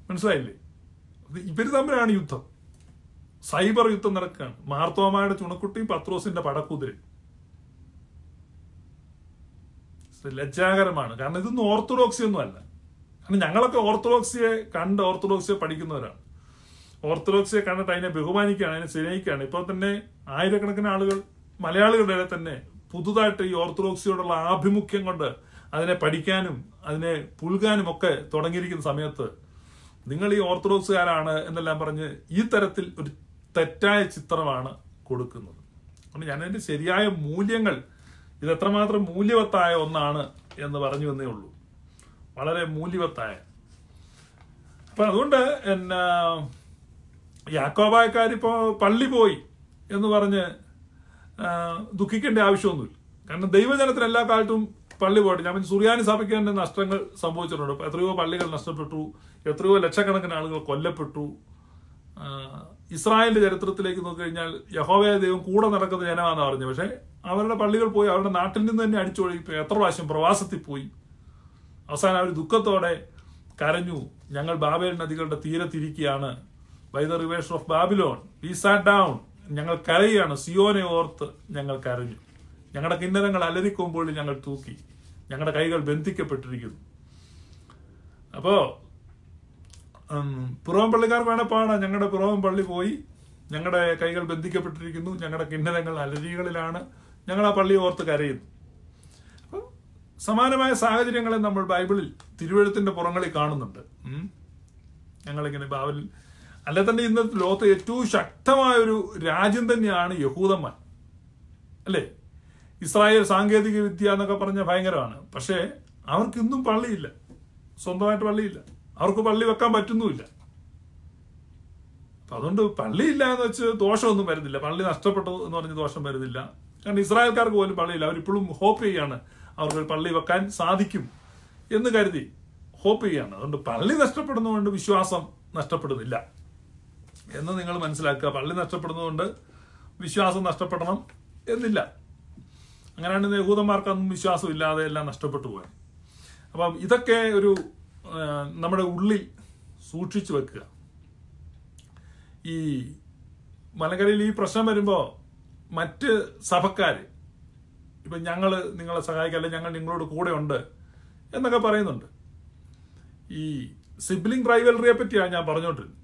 മനസ്സിലായില്ലേ ഇവർ തമ്മിലാണ് യുദ്ധം സൈബർ യുദ്ധം നടക്കുകയാണ് മാർത്തോമായുടെ ചുണക്കുട്ടിയും പത്രോസിന്റെ പടക്കുതിരയും ലജ്ജാകരമാണ് കാരണം ഇതൊന്നും ഓർത്തഡോക്സി ഒന്നും അല്ല കാരണം ഞങ്ങളൊക്കെ ഓർത്തഡോക്സിയെ കണ്ട് ഓർത്തഡോക്സിയെ പഠിക്കുന്നവരാണ് ഓർത്തഡോക്സിയെ കണ്ടിട്ട് അതിനെ ബഹുമാനിക്കുകയാണ് അതിനെ സ്നേഹിക്കുകയാണ് ഇപ്പോൾ തന്നെ ആയിരക്കണക്കിന് ആളുകൾ മലയാളികളുടെ തന്നെ പുതുതായിട്ട് ഈ ഓർത്തഡോക്സിയോടുള്ള ആഭിമുഖ്യം കൊണ്ട് അതിനെ പഠിക്കാനും അതിനെ പുൽകാനും ഒക്കെ തുടങ്ങിയിരിക്കുന്ന സമയത്ത് നിങ്ങൾ ഈ ഓർത്തഡോക്സുകാരാണ് എന്നെല്ലാം പറഞ്ഞ് ഈ തരത്തിൽ ഒരു തെറ്റായ ചിത്രമാണ് കൊടുക്കുന്നത് അതുകൊണ്ട് ഞാനതിൻ്റെ ശരിയായ മൂല്യങ്ങൾ ഇത് എത്രമാത്രം മൂല്യവത്തായ ഒന്നാണ് എന്ന് പറഞ്ഞു എന്നേ ഉള്ളൂ വളരെ മൂല്യവത്തായ അപ്പൊ അതുകൊണ്ട് എന്നാ യാക്കോബായക്കാരിപ്പോൾ പള്ളി പോയി എന്ന് പറഞ്ഞ് ദുഃഖിക്കേണ്ട ആവശ്യമൊന്നുമില്ല കാരണം ദൈവജനത്തിന് എല്ലാ കാലത്തും പള്ളി പോയിട്ട് ഞാൻ സുറിയാനി സഭയ്ക്ക് തന്നെ നഷ്ടങ്ങൾ സംഭവിച്ചിട്ടുണ്ട് എത്രയോ പള്ളികൾ നഷ്ടപ്പെട്ടു എത്രയോ ലക്ഷക്കണക്കിന് ആളുകൾ കൊല്ലപ്പെട്ടു ഇസ്രായേലിന്റെ ചരിത്രത്തിലേക്ക് നോക്കി കഴിഞ്ഞാൽ യഹോവയ ദൈവം കൂടെ നടക്കുന്ന ജനമാണെന്ന് പറഞ്ഞു പക്ഷേ അവരുടെ പള്ളികൾ പോയി അവരുടെ നാട്ടിൽ നിന്ന് തന്നെ അടിച്ചൊഴുകിപ്പോയി എത്ര പ്രാവശ്യം പ്രവാസത്തിൽ പോയി അവസാനം അവർ ദുഃഖത്തോടെ കരഞ്ഞു ഞങ്ങൾ ബാബേൽ നദികളുടെ തീരത്തിരിക്കുകയാണ് by the rivers of Babylon we sat down ഞങ്ങൾ കരയുകയാണ് സിയോനെ ഓർത്ത് ഞങ്ങൾ കരഞ്ഞു ഞങ്ങളുടെ കിന്നരങ്ങൾ അലരിക്കുമ്പോൾ ഞങ്ങൾ തൂക്കി ഞങ്ങളുടെ കൈകൾ ബന്ധിക്കപ്പെട്ടിരിക്കുന്നു അപ്പോൾ പുറവം പള്ളിക്കാർ വേണപ്പാണ് ഞങ്ങളുടെ പുറവം പള്ളി പോയി ഞങ്ങളുടെ കൈകൾ ബന്ധിക്കപ്പെട്ടിരിക്കുന്നു ഞങ്ങളുടെ കിന്നരങ്ങൾ അലരികളിലാണ് ഞങ്ങൾ ആ പള്ളി ഓർത്ത് കരയുന്നു അപ്പം സമാനമായ സാഹചര്യങ്ങളെ നമ്മൾ ബൈബിളിൽ തിരുവഴുത്തിൻ്റെ പുറങ്ങളിൽ കാണുന്നുണ്ട് ഞങ്ങളിങ്ങനെ ബാബിൽ അല്ലെ തന്നെ ഇന്നത്തെ ലോകത്തെ ഏറ്റവും ശക്തമായൊരു രാജ്യം തന്നെയാണ് യഹൂദന്മാർ അല്ലേ ഇസ്രായേൽ സാങ്കേതിക വിദ്യ എന്നൊക്കെ പറഞ്ഞ ഭയങ്കരമാണ് പക്ഷേ അവർക്ക് ഇന്നും പള്ളിയില്ല സ്വന്തമായിട്ട് പള്ളിയില്ല അവർക്ക് പള്ളി വെക്കാൻ പറ്റുന്നുമില്ല അപ്പം അതുകൊണ്ട് പള്ളിയില്ല എന്ന് വെച്ച് ദോഷമൊന്നും വരുന്നില്ല പള്ളി നഷ്ടപ്പെട്ടു എന്ന് പറഞ്ഞ് ദോഷം വരുന്നില്ല കാരണം ഇസ്രായേൽക്കാർക്ക് പോലും പള്ളിയില്ല അവരിപ്പോഴും ഹോപ്പ് ചെയ്യാണ് അവർക്ക് പള്ളി വെക്കാൻ സാധിക്കും എന്ന് കരുതി ഹോപ്പ് ചെയ്യാണ് അതുകൊണ്ട് പള്ളി നഷ്ടപ്പെടുന്നതുകൊണ്ട് വിശ്വാസം നഷ്ടപ്പെടുന്നില്ല എന്ന് നിങ്ങൾ മനസ്സിലാക്കുക പള്ളി നഷ്ടപ്പെടുന്നതുകൊണ്ട് വിശ്വാസം നഷ്ടപ്പെടണം എന്നില്ല അങ്ങനെയാണ് അന്നും വിശ്വാസം ഇല്ലാതെ എല്ലാം നഷ്ടപ്പെട്ടു പോയത് അപ്പം ഇതൊക്കെ ഒരു നമ്മുടെ ഉള്ളിൽ സൂക്ഷിച്ചു വെക്കുക ഈ മലകരയിൽ ഈ പ്രശ്നം വരുമ്പോൾ മറ്റ് സഭക്കാർ ഇപ്പം ഞങ്ങൾ നിങ്ങളെ സഹായിക്കുക അല്ലെങ്കിൽ ഞങ്ങൾ നിങ്ങളോട് കൂടെ ഉണ്ട് എന്നൊക്കെ പറയുന്നുണ്ട് ഈ സിബ്ലിംഗ് റൈവലറിയെ പറ്റിയാണ് ഞാൻ പറഞ്ഞുകൊണ്ടിരുന്നത്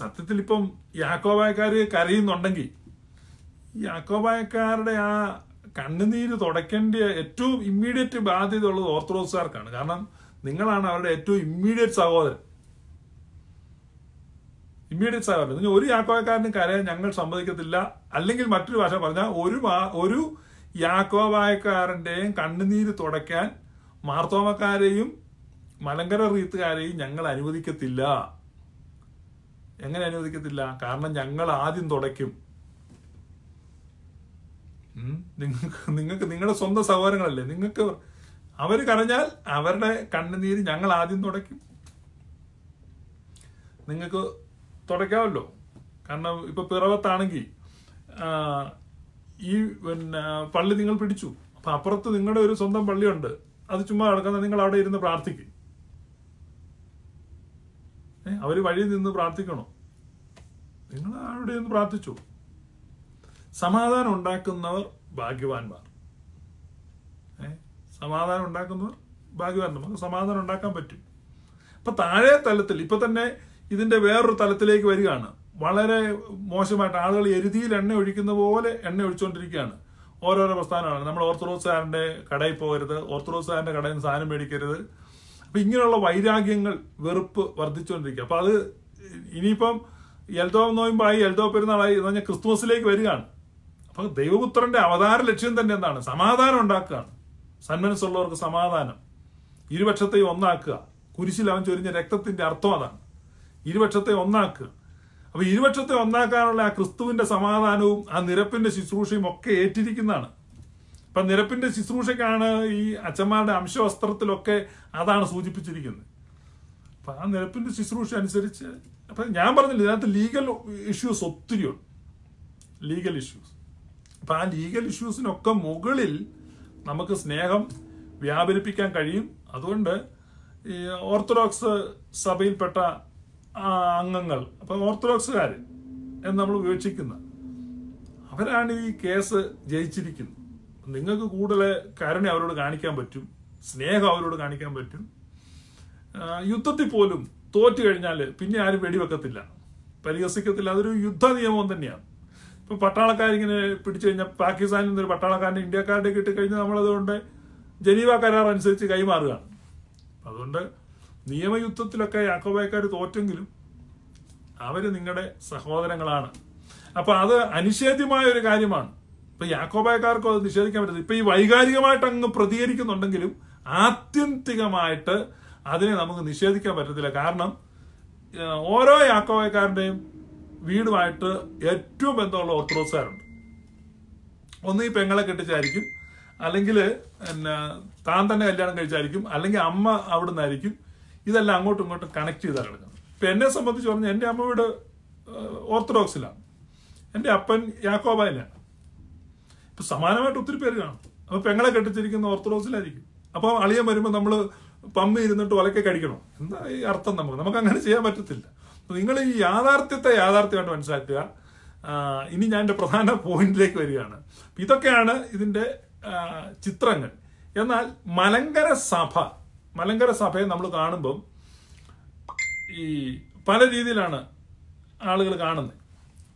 സത്യത്തിൽ ഇപ്പം യാക്കോബായക്കാർ കരയുന്നുണ്ടെങ്കിൽ യാക്കോബായക്കാരുടെ ആ കണ്ണുനീര് തുടയ്ക്കേണ്ട ഏറ്റവും ഇമ്മീഡിയറ്റ് ബാധ്യത ഉള്ളത് ഓർത്തഡോക്സുകാർക്കാണ് കാരണം നിങ്ങളാണ് അവരുടെ ഏറ്റവും ഇമ്മീഡിയറ്റ് സഹോദരൻ ഇമ്മീഡിയറ്റ് സഹോദരൻ ഒരു യാക്കോബായക്കാരനും കരയാൻ ഞങ്ങൾ സമ്മതിക്കത്തില്ല അല്ലെങ്കിൽ മറ്റൊരു ഭാഷ പറഞ്ഞാൽ ഒരു ഒരു യാക്കോബായക്കാരൻ്റെയും കണ്ണുനീര് തുടയ്ക്കാൻ മാർത്തോമക്കാരെയും മലങ്കര റീത്തുകാരെയും ഞങ്ങൾ അനുവദിക്കത്തില്ല എങ്ങനെ അനുവദിക്കത്തില്ല കാരണം ഞങ്ങൾ ആദ്യം തുടയ്ക്കും നിങ്ങൾക്ക് നിങ്ങൾക്ക് നിങ്ങളുടെ സ്വന്തം സഹോദരങ്ങളല്ലേ നിങ്ങൾക്ക് അവർ കരഞ്ഞാൽ അവരുടെ കണ്ണുനീര് ഞങ്ങൾ ആദ്യം തുടയ്ക്കും നിങ്ങൾക്ക് തുടയ്ക്കാമല്ലോ കാരണം ഇപ്പൊ പിറവത്താണെങ്കിൽ ഈ പിന്നെ പള്ളി നിങ്ങൾ പിടിച്ചു അപ്പൊ അപ്പുറത്ത് നിങ്ങളുടെ ഒരു സ്വന്തം പള്ളിയുണ്ട് അത് ചുമ്മാ കിടക്കുന്ന നിങ്ങൾ അവിടെ ഇരുന്ന് പ്രാർത്ഥിക്കും ഏഹ് അവര് വഴി നിന്ന് പ്രാർത്ഥിക്കണോ നിങ്ങൾ അവിടെ നിന്ന് പ്രാർത്ഥിച്ചു സമാധാനം ഉണ്ടാക്കുന്നവർ ഭാഗ്യവാന്മാർ ഏഹ് സമാധാനം ഉണ്ടാക്കുന്നവർ ഭാഗ്യവാൻ നമുക്ക് സമാധാനം ഉണ്ടാക്കാൻ പറ്റും അപ്പൊ താഴെ തലത്തിൽ ഇപ്പൊ തന്നെ ഇതിന്റെ വേറൊരു തലത്തിലേക്ക് വരികയാണ് വളരെ മോശമായിട്ട് ആളുകൾ എരുതിയിൽ എണ്ണ ഒഴിക്കുന്ന പോലെ എണ്ണ ഒഴിച്ചുകൊണ്ടിരിക്കുകയാണ് ഓരോരോ പ്രസ്ഥാനമാണ് നമ്മൾ ഓർത്തഡോക്സ് സാറിൻ്റെ കടയിൽ പോകരുത് ഓർത്തഡോക്സ് സാറിൻ്റെ കടയിൽ നിന്ന് സാധനം മേടിക്കരുത് അപ്പം ഇങ്ങനെയുള്ള വൈരാഗ്യങ്ങൾ വെറുപ്പ് വർദ്ധിച്ചുകൊണ്ടിരിക്കുക അപ്പം അത് ഇനിയിപ്പം എൽദോ നോയമ്പായി എൽതോ പെരുന്നാളായി എന്ന് പറഞ്ഞാൽ ക്രിസ്തുമസിലേക്ക് വരികയാണ് അപ്പം ദൈവപുത്രൻ്റെ അവതാര ലക്ഷ്യം തന്നെ എന്താണ് സമാധാനം ഉണ്ടാക്കുകയാണ് സന്മനസ്സുള്ളവർക്ക് സമാധാനം ഇരുപക്ഷത്തെയും ഒന്നാക്കുക കുരിശിൽ അവൻ ചൊരിഞ്ഞ രക്തത്തിൻ്റെ അർത്ഥം അതാണ് ഇരുപക്ഷത്തെ ഒന്നാക്കുക അപ്പോൾ ഇരുപക്ഷത്തെ ഒന്നാക്കാനുള്ള ആ ക്രിസ്തുവിന്റെ സമാധാനവും ആ നിരപ്പിന്റെ ശുശ്രൂഷയും ഒക്കെ ഏറ്റിരിക്കുന്നതാണ് അപ്പൊ നിരപ്പിന്റെ ശുശ്രൂഷയ്ക്കാണ് ഈ അച്ഛന്മാരുടെ അംശവസ്ത്രത്തിലൊക്കെ അതാണ് സൂചിപ്പിച്ചിരിക്കുന്നത് അപ്പൊ ആ നിരപ്പിന്റെ ശുശ്രൂഷ അനുസരിച്ച് അപ്പൊ ഞാൻ പറഞ്ഞില്ല ഇതിനകത്ത് ലീഗൽ ഇഷ്യൂസ് ഒത്തിരി ഉണ്ട് ലീഗൽ ഇഷ്യൂസ് അപ്പൊ ആ ലീഗൽ ഇഷ്യൂസിനൊക്കെ മുകളിൽ നമുക്ക് സ്നേഹം വ്യാപരിപ്പിക്കാൻ കഴിയും അതുകൊണ്ട് ഈ ഓർത്തഡോക്സ് സഭയിൽപ്പെട്ട അംഗങ്ങൾ അപ്പം ഓർത്തഡോക്സുകാർ എന്ന് നമ്മൾ വിവക്ഷിക്കുന്ന അവരാണ് ഈ കേസ് ജയിച്ചിരിക്കുന്നത് നിങ്ങൾക്ക് കൂടുതൽ കരുണ അവരോട് കാണിക്കാൻ പറ്റും സ്നേഹം അവരോട് കാണിക്കാൻ പറ്റും യുദ്ധത്തിൽ പോലും തോറ്റു കഴിഞ്ഞാൽ പിന്നെ ആരും വെടിവെക്കത്തില്ല പരിഹസിക്കത്തില്ല അതൊരു യുദ്ധ നിയമം തന്നെയാണ് ഇപ്പം പട്ടാളക്കാരിങ്ങനെ പിടിച്ചു കഴിഞ്ഞാൽ പാകിസ്ഥാനിൽ നിന്നൊരു പട്ടാളക്കാരൻ്റെ ഇന്ത്യക്കാരുടെ കിട്ടിക്കഴിഞ്ഞാൽ നമ്മളതുകൊണ്ട് ജനീവ കരാർ അനുസരിച്ച് കൈമാറുകയാണ് അതുകൊണ്ട് നിയമയുദ്ധത്തിലൊക്കെ യാക്കോബായക്കാർ തോറ്റെങ്കിലും അവർ നിങ്ങളുടെ സഹോദരങ്ങളാണ് അപ്പോൾ അത് അനിഷേധ്യമായ ഒരു കാര്യമാണ് ഇപ്പൊ യാക്കോബായക്കാർക്കും അത് നിഷേധിക്കാൻ പറ്റില്ല ഇപ്പൊ ഈ വൈകാരികമായിട്ട് അങ്ങ് പ്രതികരിക്കുന്നുണ്ടെങ്കിലും ആത്യന്തികമായിട്ട് അതിനെ നമുക്ക് നിഷേധിക്കാൻ പറ്റത്തില്ല കാരണം ഓരോ യാക്കോബായക്കാരുടെയും വീടുമായിട്ട് ഏറ്റവും ബന്ധമുള്ള ഓർത്തഡോക്സുകാരുണ്ട് ഒന്ന് ഈ പെങ്ങളെ കെട്ടിച്ചായിരിക്കും അല്ലെങ്കിൽ എന്നാ താൻ തന്നെ കല്യാണം കഴിച്ചായിരിക്കും അല്ലെങ്കിൽ അമ്മ അവിടുന്നായിരിക്കും ഇതെല്ലാം അങ്ങോട്ടും ഇങ്ങോട്ടും കണക്ട് ചെയ്താണ് കിടക്കുന്നത് ഇപ്പം എന്നെ സംബന്ധിച്ച് പറഞ്ഞാൽ എൻ്റെ അമ്മ വീട് ഓർത്തഡോക്സിലാണ് എൻ്റെ അപ്പൻ യാക്കോബായിലാണ് ഇപ്പം സമാനമായിട്ട് ഒത്തിരി പേര് കാണും അപ്പോൾ പെങ്ങളെ കെട്ടിച്ചിരിക്കുന്ന ഓർത്തഡോക്സിലായിരിക്കും അപ്പോൾ അളിയൻ വരുമ്പോൾ നമ്മൾ പമ്മി ഇരുന്നിട്ട് ഒലക്കെ കടിക്കണം എന്താ ഈ അർത്ഥം നമുക്ക് നമുക്ക് അങ്ങനെ ചെയ്യാൻ പറ്റത്തില്ല നിങ്ങൾ ഈ യാഥാർത്ഥ്യത്തെ യാഥാർത്ഥ്യമായിട്ട് മനസ്സിലാക്കുക ഇനി ഞാൻ എൻ്റെ പ്രധാന പോയിന്റിലേക്ക് വരികയാണ് ഇതൊക്കെയാണ് ഇതിൻ്റെ ചിത്രങ്ങൾ എന്നാൽ മലങ്കര സഭ മലങ്കര സഭയെ നമ്മൾ കാണുമ്പം ഈ പല രീതിയിലാണ് ആളുകൾ കാണുന്നത്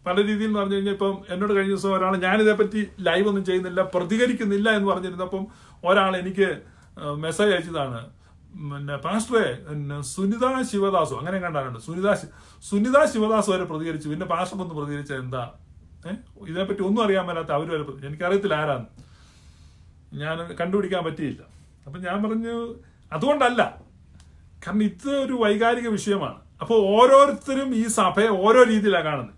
പല രീതിയിൽ എന്ന് പറഞ്ഞു കഴിഞ്ഞാൽ ഇപ്പം എന്നോട് കഴിഞ്ഞ ദിവസം ഒരാൾ ഞാനിതേപ്പറ്റി ലൈവ് ഒന്നും ചെയ്യുന്നില്ല പ്രതികരിക്കുന്നില്ല എന്ന് പറഞ്ഞിരുന്നപ്പം ഒരാൾ എനിക്ക് മെസ്സേജ് അയച്ചതാണ് പിന്നെ പാസ്റ്ററെ സുനിത ശിവദാസു അങ്ങനെ കണ്ടാലുണ്ട് സുനിത സുനിത ശിവദാസ് വരെ പ്രതികരിച്ചു പിന്നെ പാസ്റ്റർ ഒന്ന് പ്രതികരിച്ച എന്താ ഏഹ് ഇതിനെപ്പറ്റി ഒന്നും അറിയാൻ മേലാത്ത അവർ വരെ എനിക്കറിയത്തില്ല ആരാന്ന് ഞാൻ കണ്ടുപിടിക്കാൻ പറ്റിയില്ല അപ്പം ഞാൻ പറഞ്ഞു അതുകൊണ്ടല്ല കാരണം ഇത് ഒരു വൈകാരിക വിഷയമാണ് അപ്പോൾ ഓരോരുത്തരും ഈ സഭയെ ഓരോ രീതിയിലാണ് കാണുന്നത്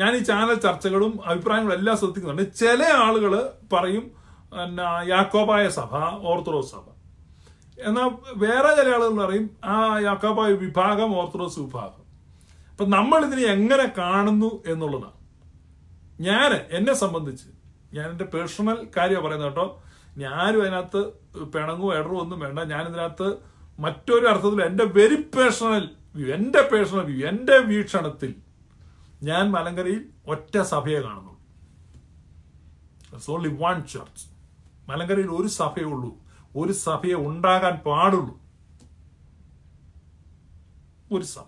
ഞാൻ ഈ ചാനൽ ചർച്ചകളും അഭിപ്രായങ്ങളും എല്ലാം ശ്രദ്ധിക്കുന്നുണ്ട് ചില ആളുകൾ പറയും പിന്നെ യാക്കോബായ സഭ ഓർത്തഡോക്സ് സഭ എന്നാൽ വേറെ ചില ആളുകൾ പറയും ആ യാക്കോബായ വിഭാഗം ഓർത്തഡോക്സ് വിഭാഗം അപ്പം നമ്മൾ ഇതിനെ എങ്ങനെ കാണുന്നു എന്നുള്ളതാണ് ഞാൻ എന്നെ സംബന്ധിച്ച് ഞാൻ എൻ്റെ പേഴ്സണൽ കാര്യമാണ് പറയുന്നത് കേട്ടോ ഞാനും അതിനകത്ത് പിണങ്ങും എടറും ഒന്നും വേണ്ട ഞാൻ മറ്റൊരു അർത്ഥത്തിൽ എൻ്റെ വെരി പേഴ്സണൽ വ്യൂ എൻ്റെ പേഴ്സണൽ വ്യൂ എൻ്റെ വീക്ഷണത്തിൽ ഞാൻ മലങ്കരയിൽ ഒറ്റ സഭയെ കാണുന്നു ഓൺലി വൺ ചർച്ച് മലങ്കരയിൽ ഒരു സഭയേ ഉള്ളൂ ഒരു സഭയെ ഉണ്ടാകാൻ പാടുള്ളൂ ഒരു സഭ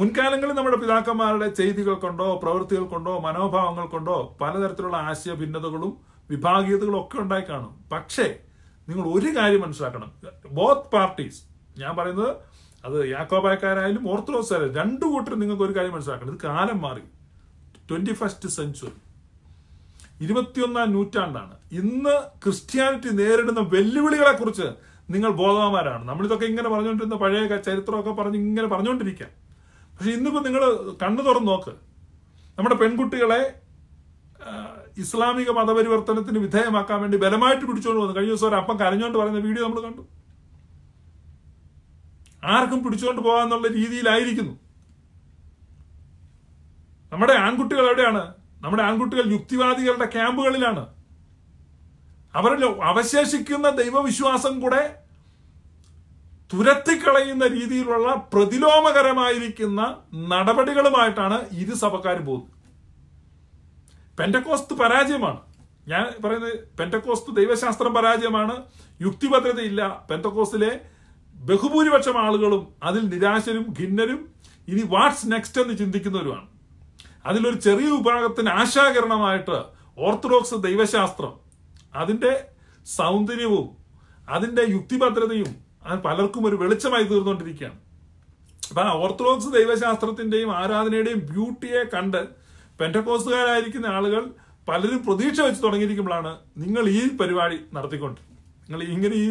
മുൻകാലങ്ങളിൽ നമ്മുടെ പിതാക്കന്മാരുടെ ചെയ്തികൾ കൊണ്ടോ പ്രവൃത്തികൾ കൊണ്ടോ മനോഭാവങ്ങൾ കൊണ്ടോ പലതരത്തിലുള്ള ആശയ ഭിന്നതകളും വിഭാഗീയതകളൊക്കെ ഉണ്ടായി കാണും പക്ഷേ നിങ്ങൾ ഒരു കാര്യം മനസ്സിലാക്കണം ബോത്ത് പാർട്ടീസ് ഞാൻ പറയുന്നത് അത് യാക്കോബായക്കാരായാലും ഓർത്തഡോക്സ് ആയാലും രണ്ടു കൂട്ടരും നിങ്ങൾക്ക് ഒരു കാര്യം മനസ്സിലാക്കണം ഇത് കാലം മാറി ട്വന്റി ഫസ്റ്റ് സെഞ്ചുറി ഇരുപത്തിയൊന്നാം നൂറ്റാണ്ടാണ് ഇന്ന് ക്രിസ്ത്യാനിറ്റി നേരിടുന്ന വെല്ലുവിളികളെ കുറിച്ച് നിങ്ങൾ ബോധവാന്മാരാണ് നമ്മളിതൊക്കെ ഇങ്ങനെ പറഞ്ഞുകൊണ്ടിരുന്ന പഴയ ചരിത്രമൊക്കെ പറഞ്ഞ് ഇങ്ങനെ പറഞ്ഞുകൊണ്ടിരിക്കാം പക്ഷെ ഇന്നിപ്പോൾ നിങ്ങൾ കണ്ണു തുറന്ന് നോക്ക് നമ്മുടെ പെൺകുട്ടികളെ ഇസ്ലാമിക മതപരിവർത്തനത്തിന് വിധേയമാക്കാൻ വേണ്ടി ബലമായിട്ട് പിടിച്ചുകൊണ്ട് വന്നു കഴിഞ്ഞ ദിവസം അപ്പം കരഞ്ഞുകൊണ്ട് പറയുന്ന വീഡിയോ നമ്മൾ കണ്ടു ആർക്കും പിടിച്ചുകൊണ്ട് പോകാമെന്നുള്ള രീതിയിലായിരിക്കുന്നു നമ്മുടെ ആൺകുട്ടികൾ എവിടെയാണ് നമ്മുടെ ആൺകുട്ടികൾ യുക്തിവാദികളുടെ ക്യാമ്പുകളിലാണ് അവരുടെ അവശേഷിക്കുന്ന ദൈവവിശ്വാസം കൂടെ തുരത്തിക്കളയുന്ന രീതിയിലുള്ള പ്രതിലോമകരമായിരിക്കുന്ന നടപടികളുമായിട്ടാണ് ഇരു സഭക്കാരും പോകുന്നത് പെൻറ്റക്കോസ്ത് പരാജയമാണ് ഞാൻ പറയുന്നത് പെൻറ്റക്കോസ്ത് ദൈവശാസ്ത്രം പരാജയമാണ് യുക്തിഭദ്രതയില്ല പെൻറ്റക്കോസ്തിലെ ബഹുഭൂരിപക്ഷം ആളുകളും അതിൽ നിരാശരും ഖിന്നരും ഇനി വാട്ട്സ് നെക്സ്റ്റ് എന്ന് ചിന്തിക്കുന്നവരുമാണ് അതിലൊരു ചെറിയ വിഭാഗത്തിന് ആശാകരണമായിട്ട് ഓർത്തഡോക്സ് ദൈവശാസ്ത്രം അതിൻ്റെ സൗന്ദര്യവും അതിൻ്റെ യുക്തിഭദ്രതയും അത് പലർക്കും ഒരു വെളിച്ചമായി തീർന്നുകൊണ്ടിരിക്കുകയാണ് അപ്പം ഓർത്തഡോക്സ് ദൈവശാസ്ത്രത്തിൻ്റെയും ആരാധനയുടെയും ബ്യൂട്ടിയെ കണ്ട് പെൻറ്റക്കോസുകാരായിരിക്കുന്ന ആളുകൾ പലരും പ്രതീക്ഷ വെച്ച് തുടങ്ങിയിരിക്കുമ്പോഴാണ് നിങ്ങൾ ഈ പരിപാടി നടത്തിക്കൊണ്ട് നിങ്ങൾ ഇങ്ങനെ ഈ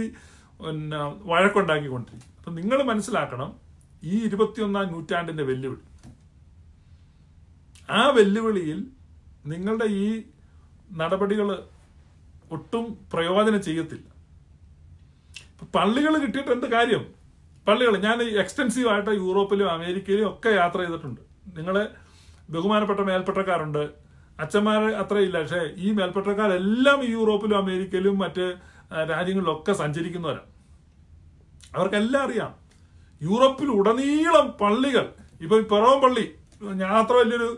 പിന്നെ വഴക്കുണ്ടാക്കിക്കൊണ്ടിരിക്കും അപ്പം നിങ്ങൾ മനസ്സിലാക്കണം ഈ ഇരുപത്തിയൊന്നാം നൂറ്റാണ്ടിൻ്റെ വെല്ലുവിളി ആ വെല്ലുവിളിയിൽ നിങ്ങളുടെ ഈ നടപടികൾ ഒട്ടും പ്രയോജനം ചെയ്യത്തില്ല പള്ളികൾ കിട്ടിയിട്ട് എന്ത് കാര്യം പള്ളികൾ ഞാൻ എക്സ്റ്റെൻസീവായിട്ട് യൂറോപ്പിലും അമേരിക്കയിലും ഒക്കെ യാത്ര ചെയ്തിട്ടുണ്ട് നിങ്ങളെ ബഹുമാനപ്പെട്ട മേൽപ്പെട്ടക്കാരുണ്ട് അച്ഛന്മാർ അത്രയില്ല പക്ഷേ ഈ മേൽപ്പെട്ടക്കാരെല്ലാം യൂറോപ്പിലും അമേരിക്കയിലും മറ്റ് രാജ്യങ്ങളിലൊക്കെ സഞ്ചരിക്കുന്നവരാണ് അവർക്കെല്ലാം അറിയാം യൂറോപ്പിൽ ഉടനീളം പള്ളികൾ ഇപ്പൊ ഈ പിറവം പള്ളി ഞാൻ അത്ര വലിയൊരു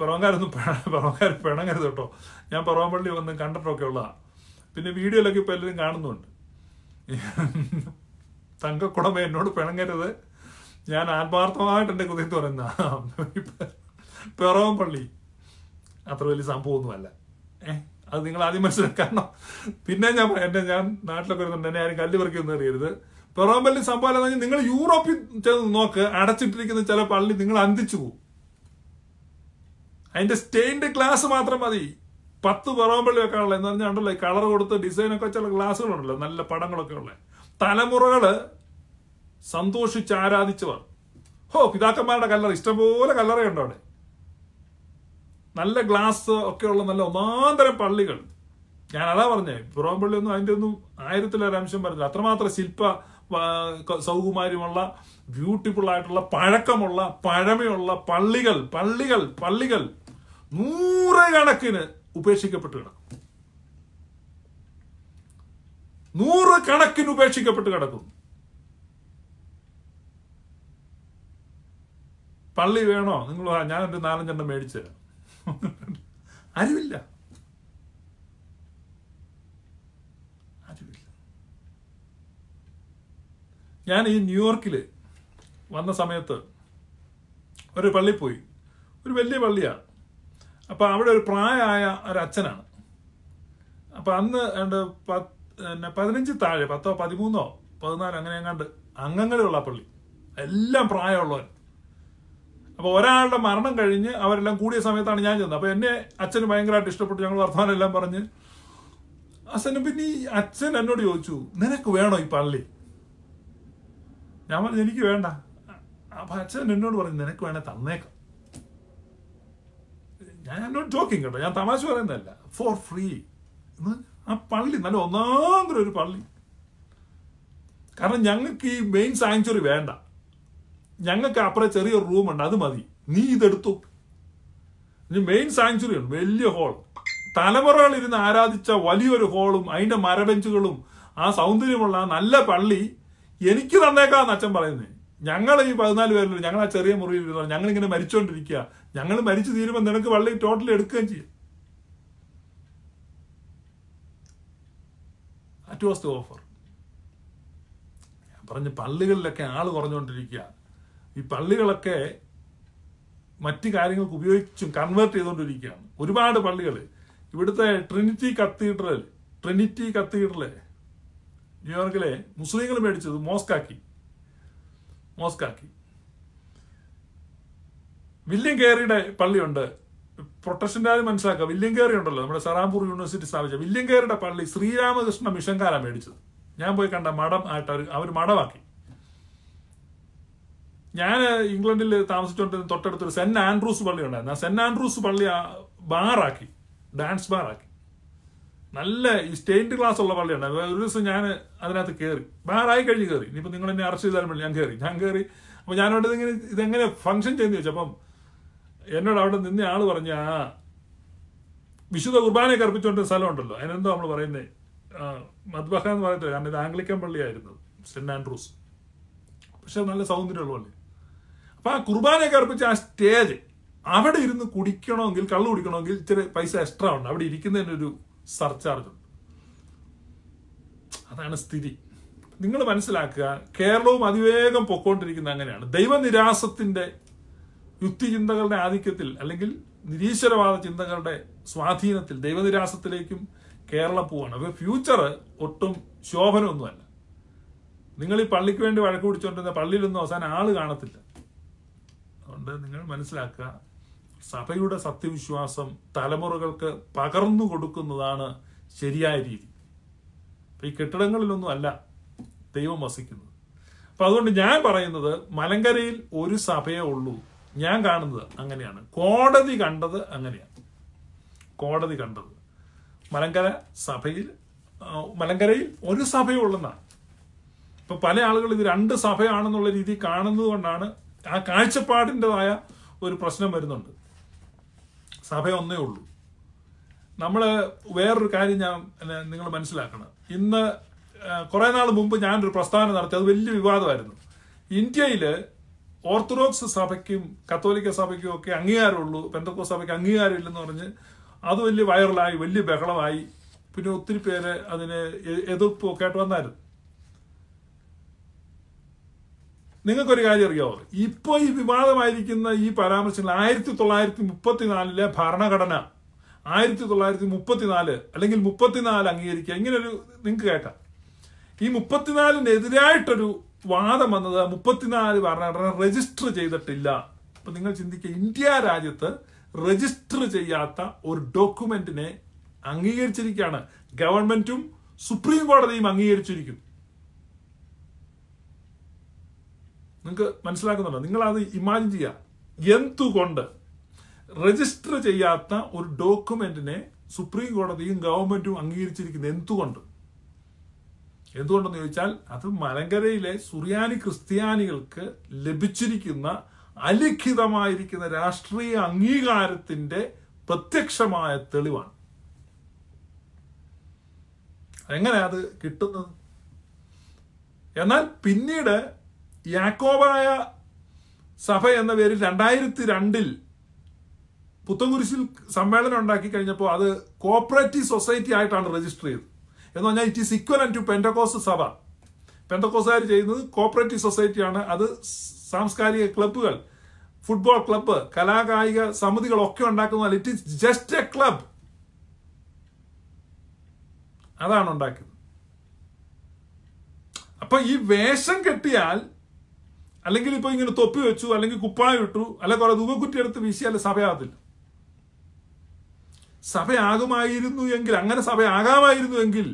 പിറവങ്കാരൊന്നും പിറവങ്കാർ പിണങ്ങരുത് കേട്ടോ ഞാൻ പിറവം പള്ളി വന്ന് കണ്ടിട്ടൊക്കെ ഉള്ളതാണ് പിന്നെ വീഡിയോയിലൊക്കെ ഇപ്പൊ എല്ലാവരും കാണുന്നുണ്ട് തങ്കക്കുടമ എന്നോട് പിണങ്ങരുത് ഞാൻ ആത്മാർത്ഥമായിട്ട് എൻ്റെ കുതിർത്ത് പറയുന്ന പെറോം പള്ളി അത്ര വലിയ സംഭവമൊന്നുമല്ല ഏഹ് അത് നിങ്ങൾ ആദ്യം മനസ്സിലാക്കണം പിന്നെ ഞാൻ എന്നെ ഞാൻ നാട്ടിലൊക്കെ വരുന്നുണ്ട് എന്നെ ആരും കല്ലുപറിക്കൊന്നും അറിയരുത് പെറോം പള്ളി സംഭവം അല്ലെന്ന് നിങ്ങൾ യൂറോപ്പിൽ ചെന്ന് നോക്ക് അടച്ചിട്ടിരിക്കുന്ന ചില പള്ളി നിങ്ങൾ അന്തിച്ചു പോകും അതിന്റെ സ്റ്റെയിൻഡ് ഗ്ലാസ് മാത്രം മതി പത്ത് പിറവമ്പള്ളി വെക്കാനുള്ള എന്ന് പറഞ്ഞാൽ ഉണ്ടല്ലോ കളർ കൊടുത്ത് ഡിസൈനൊക്കെ ചില ഗ്ലാസ്സുകളുണ്ടല്ലോ നല്ല പടങ്ങളൊക്കെ ഉള്ള തലമുറകള് സന്തോഷിച്ച് ആരാധിച്ചവർ ഹോ പിതാക്കന്മാരുടെ കല്ലറ ഇഷ്ടംപോലെ കല്ലറയുണ്ട് അവിടെ നല്ല ഗ്ലാസ് ഒക്കെയുള്ള നല്ല ഒന്നാന്തരം പള്ളികൾ ഞാൻ അതാ പറഞ്ഞേ പുറംപള്ളി ഒന്നും അതിൻ്റെ ഒന്നും ആയിരത്തിലൊരംശം പറഞ്ഞില്ല അത്രമാത്രം ശില്പ സൗകുമാര്യമുള്ള ബ്യൂട്ടിഫുൾ ആയിട്ടുള്ള പഴക്കമുള്ള പഴമയുള്ള പള്ളികൾ പള്ളികൾ പള്ളികൾ നൂറുകണക്കിന് ഉപേക്ഷിക്കപ്പെട്ട് കിടക്കും നൂറ് കണക്കിന് ഉപേക്ഷിക്കപ്പെട്ട് കിടക്കും പള്ളി വേണോ നിങ്ങൾ ഞാൻ ഒരു നാലഞ്ചെണ്ണം മേടിച്ചു തരാം അറിവില്ല അറിവില്ല ഞാൻ ഈ ന്യൂയോർക്കിൽ വന്ന സമയത്ത് ഒരു പള്ളി പോയി ഒരു വലിയ പള്ളിയാണ് അപ്പോൾ അവിടെ ഒരു പ്രായമായ ഒരു അച്ഛനാണ് അപ്പോൾ അന്ന് രണ്ട് പിന്നെ പതിനഞ്ച് താഴെ പത്തോ പതിമൂന്നോ പതിനാലോ അങ്ങനെ എങ്ങാണ്ട് അംഗങ്ങളുള്ള പള്ളി എല്ലാം പ്രായമുള്ളവൻ അപ്പോൾ ഒരാളുടെ മരണം കഴിഞ്ഞ് അവരെല്ലാം കൂടിയ സമയത്താണ് ഞാൻ ചെന്നത് അപ്പോൾ എന്നെ അച്ഛൻ ഭയങ്കരമായിട്ട് ഇഷ്ടപ്പെട്ടു ഞങ്ങൾ വർത്തമാനം എല്ലാം പറഞ്ഞ് അച്ഛനും പിന്നെ ഈ അച്ഛൻ എന്നോട് ചോദിച്ചു നിനക്ക് വേണോ ഈ പള്ളി ഞാൻ പറഞ്ഞു എനിക്ക് വേണ്ട അപ്പം അച്ഛൻ എന്നോട് പറഞ്ഞു നിനക്ക് വേണേ തന്നേക്കാം ഞാൻ എന്നോട് ജോക്കിങ് കേട്ടോ ഞാൻ തമാശ പറയുന്നതല്ല ഫോർ ഫ്രീ ആ പള്ളി നല്ല ഒന്നാന്തര ഒരു പള്ളി കാരണം ഞങ്ങൾക്ക് ഈ മെയിൻ സാങ്ച്വറി വേണ്ട ഞങ്ങൾക്ക് അപ്പുറം ചെറിയൊരു റൂമുണ്ട് അത് മതി നീ ഇതെടുത്തു മെയിൻ സാങ്ച്വറി ഉണ്ട് വലിയ ഹോൾ തലമുറകൾ ഇരുന്ന് ആരാധിച്ച വലിയൊരു ഹോളും അതിന്റെ മരബെഞ്ചുകളും ആ സൗന്ദര്യമുള്ള നല്ല പള്ളി എനിക്ക് തന്നേക്കാന്ന് അച്ഛൻ പറയുന്നത് ഞങ്ങൾ ഈ പതിനാല് പേരിലും ഞങ്ങൾ ആ ചെറിയ മുറിയിൽ ഞങ്ങൾ ഞങ്ങളിങ്ങനെ മരിച്ചുകൊണ്ടിരിക്കുക ഞങ്ങൾ മരിച്ചു തീരുമ്പോൾ നിനക്ക് പള്ളി ടോട്ടലി എടുക്കുകയും ചെയ്യും അറ്റ് വാസ് ഓഫർ പറഞ്ഞ് പള്ളികളിലൊക്കെ ആള് കുറഞ്ഞുകൊണ്ടിരിക്കുക ഈ പള്ളികളൊക്കെ മറ്റു കാര്യങ്ങൾക്ക് ഉപയോഗിച്ചും കൺവേർട്ട് ചെയ്തുകൊണ്ടിരിക്കുകയാണ് ഒരുപാട് പള്ളികൾ ഇവിടുത്തെ ട്രിനിറ്റി കത്തീഡ്രൽ ട്രിനിറ്റി കത്തീഡ്രല് ന്യൂയോർക്കിലെ മുസ്ലിങ്ങൾ മേടിച്ചത് മോസ്കാക്കി മോസ്കാക്കി വില്യം കേറിയുടെ പള്ളിയുണ്ട് പ്രൊട്ടക്ഷൻ്റെ മനസ്സിലാക്കുക വില്യം കേറി ഉണ്ടല്ലോ നമ്മുടെ സറാംപൂർ യൂണിവേഴ്സിറ്റി സ്ഥാപിച്ച വില്യം കേറിയുടെ പള്ളി ശ്രീരാമകൃഷ്ണ മിഷൻകാരാണ് മേടിച്ചത് ഞാൻ പോയി കണ്ട മഠം ആയിട്ട് അവർ മഠമാക്കി ഞാൻ ഇംഗ്ലണ്ടിൽ താമസിച്ചുകൊണ്ട് തൊട്ടടുത്തൊരു സെന്റ് ആൻഡ്രൂസ് പള്ളി ഉണ്ടായിരുന്നു ആ സെന്റ് ആൻഡ്രൂസ് പള്ളി ബാറാക്കി ഡാൻസ് ബാറാക്കി നല്ല ഈ സ്റ്റെയിൻഡ് ഗ്ലാസ് ഉള്ള പള്ളിയാണ് ഒരു ദിവസം ഞാൻ അതിനകത്ത് കയറി ബാറായി കഴിഞ്ഞ് കയറി ഇനിയിപ്പോൾ നിങ്ങൾ എന്നെ അറസ്റ്റ് ചെയ്താലും പള്ളി ഞാൻ കയറി ഞാൻ കയറി അപ്പോൾ ഞാനവിടെ ഇതിങ്ങനെ ഇതെങ്ങനെ ഫംഗ്ഷൻ ചെയ്യുന്ന ചോദിച്ചു അപ്പം എന്നോട് അവിടെ നിന്ന് ആൾ പറഞ്ഞ ആ വിശുദ്ധ കുർബാനയൊക്കെ കർപ്പിച്ചുകൊണ്ട് സ്ഥലം ഉണ്ടല്ലോ അതിനെന്തോ നമ്മൾ പറയുന്നത് മദ്ബഹ എന്ന് പറയത്തില്ല കാരണം ഇത് ആംഗ്ലിക്കൻ പള്ളിയായിരുന്നു സെന്റ് ആൻഡ്രൂസ് പക്ഷെ നല്ല സൗന്ദര്യമുള്ള പള്ളി അപ്പൊ ആ കുർബാനയൊക്കെ അർപ്പിച്ച ആ സ്റ്റേജ് അവിടെ ഇരുന്ന് കുടിക്കണമെങ്കിൽ കള്ളു കുടിക്കണമെങ്കിൽ ഇച്ചിരി പൈസ എക്സ്ട്രാ ഉണ്ട് അവിടെ ഇരിക്കുന്നതിന് ഒരു സർചാർജ് ഉണ്ട് അതാണ് സ്ഥിതി നിങ്ങൾ മനസ്സിലാക്കുക കേരളവും അതിവേഗം പൊക്കോണ്ടിരിക്കുന്ന അങ്ങനെയാണ് ദൈവനിരാസത്തിന്റെ യുക്തിചിന്തകളുടെ ആധിക്യത്തിൽ അല്ലെങ്കിൽ നിരീശ്വരവാദ ചിന്തകളുടെ സ്വാധീനത്തിൽ ദൈവനിരാസത്തിലേക്കും കേരളം പോവാണ് അപ്പൊ ഫ്യൂച്ചർ ഒട്ടും ശോഭനമൊന്നുമല്ല നിങ്ങൾ ഈ പള്ളിക്ക് വേണ്ടി വഴക്ക് പിടിച്ചോണ്ടിരുന്ന പള്ളിയിലൊന്നും അവസാനം ആള് കാണത്തില്ല അതുകൊണ്ട് നിങ്ങൾ മനസ്സിലാക്കുക സഭയുടെ സത്യവിശ്വാസം തലമുറകൾക്ക് പകർന്നു കൊടുക്കുന്നതാണ് ശരിയായ രീതി ഈ കെട്ടിടങ്ങളിലൊന്നും അല്ല ദൈവം വസിക്കുന്നത് അപ്പൊ അതുകൊണ്ട് ഞാൻ പറയുന്നത് മലങ്കരയിൽ ഒരു സഭയേ ഉള്ളൂ ഞാൻ കാണുന്നത് അങ്ങനെയാണ് കോടതി കണ്ടത് അങ്ങനെയാണ് കോടതി കണ്ടത് മലങ്കര സഭയിൽ മലങ്കരയിൽ ഒരു സഭയുള്ളതാണ് ഇപ്പൊ പല ആളുകൾ ഇത് രണ്ട് സഭയാണെന്നുള്ള രീതി കാണുന്നത് കൊണ്ടാണ് ആ കാഴ്ചപ്പാടിൻ്റെതായ ഒരു പ്രശ്നം വരുന്നുണ്ട് സഭ ഒന്നേ ഉള്ളൂ നമ്മൾ വേറൊരു കാര്യം ഞാൻ നിങ്ങൾ മനസ്സിലാക്കണം ഇന്ന് കുറേ നാൾ മുമ്പ് ഞാനൊരു പ്രസ്താവന നടത്തി അത് വലിയ വിവാദമായിരുന്നു ഇന്ത്യയിൽ ഓർത്തഡോക്സ് സഭയ്ക്കും കത്തോലിക്ക സഭയ്ക്കും ഒക്കെ അംഗീകാരമുള്ളൂ പെന്തക്കോ സഭയ്ക്ക് അംഗീകാരമില്ലെന്ന് പറഞ്ഞ് അത് വലിയ വൈറലായി വലിയ ബഹളമായി പിന്നെ ഒത്തിരി പേര് അതിന് എതിർപ്പൊക്കെ ആയിട്ട് വന്നായിരുന്നു നിങ്ങൾക്കൊരു കാര്യം അറിയാമോ ഇപ്പോൾ ഈ വിവാദമായിരിക്കുന്ന ഈ പരാമർശങ്ങൾ ആയിരത്തി തൊള്ളായിരത്തി മുപ്പത്തിനാലിലെ ഭരണഘടന ആയിരത്തി തൊള്ളായിരത്തി മുപ്പത്തിനാല് അല്ലെങ്കിൽ മുപ്പത്തിനാല് അംഗീകരിക്കുക ഇങ്ങനൊരു നിങ്ങൾക്ക് കേൾക്കാം ഈ മുപ്പത്തിനാലിനെതിരായിട്ടൊരു വാദം വന്നത് മുപ്പത്തിനാല് ഭരണഘടന രജിസ്റ്റർ ചെയ്തിട്ടില്ല അപ്പം നിങ്ങൾ ചിന്തിക്കുക ഇന്ത്യ രാജ്യത്ത് രജിസ്റ്റർ ചെയ്യാത്ത ഒരു ഡോക്യുമെന്റിനെ അംഗീകരിച്ചിരിക്കുകയാണ് ഗവൺമെന്റും സുപ്രീം കോടതിയും അംഗീകരിച്ചിരിക്കും നിങ്ങൾക്ക് മനസ്സിലാക്കുന്നുണ്ടോ നിങ്ങളത് ഇമാജിൻ ചെയ്യുക എന്തുകൊണ്ട് രജിസ്റ്റർ ചെയ്യാത്ത ഒരു ഡോക്യുമെന്റിനെ സുപ്രീം കോടതിയും ഗവൺമെന്റും അംഗീകരിച്ചിരിക്കുന്നത് എന്തുകൊണ്ട് എന്തുകൊണ്ടെന്ന് ചോദിച്ചാൽ അത് മലങ്കരയിലെ സുറിയാനി ക്രിസ്ത്യാനികൾക്ക് ലഭിച്ചിരിക്കുന്ന അലിഖിതമായിരിക്കുന്ന രാഷ്ട്രീയ അംഗീകാരത്തിന്റെ പ്രത്യക്ഷമായ തെളിവാണ് എങ്ങനെ അത് കിട്ടുന്നത് എന്നാൽ പിന്നീട് യാക്കോബായ സഭ എന്ന പേരിൽ രണ്ടായിരത്തി രണ്ടിൽ പുത്തങ്കുരിശിൽ സമ്മേളനം ഉണ്ടാക്കി കഴിഞ്ഞപ്പോൾ അത് കോപ്പറേറ്റീവ് സൊസൈറ്റി ആയിട്ടാണ് രജിസ്റ്റർ ചെയ്തത് എന്ന് പറഞ്ഞാൽ it is equal to Pentecost സഭ പെൻഡക്കോസുകാർ ചെയ്യുന്നത് കോപ്പറേറ്റീവ് സൊസൈറ്റിയാണ് അത് സാംസ്കാരിക ക്ലബ്ബുകൾ ഫുട്ബോൾ ക്ലബ്ബ് കലാകായിക സമിതികളൊക്കെ ഉണ്ടാക്കുന്നതല്ല it is just a club അതാണ് ഉണ്ടാക്കുന്നത് അപ്പൊ ഈ വേഷം കെട്ടിയാൽ അല്ലെങ്കിൽ ഇപ്പൊ ഇങ്ങനെ തൊപ്പി വെച്ചു അല്ലെങ്കിൽ കുപ്പായം ഇട്ടു അല്ലെ കുറെ എടുത്ത് വീശിയാൽ സഭയാകത്തില്ല സഭയാകുമായിരുന്നു എങ്കിൽ അങ്ങനെ സഭയാകാമായിരുന്നു എങ്കിൽ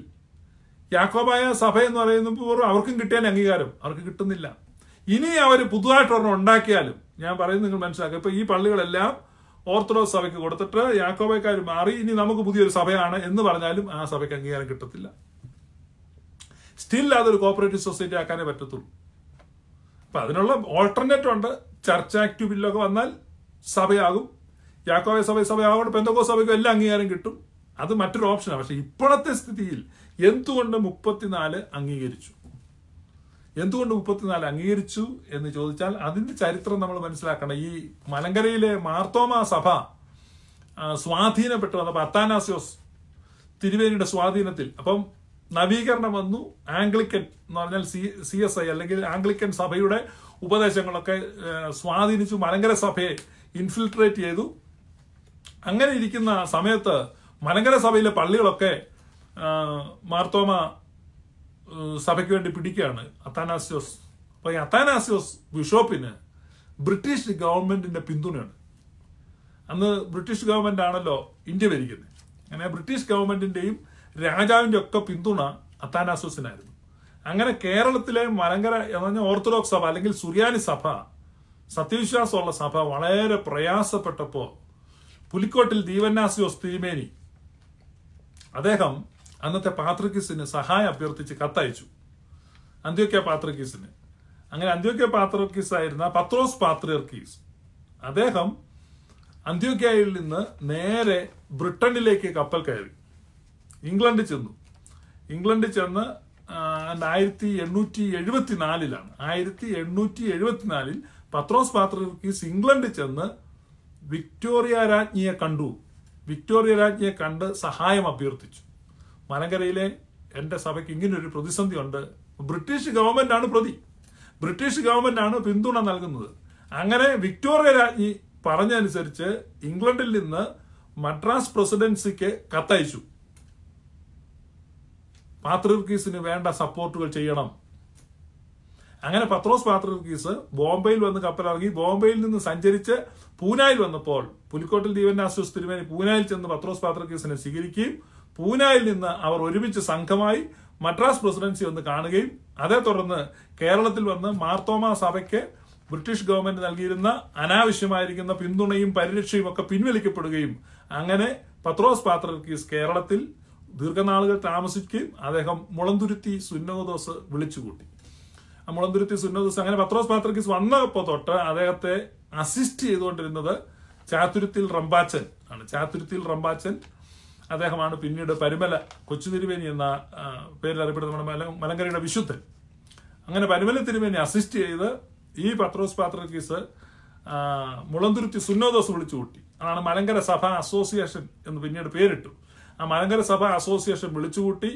യാക്കോബായ സഭ എന്ന് പറയുമ്പോൾ അവർക്കും കിട്ടിയാൽ അംഗീകാരം അവർക്ക് കിട്ടുന്നില്ല ഇനി അവർ പുതുതായിട്ട് ഒരെണ്ണം ഉണ്ടാക്കിയാലും ഞാൻ പറയുന്നത് നിങ്ങൾ മനസ്സിലാക്കുക ഇപ്പൊ ഈ പള്ളികളെല്ലാം ഓർത്തഡോക്സ് സഭയ്ക്ക് കൊടുത്തിട്ട് യാക്കോബയ്ക്കാർ മാറി ഇനി നമുക്ക് പുതിയൊരു സഭയാണ് എന്ന് പറഞ്ഞാലും ആ സഭയ്ക്ക് അംഗീകാരം കിട്ടത്തില്ല സ്റ്റിൽ അതൊരു കോപ്പറേറ്റീവ് സൊസൈറ്റി ആക്കാനേ പറ്റത്തുള്ളൂ അപ്പം അതിനുള്ള ഓൾട്ടർനേറ്റ് ഉണ്ട് ചർച്ച ആക്ടിവ് ബില്ലൊക്കെ വന്നാൽ സഭയാകും യാക്കോവ സഭ സഭയാവോട് പെന്തകോ സഭയ്ക്കും എല്ലാം അംഗീകാരം കിട്ടും അത് മറ്റൊരു ഓപ്ഷനാണ് പക്ഷെ ഇപ്പോഴത്തെ സ്ഥിതിയിൽ എന്തുകൊണ്ട് മുപ്പത്തിനാല് അംഗീകരിച്ചു എന്തുകൊണ്ട് മുപ്പത്തിനാല് അംഗീകരിച്ചു എന്ന് ചോദിച്ചാൽ അതിന്റെ ചരിത്രം നമ്മൾ മനസ്സിലാക്കണം ഈ മലങ്കരയിലെ മാർത്തോമ സഭ സ്വാധീനപ്പെട്ടു വന്ന പത്താനാസിയോസ് തിരുവേനിയുടെ സ്വാധീനത്തിൽ അപ്പം നവീകരണം വന്നു ആംഗ്ലിക്കൻ എന്ന് പറഞ്ഞാൽ സി എസ് ഐ അല്ലെങ്കിൽ ആംഗ്ലിക്കൻ സഭയുടെ ഉപദേശങ്ങളൊക്കെ സ്വാധീനിച്ചു മലങ്കര സഭയെ ഇൻഫിൽട്രേറ്റ് ചെയ്തു അങ്ങനെ ഇരിക്കുന്ന സമയത്ത് മലങ്കര സഭയിലെ പള്ളികളൊക്കെ മാർത്തോമ സഭയ്ക്ക് വേണ്ടി പിടിക്കുകയാണ് അത്താനാസ്യോസ് അപ്പോൾ ഈ അത്താനാസ്യോസ് ബിഷോപ്പിന് ബ്രിട്ടീഷ് ഗവൺമെന്റിന്റെ പിന്തുണയാണ് അന്ന് ബ്രിട്ടീഷ് ഗവൺമെന്റ് ആണല്ലോ ഇന്ത്യ ഭരിക്കുന്നത് അങ്ങനെ ബ്രിട്ടീഷ് ഗവൺമെന്റിന്റെയും രാജാവിൻ്റെ ഒക്കെ പിന്തുണ അത്താനാസോസിനായിരുന്നു അങ്ങനെ കേരളത്തിലെ മലങ്കര എന്ന് പറഞ്ഞാൽ ഓർത്തഡോക്സ് സഭ അല്ലെങ്കിൽ സുറിയാനി സഭ സത്യവിശ്വാസമുള്ള സഭ വളരെ പ്രയാസപ്പെട്ടപ്പോൾ പുലിക്കോട്ടിൽ ദീവന്നാസിയോസ് തിരുമേനി അദ്ദേഹം അന്നത്തെ പാത്രക്കീസിന് സഹായം അഭ്യർത്ഥിച്ച് കത്തയച്ചു അന്ത്യോക്യ പാത്രക്കീസിന് അങ്ങനെ അന്ത്യോക്യ പാത്രക്കീസ് ആയിരുന്ന പത്രോസ് പാത്രർക്കീസ് അദ്ദേഹം അന്ത്യോക്യയിൽ നിന്ന് നേരെ ബ്രിട്ടനിലേക്ക് കപ്പൽ കയറി ഇംഗ്ലണ്ടിൽ ചെന്നു ഇംഗ്ലണ്ടിൽ ചെന്ന് ആയിരത്തി എണ്ണൂറ്റി എഴുപത്തി നാലിലാണ് ആയിരത്തി എണ്ണൂറ്റി എഴുപത്തിനാലിൽ പത്രോസ് പാത്രീസ് ഇംഗ്ലണ്ടിൽ ചെന്ന് വിക്ടോറിയ രാജ്ഞിയെ കണ്ടു വിക്ടോറിയ രാജ്ഞിയെ കണ്ട് സഹായം അഭ്യർത്ഥിച്ചു മലങ്കരയിലെ എൻ്റെ സഭയ്ക്ക് ഇങ്ങനൊരു പ്രതിസന്ധി ഉണ്ട് ബ്രിട്ടീഷ് ഗവൺമെൻറ്റാണ് പ്രതി ബ്രിട്ടീഷ് ഗവൺമെൻറ്റാണ് പിന്തുണ നൽകുന്നത് അങ്ങനെ വിക്ടോറിയ രാജ്ഞി പറഞ്ഞനുസരിച്ച് ഇംഗ്ലണ്ടിൽ നിന്ന് മദ്രാസ് പ്രസിഡൻസിക്ക് കത്തയച്ചു പാത്രീർക്കീസിന് വേണ്ട സപ്പോർട്ടുകൾ ചെയ്യണം അങ്ങനെ പത്രോസ് പാത്രീർക്കീസ് ബോംബെയിൽ വന്ന് കപ്പലിറങ്ങി ബോംബെയിൽ നിന്ന് സഞ്ചരിച്ച് പൂനായിൽ വന്നപ്പോൾ പുലിക്കോട്ടിൽ ദീപന്റെ ആശ്വസ് തിരുമേനി പൂനായിൽ ചെന്ന് പത്രോസ് പാത്രീർക്കീസിനെ സ്വീകരിക്കുകയും പൂനായിൽ നിന്ന് അവർ ഒരുമിച്ച് സംഘമായി മദ്രാസ് പ്രസിഡൻസി വന്ന് കാണുകയും അതേ തുടർന്ന് കേരളത്തിൽ വന്ന് മാർത്തോമ സഭയ്ക്ക് ബ്രിട്ടീഷ് ഗവൺമെന്റ് നൽകിയിരുന്ന അനാവശ്യമായിരിക്കുന്ന പിന്തുണയും പരിരക്ഷയും ഒക്കെ പിൻവലിക്കപ്പെടുകയും അങ്ങനെ പത്രോസ് പാത്രീസ് കേരളത്തിൽ ദീർഘനാളുകൾ താമസിക്കുകയും അദ്ദേഹം മുളന്തുരുത്തി സുന്നോദോസ് വിളിച്ചുകൂട്ടി ആ മുളന്തുരുത്തി സുന്നോദോസ് അങ്ങനെ പത്രോസ് പാത്രക്കിസ് വന്നപ്പോൾ തൊട്ട് അദ്ദേഹത്തെ അസിസ്റ്റ് ചെയ്തുകൊണ്ടിരുന്നത് ചാത്തുരുത്തിൽ റംബാച്ചൻ ആണ് ചാത്തുരുത്തിൽ റംബാച്ചൻ അദ്ദേഹമാണ് പിന്നീട് പരിമല കൊച്ചുതിരുവേനി എന്ന പേരിൽ അറിയപ്പെടുന്ന നമ്മുടെ മലങ്കരയുടെ വിശുദ്ധൻ അങ്ങനെ പരിമല തിരുവേനി അസിസ്റ്റ് ചെയ്ത് ഈ പത്രോസ് പാത്രക്കീസ് മുളന്തുരുത്തി സുന്നോദോസ് വിളിച്ചു കൂട്ടി അതാണ് മലങ്കര സഭ അസോസിയേഷൻ എന്ന് പിന്നീട് പേരിട്ടു ആ മലങ്കര സഭ അസോസിയേഷൻ വിളിച്ചുകൂട്ടി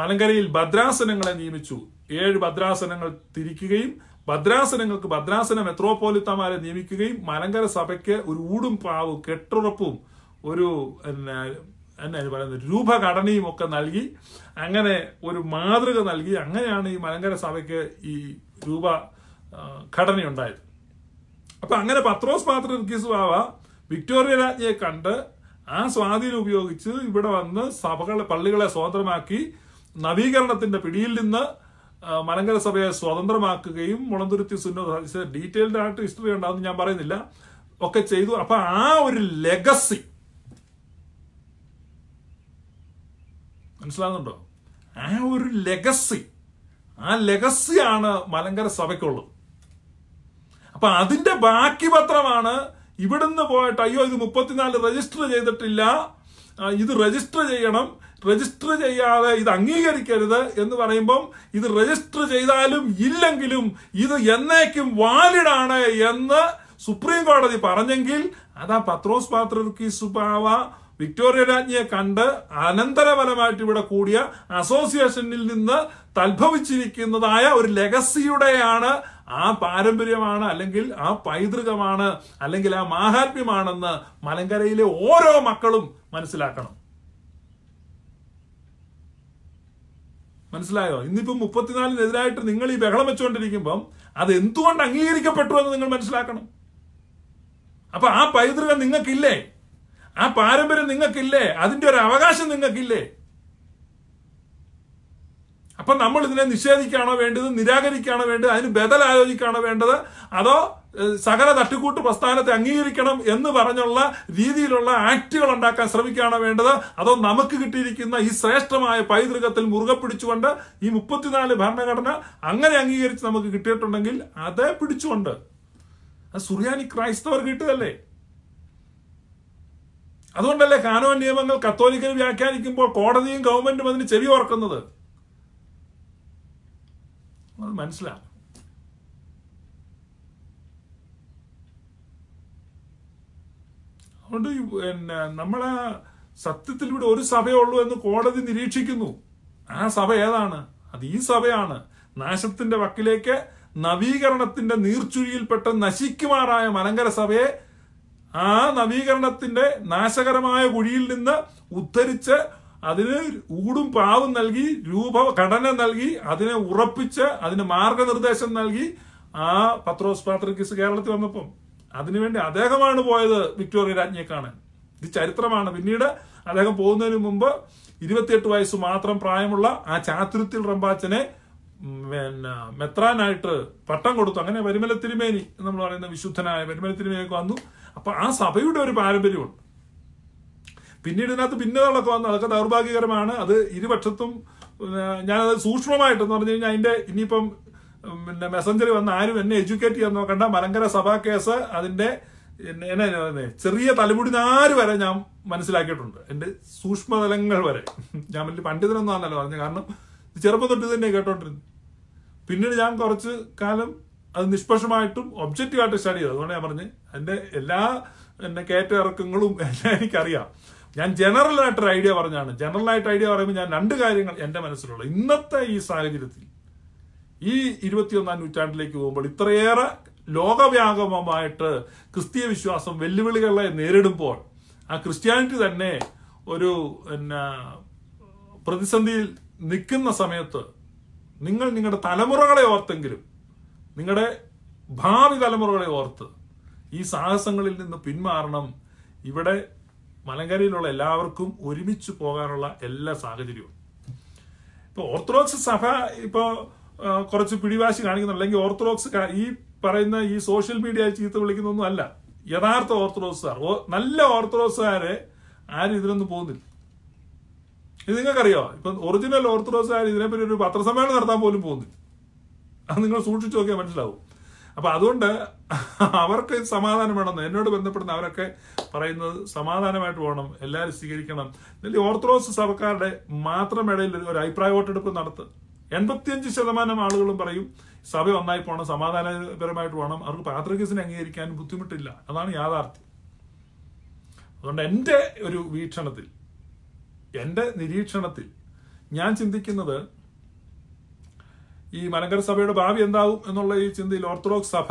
മലങ്കരയിൽ ഭദ്രാസനങ്ങളെ നിയമിച്ചു ഏഴ് ഭദ്രാസനങ്ങൾ തിരിക്കുകയും ഭദ്രാസനങ്ങൾക്ക് ഭദ്രാസന മെത്രോപോലിത്തമാരെ നിയമിക്കുകയും മലങ്കര സഭയ്ക്ക് ഒരു ഊടും പാവും കെട്ടുറപ്പും ഒരു എന്നാ പറയുന്നത് രൂപഘടനയും ഒക്കെ നൽകി അങ്ങനെ ഒരു മാതൃക നൽകി അങ്ങനെയാണ് ഈ മലങ്കര സഭയ്ക്ക് ഈ രൂപ ഘടനയുണ്ടായത് അപ്പൊ അങ്ങനെ പത്രോസ് പാത്രീസ് ബാവ വിക്ടോറിയ രാജ്ഞിയെ കണ്ട് ആ സ്വാധീനം ഉപയോഗിച്ച് ഇവിടെ വന്ന് സഭകളെ പള്ളികളെ സ്വതന്ത്രമാക്കി നവീകരണത്തിന്റെ പിടിയിൽ നിന്ന് മലങ്കര സഭയെ സ്വതന്ത്രമാക്കുകയും മുളന്തുരുത്തി സുന്നത ഡീറ്റെയിൽഡ് ആയിട്ട് ഹിസ്റ്ററി ഉണ്ടാവുന്ന ഞാൻ പറയുന്നില്ല ഒക്കെ ചെയ്തു അപ്പൊ ആ ഒരു ലെഗസി മനസ്സിലാകുന്നുണ്ടോ ആ ഒരു ലെഗസി ആ ലെഗസിയാണ് മലങ്കര സഭയ്ക്കുള്ളത് അപ്പൊ അതിന്റെ ബാക്കി പത്രമാണ് ഇവിടുന്ന് പോയിട്ട് അയ്യോ ഇത് മുപ്പത്തിനാല് രജിസ്റ്റർ ചെയ്തിട്ടില്ല ഇത് രജിസ്റ്റർ ചെയ്യണം രജിസ്റ്റർ ചെയ്യാതെ ഇത് അംഗീകരിക്കരുത് എന്ന് പറയുമ്പം ഇത് രജിസ്റ്റർ ചെയ്താലും ഇല്ലെങ്കിലും ഇത് എന്നേക്കും വാലിഡാണ് എന്ന് സുപ്രീം കോടതി പറഞ്ഞെങ്കിൽ അതാ പത്രോസ് പാത്രക്കി സുബാവ വിക്ടോറിയ രാജ്ഞിയെ കണ്ട് അനന്തരഫലമായിട്ട് ഇവിടെ കൂടിയ അസോസിയേഷനിൽ നിന്ന് തൽഭവിച്ചിരിക്കുന്നതായ ഒരു ലെഗസിയുടെയാണ് ആ പാരമ്പര്യമാണ് അല്ലെങ്കിൽ ആ പൈതൃകമാണ് അല്ലെങ്കിൽ ആ മാഹാത്മ്യമാണെന്ന് മലങ്കരയിലെ ഓരോ മക്കളും മനസ്സിലാക്കണം മനസ്സിലായോ ഇന്നിപ്പം മുപ്പത്തിനാലിനെതിരായിട്ട് നിങ്ങൾ ഈ ബഹളം വെച്ചുകൊണ്ടിരിക്കുമ്പം അത് എന്തുകൊണ്ട് അംഗീകരിക്കപ്പെട്ടു എന്ന് നിങ്ങൾ മനസ്സിലാക്കണം അപ്പൊ ആ പൈതൃകം നിങ്ങൾക്കില്ലേ ആ പാരമ്പര്യം നിങ്ങൾക്കില്ലേ അതിന്റെ ഒരു അവകാശം നിങ്ങൾക്കില്ലേ അപ്പൊ നമ്മൾ ഇതിനെ നിഷേധിക്കുകയാണോ വേണ്ടത് നിരാകരിക്കുകയാണോ വേണ്ടത് അതിന് ബദൽ ആലോചിക്കുകയാണോ വേണ്ടത് അതോ സകല തട്ടിക്കൂട്ട് പ്രസ്ഥാനത്തെ അംഗീകരിക്കണം എന്ന് പറഞ്ഞുള്ള രീതിയിലുള്ള ആക്റ്റുകൾ ഉണ്ടാക്കാൻ ശ്രമിക്കുകയാണോ വേണ്ടത് അതോ നമുക്ക് കിട്ടിയിരിക്കുന്ന ഈ ശ്രേഷ്ഠമായ പൈതൃകത്തിൽ മുറുകെ പിടിച്ചുകൊണ്ട് ഈ മുപ്പത്തിനാല് ഭരണഘടന അങ്ങനെ അംഗീകരിച്ച് നമുക്ക് കിട്ടിയിട്ടുണ്ടെങ്കിൽ അതേ പിടിച്ചുകൊണ്ട് അത് സുറിയാനി ക്രൈസ്തവർ കിട്ടിയതല്ലേ അതുകൊണ്ടല്ലേ കാനോ നിയമങ്ങൾ കത്തോലിക്കൽ വ്യാഖ്യാനിക്കുമ്പോൾ കോടതിയും ഗവൺമെന്റും അതിന് ചെവി ഓർക്കുന്നത് അത് മനസ്സിലാക്കും അതുകൊണ്ട് പിന്നെ നമ്മളെ സത്യത്തിൽ ഇവിടെ ഒരു സഭയുള്ളൂ എന്ന് കോടതി നിരീക്ഷിക്കുന്നു ആ സഭ ഏതാണ് അത് ഈ സഭയാണ് നാശത്തിന്റെ വക്കിലേക്ക് നവീകരണത്തിന്റെ നീർച്ചുഴിയിൽപ്പെട്ട നശിക്കുമാറായ മലങ്കര സഭയെ ആ നവീകരണത്തിന്റെ നാശകരമായ കുഴിയിൽ നിന്ന് ഉദ്ധരിച്ച് അതിന് ഊടും പാവും നൽകി രൂപ ഘടന നൽകി അതിനെ ഉറപ്പിച്ച് അതിന് മാർഗനിർദ്ദേശം നൽകി ആ പത്രോസ് പാട്രിക്കിസ് കേരളത്തിൽ വന്നപ്പം അതിനുവേണ്ടി അദ്ദേഹമാണ് പോയത് വിക്ടോറിയ രാജ്ഞിയെ കാണാൻ ഇത് ചരിത്രമാണ് പിന്നീട് അദ്ദേഹം പോകുന്നതിന് മുമ്പ് ഇരുപത്തിയെട്ട് വയസ്സ് മാത്രം പ്രായമുള്ള ആ ചാതുര്യത്തിൽ റംബാച്ചനെ പിന്നെ മെത്രാനായിട്ട് പട്ടം കൊടുത്തു അങ്ങനെ വരുമല തിരുമേനി നമ്മൾ പറയുന്ന വിശുദ്ധനായ വരുമല തിരുമേനിക്ക് വന്നു അപ്പൊ ആ സഭയുടെ ഒരു പാരമ്പര്യമുണ്ട് പിന്നീട് ഇതിനകത്ത് ഭിന്നതകളൊക്കെ വന്നു അതൊക്കെ ദൗർഭാഗ്യകരമാണ് അത് ഇരുപക്ഷത്തും ഞാനത് സൂക്ഷ്മമായിട്ടെന്ന് പറഞ്ഞു കഴിഞ്ഞാൽ അതിന്റെ ഇനിയിപ്പം പിന്നെ മെസ്സഞ്ചറിൽ വന്ന് ആരും എന്നെ എഡ്യൂക്കേറ്റ് ചെയ്യാൻ നോക്കണ്ട മലങ്കര സഭാ കേസ് അതിന്റെ എന്നെ ചെറിയ തലമുടിനാര് വരെ ഞാൻ മനസ്സിലാക്കിയിട്ടുണ്ട് എൻ്റെ സൂക്ഷ്മതലങ്ങൾ വരെ ഞാൻ വലിയ പണ്ഡിതനൊന്നും ആണല്ലോ പറഞ്ഞത് കാരണം ചെറുപ്പം തൊട്ട് തന്നെ കേട്ടോണ്ടിരുന്നു പിന്നീട് ഞാൻ കുറച്ച് കാലം അത് നിഷ്പക്ഷമായിട്ടും ഒബ്ജക്റ്റീവായിട്ട് സ്റ്റഡി ചെയ്തു അതുകൊണ്ട് ഞാൻ പറഞ്ഞ് എൻ്റെ എല്ലാ എന്നെ കയറ്റ ഇറക്കങ്ങളും എല്ലാം എനിക്കറിയാം ഞാൻ ജനറൽ ഒരു ഐഡിയ പറഞ്ഞാണ് ജനറൽ ആയിട്ട് ഐഡിയ പറയുമ്പോൾ ഞാൻ രണ്ട് കാര്യങ്ങൾ എൻ്റെ മനസ്സിലുള്ള ഇന്നത്തെ ഈ സാഹചര്യത്തിൽ ഈ ഇരുപത്തിയൊന്നാം നൂറ്റാണ്ടിലേക്ക് പോകുമ്പോൾ ഇത്രയേറെ ലോകവ്യാപകമായിട്ട് ക്രിസ്തീയ വിശ്വാസം വെല്ലുവിളികളെ നേരിടുമ്പോൾ ആ ക്രിസ്ത്യാനിറ്റി തന്നെ ഒരു പിന്നെ പ്രതിസന്ധിയിൽ നിൽക്കുന്ന സമയത്ത് നിങ്ങൾ നിങ്ങളുടെ തലമുറകളെ ഓർത്തെങ്കിലും നിങ്ങളുടെ ഭാവി തലമുറകളെ ഓർത്ത് ഈ സാഹസങ്ങളിൽ നിന്ന് പിന്മാറണം ഇവിടെ മലങ്കരയിലുള്ള എല്ലാവർക്കും ഒരുമിച്ച് പോകാനുള്ള എല്ലാ സാഹചര്യവും ഇപ്പോൾ ഓർത്തഡോക്സ് സഭ ഇപ്പോൾ കുറച്ച് പിടിവാശി കാണിക്കുന്നുണ്ടെങ്കിൽ ഓർത്തഡോക്സ് ഈ പറയുന്ന ഈ സോഷ്യൽ മീഡിയ ചീത്ത വിളിക്കുന്നൊന്നും അല്ല യഥാർത്ഥ ഓർത്തഡോക്സുകാർ നല്ല ഓർത്തഡോക്സുകാരെ ആരും ഇതിനൊന്നും പോകുന്നില്ല ഇത് നിങ്ങൾക്കറിയോ ഇപ്പം ഒറിജിനൽ ഓർത്തഡോക്സുകാർ ഇതിനെപ്പറ്റി ഒരു പത്രസമ്മേളനം നടത്താൻ പോലും പോകുന്നില്ല അത് നിങ്ങൾ സൂക്ഷിച്ചു നോക്കിയാൽ മനസ്സിലാവും അപ്പൊ അതുകൊണ്ട് അവർക്ക് സമാധാനം വേണമെന്ന് എന്നോട് ബന്ധപ്പെടുന്ന അവരൊക്കെ പറയുന്നത് സമാധാനമായിട്ട് പോകണം എല്ലാവരും സ്വീകരിക്കണം ഇതിൽ ഓർത്തഡോക്സ് സഭക്കാരുടെ മാത്രം ഇടയിൽ ഒരു അഭിപ്രായ വോട്ടെടുപ്പ് നടത്ത് എൺപത്തിയഞ്ച് ശതമാനം ആളുകളും പറയും സഭ ഒന്നായി പോകണം സമാധാനപരമായിട്ട് പോകണം അവർക്ക് പാത്രികസിനെ അംഗീകരിക്കാൻ ബുദ്ധിമുട്ടില്ല അതാണ് യാഥാർത്ഥ്യം അതുകൊണ്ട് എൻ്റെ ഒരു വീക്ഷണത്തിൽ എൻ്റെ നിരീക്ഷണത്തിൽ ഞാൻ ചിന്തിക്കുന്നത് ഈ മലങ്കര സഭയുടെ ഭാവി എന്താവും എന്നുള്ള ഈ ചിന്തയിൽ ഓർത്തഡോക്സ് സഭ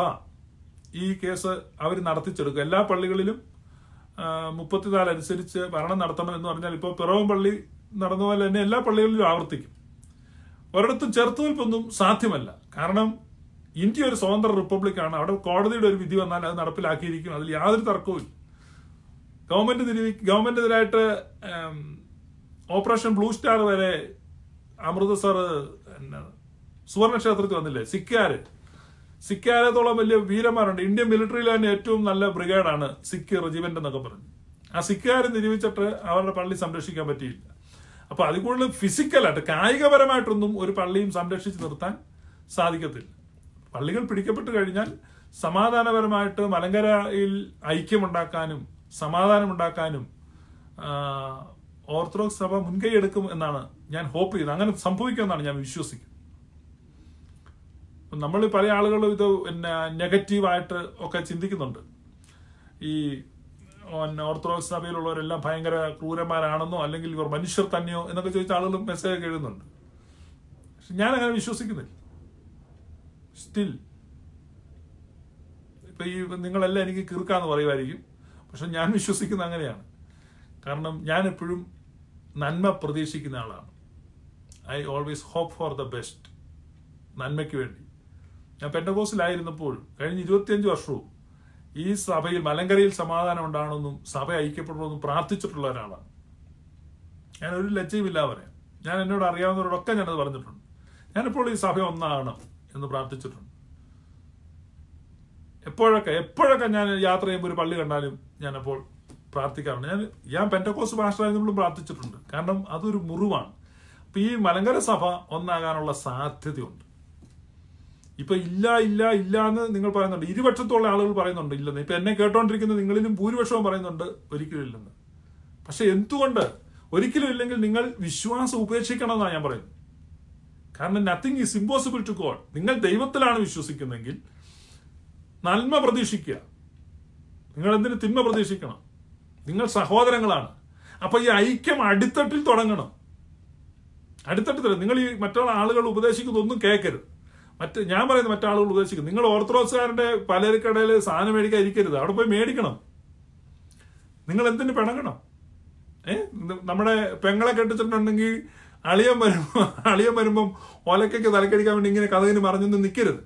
ഈ കേസ് അവർ നടത്തിച്ചെടുക്കും എല്ലാ പള്ളികളിലും മുപ്പത്തിനാല് അനുസരിച്ച് ഭരണം നടത്തണം എന്ന് പറഞ്ഞാൽ ഇപ്പോൾ പിറവം പള്ളി നടന്ന പോലെ തന്നെ എല്ലാ പള്ളികളിലും ആവർത്തിക്കും ഒരിടത്തും ചെറുത്തുവെൽപ്പൊന്നും സാധ്യമല്ല കാരണം ഇന്ത്യ ഒരു സ്വതന്ത്ര റിപ്പബ്ലിക്കാണ് അവിടെ കോടതിയുടെ ഒരു വിധി വന്നാൽ അത് നടപ്പിലാക്കിയിരിക്കും അതിൽ യാതൊരു തർക്കവും ഗവൺമെന്റ് തിരുവി ഗവൺമെന്റിനെതിരായിട്ട് ഓപ്പറേഷൻ ബ്ലൂ സ്റ്റാർ വരെ അമൃതസർ സുവർണ ക്ഷേത്രത്തിൽ വന്നില്ലേ സിക്കാര് സിക്കാരത്തോളം വലിയ വീരന്മാരുണ്ട് ഇന്ത്യൻ മിലിറ്ററിയിൽ തന്നെ ഏറ്റവും നല്ല ബ്രിഗേഡാണ് സിഖ് റെജിമെന്റ് എന്നൊക്കെ പറഞ്ഞു ആ സിക്കാര് നിരൂപിച്ചിട്ട് അവരുടെ പള്ളി സംരക്ഷിക്കാൻ പറ്റിയില്ല അപ്പൊ അത് കൂടുതൽ ഫിസിക്കലായിട്ട് കായികപരമായിട്ടൊന്നും ഒരു പള്ളിയും സംരക്ഷിച്ചു നിർത്താൻ സാധിക്കത്തില്ല പള്ളികൾ പിടിക്കപ്പെട്ട് കഴിഞ്ഞാൽ സമാധാനപരമായിട്ട് മലങ്കരയിൽ ഐക്യമുണ്ടാക്കാനും സമാധാനമുണ്ടാക്കാനും ഓർത്തഡോക്സ് സഭ മുൻകൈ എടുക്കും എന്നാണ് ഞാൻ ഹോപ്പ് ചെയ്യുന്നത് അങ്ങനെ സംഭവിക്കുമെന്നാണ് ഞാൻ വിശ്വസിക്കുന്നത് നമ്മൾ പല ആളുകളും ഇത് പിന്നെ നെഗറ്റീവായിട്ട് ഒക്കെ ചിന്തിക്കുന്നുണ്ട് ഈ ഓർത്തഡോക്സ് സഭയിലുള്ളവരെല്ലാം ഭയങ്കര ക്രൂരന്മാരാണെന്നോ അല്ലെങ്കിൽ ഇവർ മനുഷ്യർ തന്നെയോ എന്നൊക്കെ ചോദിച്ച ആളുകളും മെസ്സേജ് എഴുതുന്നുണ്ട് പക്ഷെ ഞാൻ അങ്ങനെ വിശ്വസിക്കുന്നില്ല സ്റ്റിൽ ഇപ്പൊ ഈ നിങ്ങളെല്ലാം എനിക്ക് കീർക്കാന്ന് പറയുമായിരിക്കും പക്ഷെ ഞാൻ വിശ്വസിക്കുന്ന അങ്ങനെയാണ് കാരണം ഞാൻ എപ്പോഴും നന്മ പ്രതീക്ഷിക്കുന്ന ആളാണ് I always hope for the best നന്മയ്ക്ക് വേണ്ടി ഞാൻ പെൻഡകോസിലായിരുന്നപ്പോൾ കഴിഞ്ഞ ഇരുപത്തിയഞ്ച് വർഷവും ഈ സഭയിൽ മലങ്കരയിൽ സമാധാനം ഉണ്ടാകണമെന്നും സഭ ഐക്യപ്പെടണമെന്നും പ്രാർത്ഥിച്ചിട്ടുള്ള ഒരാളാണ് ഞാൻ ഒരു ലജ്ജയുമില്ല അവരെ ഞാൻ എന്നോട് അറിയാവുന്നവരോടൊക്കെ ഞാനത് പറഞ്ഞിട്ടുണ്ട് ഞാനിപ്പോൾ ഈ സഭ ഒന്നാണ് എന്ന് പ്രാർത്ഥിച്ചിട്ടുണ്ട് എപ്പോഴൊക്കെ എപ്പോഴൊക്കെ ഞാൻ യാത്ര ചെയ്യുമ്പോൾ ഒരു പള്ളി കണ്ടാലും ഞാനപ്പോൾ പ്രാർത്ഥിക്കാറുണ്ട് ഞാൻ ഞാൻ പെൻറ്റക്കോസ് പാസ്റ്ററായിരുന്നപ്പോഴും പ്രാർത്ഥിച്ചിട്ടുണ്ട് കാരണം അതൊരു മുറിവാണ് അപ്പം ഈ മലങ്കര സഭ ഒന്നാകാനുള്ള സാധ്യതയുണ്ട് ഇപ്പൊ ഇല്ല ഇല്ല ഇല്ല എന്ന് നിങ്ങൾ പറയുന്നുണ്ട് ഇരുപക്ഷത്തുള്ള ആളുകൾ പറയുന്നുണ്ട് ഇല്ലെന്ന് ഇപ്പൊ എന്നെ കേട്ടോണ്ടിരിക്കുന്ന നിങ്ങളിലും ഭൂരിപക്ഷവും പറയുന്നുണ്ട് ഒരിക്കലും ഇല്ലെന്ന് പക്ഷെ എന്തുകൊണ്ട് ഒരിക്കലും ഇല്ലെങ്കിൽ നിങ്ങൾ വിശ്വാസം ഉപേക്ഷിക്കണമെന്നാണ് ഞാൻ പറയുന്നത് കാരണം nothing is impossible to God നിങ്ങൾ ദൈവത്തിലാണ് വിശ്വസിക്കുന്നെങ്കിൽ നന്മ പ്രതീക്ഷിക്കുക നിങ്ങൾ എന്തിന് തിന്മ പ്രതീക്ഷിക്കണം നിങ്ങൾ സഹോദരങ്ങളാണ് അപ്പൊ ഈ ഐക്യം അടിത്തട്ടിൽ തുടങ്ങണം അടിത്തട്ടിൽ നിങ്ങൾ ഈ മറ്റുള്ള ആളുകൾ ഉപദേശിക്കുന്നതൊന്നും കേൾക്കരുത് മറ്റ് ഞാൻ പറയുന്നത് മറ്റാളുകൾ ഉദ്ദേശിക്കും നിങ്ങൾ ഓർത്തഡോക്സുകാരൻ്റെ പലരിക്കടയിൽ സാധനം മേടിക്കാൻ ഇരിക്കരുത് അവിടെ പോയി മേടിക്കണം നിങ്ങൾ എന്തിനു പിണങ്ങണം ഏ നമ്മുടെ പെങ്ങളെ കെട്ടിച്ചിട്ടുണ്ടെങ്കിൽ അളിയൻ വരുമ്പോൾ അളിയൻ വരുമ്പം ഒലക്കയ്ക്ക് തലക്കടിക്കാൻ വേണ്ടി ഇങ്ങനെ കഥകിന് മറിഞ്ഞൊന്നും നിൽക്കരുത്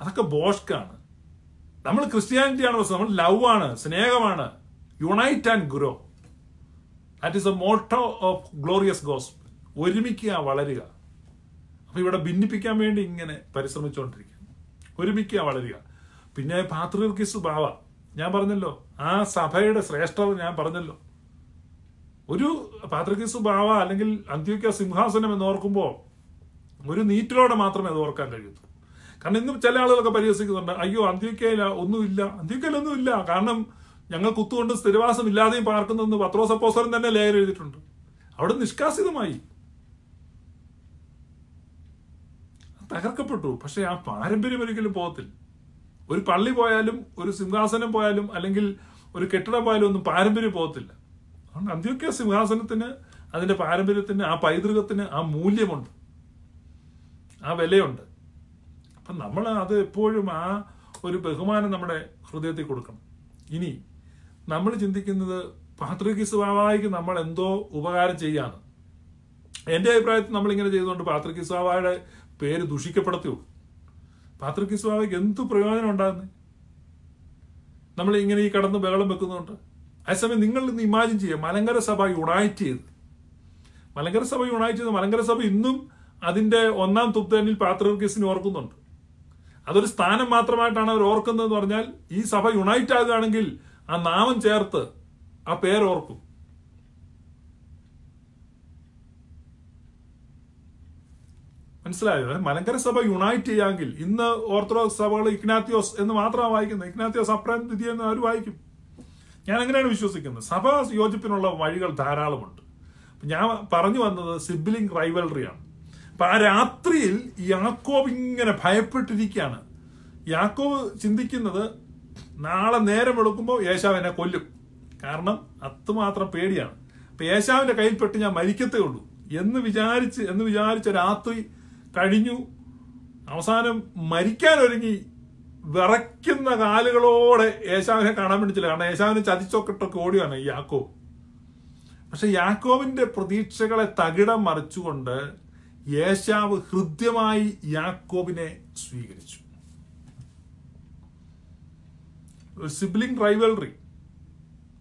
അതൊക്കെ ബോഷ്കാണ് നമ്മൾ ക്രിസ്ത്യാനിറ്റിയാണ് പ്രശ്നം നമ്മൾ ലവ് ആണ് സ്നേഹമാണ് unite and grow that is a motto of glorious gospel ഒരുമിക്കുക വളരുക അപ്പൊ ഇവിടെ ഭിന്നിപ്പിക്കാൻ വേണ്ടി ഇങ്ങനെ പരിശ്രമിച്ചുകൊണ്ടിരിക്കുക ഒരുമിക്ക വളരുക പിന്നെ പാത്രീർക്കിസ് ഭാവ ഞാൻ പറഞ്ഞല്ലോ ആ സഭയുടെ ശ്രേഷ്ഠത ഞാൻ പറഞ്ഞല്ലോ ഒരു പാത്രീർക്കിസ് ഭാവ അല്ലെങ്കിൽ അന്ത്യക്ക സിംഹാസനം എന്ന് ഓർക്കുമ്പോൾ ഒരു നീറ്റിലോടെ മാത്രമേ അത് ഓർക്കാൻ കഴിയൂ കാരണം ഇന്നും ചില ആളുകളൊക്കെ പരിഹസിക്കുന്നുണ്ട് അയ്യോ അന്ത്യക്കയില ഒന്നുമില്ല അന്ത്യക്കയിലൊന്നുമില്ല ഒന്നുമില്ല കാരണം ഞങ്ങൾ കുത്തുകൊണ്ട് സ്ഥിരവാസം ഇല്ലാതെയും പാർക്കുന്നതെന്ന് പത്രോസപ്പോസറും തന്നെ ലേഖനം എഴുതിയിട്ടുണ്ട് അവിടെ നിഷ്കാസിതമായി തകർക്കപ്പെട്ടു പക്ഷെ ആ പാരമ്പര്യം ഒരിക്കലും പോകത്തില്ല ഒരു പള്ളി പോയാലും ഒരു സിംഹാസനം പോയാലും അല്ലെങ്കിൽ ഒരു കെട്ടിടം പോയാലും ഒന്നും പാരമ്പര്യം പോകത്തില്ല അതുകൊണ്ട് അന്ത്യൊക്കെ സിംഹാസനത്തിന് അതിൻ്റെ പാരമ്പര്യത്തിന് ആ പൈതൃകത്തിന് ആ മൂല്യമുണ്ട് ആ വിലയുണ്ട് അപ്പം നമ്മൾ അത് എപ്പോഴും ആ ഒരു ബഹുമാനം നമ്മുടെ ഹൃദയത്തിൽ കൊടുക്കണം ഇനി നമ്മൾ ചിന്തിക്കുന്നത് പാത്രിക സ്വാഭാവിക്ക് നമ്മൾ എന്തോ ഉപകാരം ചെയ്യാണ് എൻ്റെ അഭിപ്രായത്തിൽ നമ്മളിങ്ങനെ ചെയ്തുകൊണ്ട് പാത്രിക സ്വഭാവയുടെ പേര് ദൂഷിക്കപ്പെടത്തൂ പാത്രക്കി സ്വാമിക്ക് എന്തു പ്രയോജനം ഉണ്ടാകുന്നത് നമ്മൾ ഇങ്ങനെ ഈ കടന്ന് ബഹളം വെക്കുന്നുണ്ട് അതേസമയം നിങ്ങൾ ഇന്ന് ഇമാജിൻ ചെയ്യുക മലങ്കര സഭ യുണൈറ്റ് ചെയ്ത് മലങ്കര സഭ യുണൈറ്റ് ചെയ്ത് മലങ്കര സഭ ഇന്നും അതിന്റെ ഒന്നാം തുപ്തനിൽ പാത്രീസിനെ ഓർക്കുന്നുണ്ട് അതൊരു സ്ഥാനം മാത്രമായിട്ടാണ് അവർ ഓർക്കുന്നതെന്ന് പറഞ്ഞാൽ ഈ സഭ യുണൈറ്റ് ആകുകയാണെങ്കിൽ ആ നാമം ചേർത്ത് ആ പേരോർക്കും മനസ്സിലായത് മലങ്കര സഭ യുണൈറ്റ് ചെയ്യാമെങ്കിൽ ഇന്ന് ഓർത്തഡോക്സ് സഭകൾ ഇഗ്നാത്തിയോസ് എന്ന് മാത്രമാണ് വായിക്കുന്നത് ഇഗ്നാത്തിയോസ് അപ്രാൻ തിഥി എന്ന് അവർ വായിക്കും ഞാൻ അങ്ങനെയാണ് വിശ്വസിക്കുന്നത് സഭാ യോജിപ്പിനുള്ള വഴികൾ ധാരാളമുണ്ട് ഞാൻ പറഞ്ഞു വന്നത് സിബിലിംഗ് റൈവൽറിയാണ് അപ്പം ആ രാത്രിയിൽ യാക്കോബ് ഇങ്ങനെ ഭയപ്പെട്ടിരിക്കുകയാണ് യാക്കോബ് ചിന്തിക്കുന്നത് നാളെ നേരം വെളുക്കുമ്പോൾ യേശാവ് എന്നെ കൊല്ലും കാരണം അത്തുമാത്രം പേടിയാണ് അപ്പം യേശാവിൻ്റെ കയ്യിൽപ്പെട്ട് ഞാൻ മരിക്കത്തേ ഉള്ളൂ എന്ന് വിചാരിച്ച് എന്ന് വിചാരിച്ച രാത്രി കഴിഞ്ഞു അവസാനം മരിക്കാൻ ഒരുങ്ങി വിറയ്ക്കുന്ന കാലുകളോടെ ഏശാവിനെ കാണാൻ വേണ്ടിയില്ല കാരണം ഏശാവിനെ ചതിച്ചൊക്കെട്ടൊക്കെ ഓടിയാണ് യാക്കോബ് പക്ഷെ യാക്കോബിന്റെ പ്രതീക്ഷകളെ തകിടം മറിച്ചുകൊണ്ട് യേശാവ് ഹൃദ്യമായി യാക്കോബിനെ സ്വീകരിച്ചു ഒരു സിബ്ലിംഗ് റൈവൽറി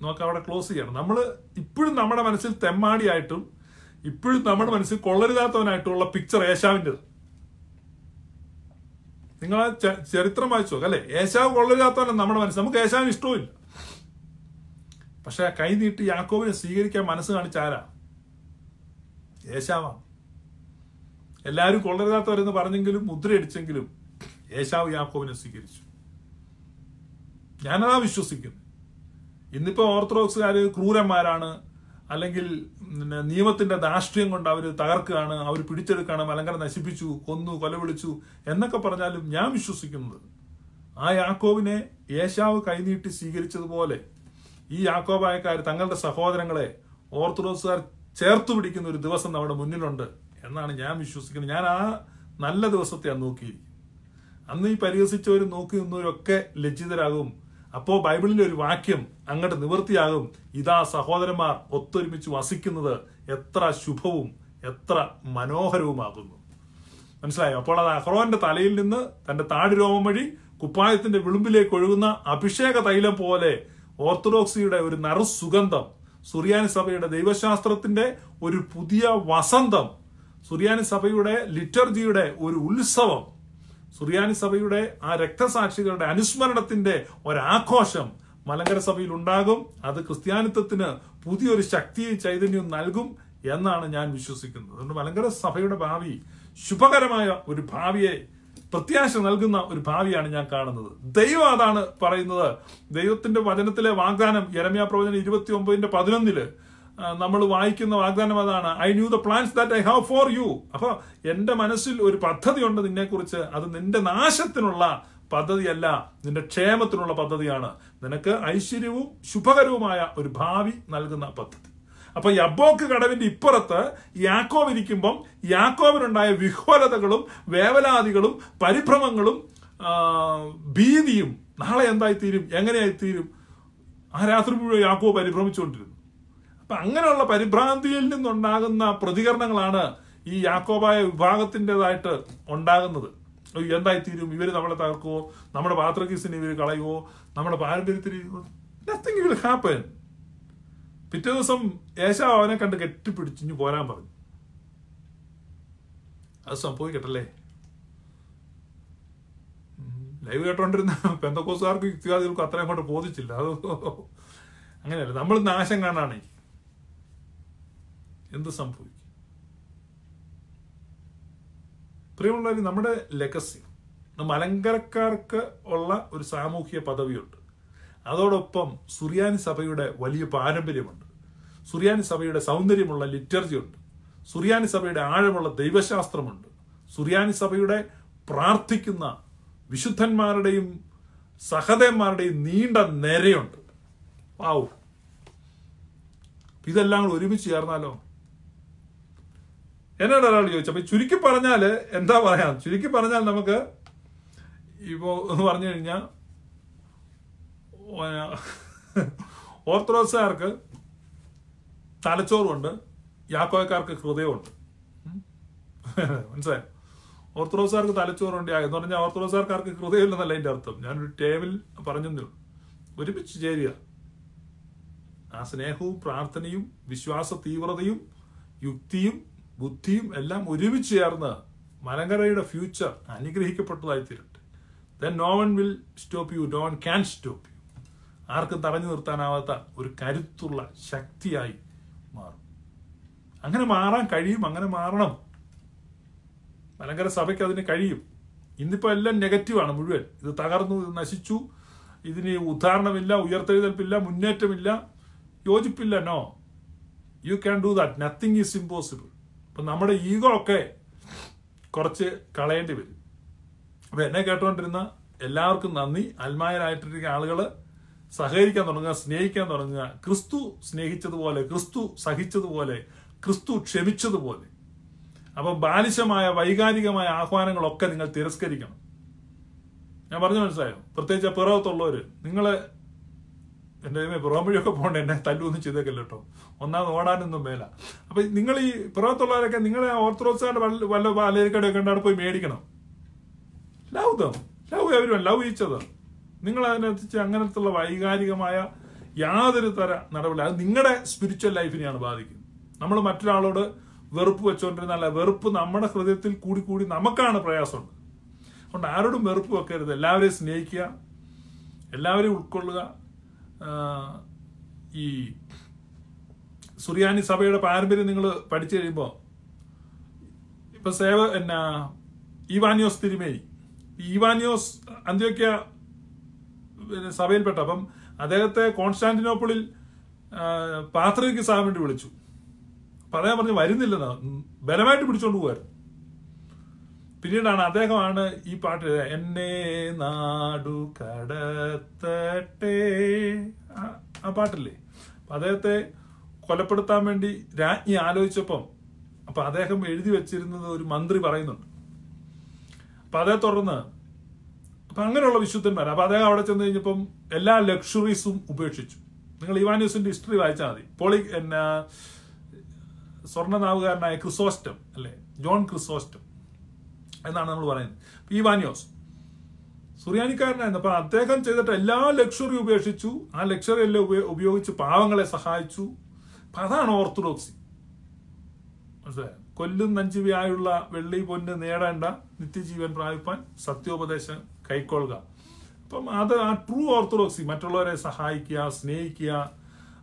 നമുക്ക് അവിടെ ക്ലോസ് ചെയ്യണം നമ്മൾ ഇപ്പോഴും നമ്മുടെ മനസ്സിൽ തെമ്മാടിയായിട്ടും ഇപ്പോഴും നമ്മുടെ മനസ്സിൽ കൊള്ളരുതാത്തവനായിട്ടുള്ള പിക്ചർ ഏശാവിൻ്റെ നിങ്ങൾ ആ ചരിത്രം വായിച്ചു അല്ലെ ഏശാവ് കൊള്ളരുതാത്തവനാണ് നമ്മുടെ മനസ്സ് നമുക്ക് ഏശാവിന് ഇഷ്ടവുമില്ല പക്ഷെ കൈ നീട്ടി യാക്കോബിനെ സ്വീകരിക്കാൻ മനസ്സ് കാണിച്ച ആരാ ഏശാവാണ് എല്ലാവരും കൊള്ളരുതാത്തവരെന്ന് പറഞ്ഞെങ്കിലും മുദ്രയടിച്ചെങ്കിലും ഏശാവ് യാക്കോബിനെ സ്വീകരിച്ചു ഞാനതാ വിശ്വസിക്കുന്നു ഇന്നിപ്പോൾ ഓർത്തഡോക്സുകാർ ക്രൂരന്മാരാണ് അല്ലെങ്കിൽ പിന്നെ നിയമത്തിന്റെ ധാർഷ്ട്യം കൊണ്ട് അവർ തകർക്കുകയാണ് അവർ പിടിച്ചെടുക്കുകയാണ് മലങ്കര നശിപ്പിച്ചു കൊന്നു കൊലവിളിച്ചു എന്നൊക്കെ പറഞ്ഞാലും ഞാൻ വിശ്വസിക്കുന്നത് ആ യാക്കോവിനെ യേശാവ് കൈനീട്ടി സ്വീകരിച്ചതുപോലെ ഈ യാക്കോബായക്കാർ തങ്ങളുടെ സഹോദരങ്ങളെ ഓർത്തഡോക്സുകാർ ചേർത്ത് പിടിക്കുന്ന ഒരു ദിവസം നമ്മുടെ മുന്നിലുണ്ട് എന്നാണ് ഞാൻ വിശ്വസിക്കുന്നത് ഞാൻ ആ നല്ല ദിവസത്തെയാണ് നോക്കിയിരിക്കും അന്ന് ഈ പരിഹസിച്ചവർ നോക്കി നിന്നവരൊക്കെ ലജ്ജിതരാകും അപ്പോൾ ബൈബിളിലെ ഒരു വാക്യം അങ്ങോട്ട് നിവൃത്തിയാകും ഇതാ സഹോദരന്മാർ ഒത്തൊരുമിച്ച് വസിക്കുന്നത് എത്ര ശുഭവും എത്ര മനോഹരവുമാകുന്നു മനസ്സിലായോ അപ്പോൾ അത് അഹ്റോന്റെ തലയിൽ നിന്ന് തന്റെ രോമം വഴി കുപ്പായത്തിന്റെ വിളുമ്പിലേക്ക് ഒഴുകുന്ന അഭിഷേക തൈലം പോലെ ഓർത്തഡോക്സിയുടെ ഒരു നറുസുഗന്ധം സുറിയാനി സഭയുടെ ദൈവശാസ്ത്രത്തിന്റെ ഒരു പുതിയ വസന്തം സുറിയാനി സഭയുടെ ലിറ്റർജിയുടെ ഒരു ഉത്സവം സുറിയാനി സഭയുടെ ആ രക്തസാക്ഷികളുടെ അനുസ്മരണത്തിന്റെ ഒരാഘോഷം മലങ്കര സഭയിൽ ഉണ്ടാകും അത് ക്രിസ്ത്യാനിത്വത്തിന് പുതിയൊരു ശക്തിയും ചൈതന്യവും നൽകും എന്നാണ് ഞാൻ വിശ്വസിക്കുന്നത് അതുകൊണ്ട് മലങ്കര സഭയുടെ ഭാവി ശുഭകരമായ ഒരു ഭാവിയെ പ്രത്യാശ നൽകുന്ന ഒരു ഭാവിയാണ് ഞാൻ കാണുന്നത് ദൈവം അതാണ് പറയുന്നത് ദൈവത്തിന്റെ വചനത്തിലെ വാഗ്ദാനം യരമ്യ പ്രവചനം ഇരുപത്തി ഒമ്പതിന്റെ പതിനൊന്നില് നമ്മൾ വായിക്കുന്ന വാഗ്ദാനം അതാണ് I knew the plans that I have for you അപ്പോൾ എൻ്റെ മനസ്സിൽ ഒരു പദ്ധതി നിന്നെ നിന്നെക്കുറിച്ച് അത് നിന്റെ നാശത്തിനുള്ള പദ്ധതിയല്ല നിന്റെ ക്ഷേമത്തിനുള്ള പദ്ധതിയാണ് നിനക്ക് ഐശ്വര്യവും ശുഭകരവുമായ ഒരു ഭാവി നൽകുന്ന പദ്ധതി അപ്പൊ യബോക്ക് കടവിന്റെ ഇപ്പുറത്ത് യാക്കോവ് ഇരിക്കുമ്പം യാക്കോവിനുണ്ടായ വിഹ്വലതകളും വേവലാതികളും പരിഭ്രമങ്ങളും ഭീതിയും നാളെ എന്തായി തീരും എങ്ങനെയായി തീരും ആ രാത്രി മുഴുവൻ യാക്കോ പരിഭ്രമിച്ചുകൊണ്ടിരുന്നു അപ്പൊ അങ്ങനെയുള്ള പരിഭ്രാന്തിയിൽ നിന്നുണ്ടാകുന്ന പ്രതികരണങ്ങളാണ് ഈ യാക്കോബായ വിഭാഗത്തിൻ്റെതായിട്ട് ഉണ്ടാകുന്നത് എന്തായി തീരും ഇവർ നമ്മളെ തകർക്കുവോ നമ്മുടെ പാത്രകീസിനെ ഇവർ കളയുവോ നമ്മുടെ പാരമ്പര്യത്തിന് നത്തിങ് വിൽ ഹാപ്പൻ പിറ്റേ ദിവസം ഏശാ അവനെ കണ്ട് കെട്ടിപ്പിടിച്ചിഞ്ഞു പോരാൻ പറഞ്ഞു അത് സംഭവിക്കട്ടല്ലേ ലൈവ് കേട്ടോണ്ടിരുന്ന പെന്തക്കോസുകാർക്കും യുക്തിവാദികൾക്കും അത്രയും അങ്ങോട്ട് ബോധിച്ചില്ല അത് അങ്ങനെയല്ല നമ്മൾ നാശം കാണാണേ എന്ത് സംഭവിക്കും പ്രിയമുള്ളവർ നമ്മുടെ ലെഗസി മലങ്കരക്കാർക്ക് ഉള്ള ഒരു സാമൂഹിക പദവിയുണ്ട് അതോടൊപ്പം സുറിയാനി സഭയുടെ വലിയ പാരമ്പര്യമുണ്ട് സുറിയാനി സഭയുടെ സൗന്ദര്യമുള്ള ലിറ്റർജിയുണ്ട് സുറിയാനി സഭയുടെ ആഴമുള്ള ദൈവശാസ്ത്രമുണ്ട് സുറിയാനി സഭയുടെ പ്രാർത്ഥിക്കുന്ന വിശുദ്ധന്മാരുടെയും സഹദേവന്മാരുടെയും നീണ്ട നിരയുണ്ട് വാവു ഇതെല്ലാം കൂടെ ഒരുമിച്ച് ചേർന്നാലോ എന്നോട് ഒരാൾ ചോദിച്ചു അപ്പൊ ചുരുക്കി പറഞ്ഞാല് എന്താ പറയാ ചുരുക്കി പറഞ്ഞാൽ നമുക്ക് ഇപ്പോ എന്ന് പറഞ്ഞു കഴിഞ്ഞാൽ ഓർത്തഡോക്സുകാർക്ക് തലച്ചോറുണ്ട് യാക്കോയക്കാർക്ക് ഹൃദയമുണ്ട് മനസ്സിലായി ഓർത്തഡോക്സുകാർക്ക് തലച്ചോറുണ്ട് എന്ന് പറഞ്ഞാൽ ഓർത്തഡോക്സുകാർക്ക് ഹൃദയമില്ല എന്നല്ല എന്റെ അർത്ഥം ഞാനൊരു ടേബിൾ പറഞ്ഞു ഒരുമിച്ച് ചേരുക ആ സ്നേഹവും പ്രാർത്ഥനയും വിശ്വാസ തീവ്രതയും യുക്തിയും ബുദ്ധിയും എല്ലാം ഒരുമിച്ച് ചേർന്ന് മലങ്കരയുടെ ഫ്യൂച്ചർ തീരട്ടെ then no one will stop you no one can stop you ആർക്കും തടഞ്ഞു നിർത്താനാവാത്ത ഒരു കരുത്തുള്ള ശക്തിയായി മാറും അങ്ങനെ മാറാൻ കഴിയും അങ്ങനെ മാറണം മലങ്കര സഭയ്ക്ക് അതിന് കഴിയും ഇന്നിപ്പോൾ എല്ലാം നെഗറ്റീവാണ് മുഴുവൻ ഇത് തകർന്നു ഇത് നശിച്ചു ഇതിന് ഉദാഹരണമില്ല ഉയർത്തെഴുതൽപ്പില്ല മുന്നേറ്റമില്ല യോജിപ്പില്ല no you can do that nothing is impossible അപ്പം നമ്മുടെ ഈഗോ ഒക്കെ കുറച്ച് കളയേണ്ടി വരും അപ്പം എന്നെ കേട്ടുകൊണ്ടിരുന്ന എല്ലാവർക്കും നന്ദി അൽമായരായിട്ടിരിക്കുന്ന ആളുകൾ സഹകരിക്കാൻ തുടങ്ങുക സ്നേഹിക്കാൻ തുടങ്ങുക ക്രിസ്തു സ്നേഹിച്ചതുപോലെ ക്രിസ്തു സഹിച്ചതുപോലെ ക്രിസ്തു ക്ഷമിച്ചതുപോലെ അപ്പം ബാലിശമായ വൈകാരികമായ ആഹ്വാനങ്ങളൊക്കെ നിങ്ങൾ തിരസ്കരിക്കണം ഞാൻ പറഞ്ഞു മനസ്സിലായോ പ്രത്യേകിച്ച് പിറകത്തുള്ളവർ നിങ്ങളെ എൻ്റെ പുറം പുറമ്പഴിയൊക്കെ പോകണ്ട എന്നെ തല്ലൊന്നും ചെയ്തേക്കല്ലോ കേട്ടോ ഒന്നാമത് ഓടാനൊന്നും മേല അപ്പൊ നിങ്ങൾ ഈ പുറത്തുള്ളവരൊക്കെ നിങ്ങളെ ഓർത്തഡോക്സുകാരുടെ വല്ല വല്ല പാലേരിക്കടെ ഒക്കെ പോയി മേടിക്കണം love though love everyone love each other നിങ്ങൾ അതിനകത്ത് അങ്ങനത്തുള്ള വൈകാരികമായ യാതൊരു തര നടപടി അത് നിങ്ങളുടെ സ്പിരിച്വൽ ലൈഫിനെയാണ് ബാധിക്കുന്നത് നമ്മൾ മറ്റൊരാളോട് വെറുപ്പ് വെച്ചുകൊണ്ടിരുന്നല്ല വെറുപ്പ് നമ്മുടെ ഹൃദയത്തിൽ കൂടി കൂടി നമുക്കാണ് പ്രയാസമുണ്ട് അതുകൊണ്ട് ആരോടും വെറുപ്പ് വെക്കരുത് എല്ലാവരെയും സ്നേഹിക്കുക എല്ലാവരെയും ഉൾക്കൊള്ളുക ഈ സുറിയാനി സഭയുടെ പാരമ്പര്യം നിങ്ങൾ പഠിച്ചു കഴിയുമ്പോൾ ഇപ്പൊ സേവ എന്നാ ഈവാനിയോസ് തിരുമേനി ഈവാനിയോസ് അന്ത്യോക്യ പിന്നെ സഭയിൽപ്പെട്ട അപ്പം അദ്ദേഹത്തെ കോൺസ്റ്റാന്റിനോപ്പിളിൽ പാത്രയ്ക്ക് സാകാൻ വേണ്ടി വിളിച്ചു പറയാൻ പറഞ്ഞു വരുന്നില്ലെന്നാ ബലമായിട്ട് പിടിച്ചോണ്ട് പോകായിരുന്നു പിന്നീടാണ് അദ്ദേഹമാണ് ഈ പാട്ട് എന്നെ നാടു കടത്തട്ടെ ആ പാട്ടില്ലേ അദ്ദേഹത്തെ കൊലപ്പെടുത്താൻ വേണ്ടി രാജ്ഞി ആലോചിച്ചപ്പം അപ്പൊ അദ്ദേഹം എഴുതി വെച്ചിരുന്നത് ഒരു മന്ത്രി പറയുന്നുണ്ട് അപ്പൊ അതേ തുടർന്ന് അപ്പൊ അങ്ങനെയുള്ള വിശുദ്ധന്മാർ അപ്പൊ അദ്ദേഹം അവിടെ ചെന്ന് കഴിഞ്ഞപ്പം എല്ലാ ലക്ഷറീസും ഉപേക്ഷിച്ചു നിങ്ങൾ ഇവാനിയൂസിന്റെ ഹിസ്റ്ററി വായിച്ചാൽ മതി പോളി എന്നാ സ്വർണ്ണനാവുകാരനായ ക്രിസോസ്റ്റം അല്ലെ ജോൺ ക്രിസോസ്റ്റം എന്നാണ് നമ്മൾ പറയുന്നത് ഈ വാനിയോസ് സുറിയാനിക്കാരനായിരുന്നു അപ്പം അദ്ദേഹം ചെയ്തിട്ട് എല്ലാ ലക്ഷറി ഉപേക്ഷിച്ചു ആ ലക്ഷറി എല്ലാം ഉപയോഗിച്ച് പാവങ്ങളെ സഹായിച്ചു അപ്പം അതാണ് ഓർത്തഡോക്സി മനസ്സിലായോ കൊല്ലും നഞ്ചുവിയായുള്ള വെള്ളി പൊന്ന് നേടേണ്ട നിത്യജീവൻ പ്രാപിപ്പാൻ സത്യോപദേശം കൈക്കൊള്ളുക അപ്പം അത് ആ ട്രൂ ഓർത്തഡോക്സി മറ്റുള്ളവരെ സഹായിക്കുക സ്നേഹിക്കുക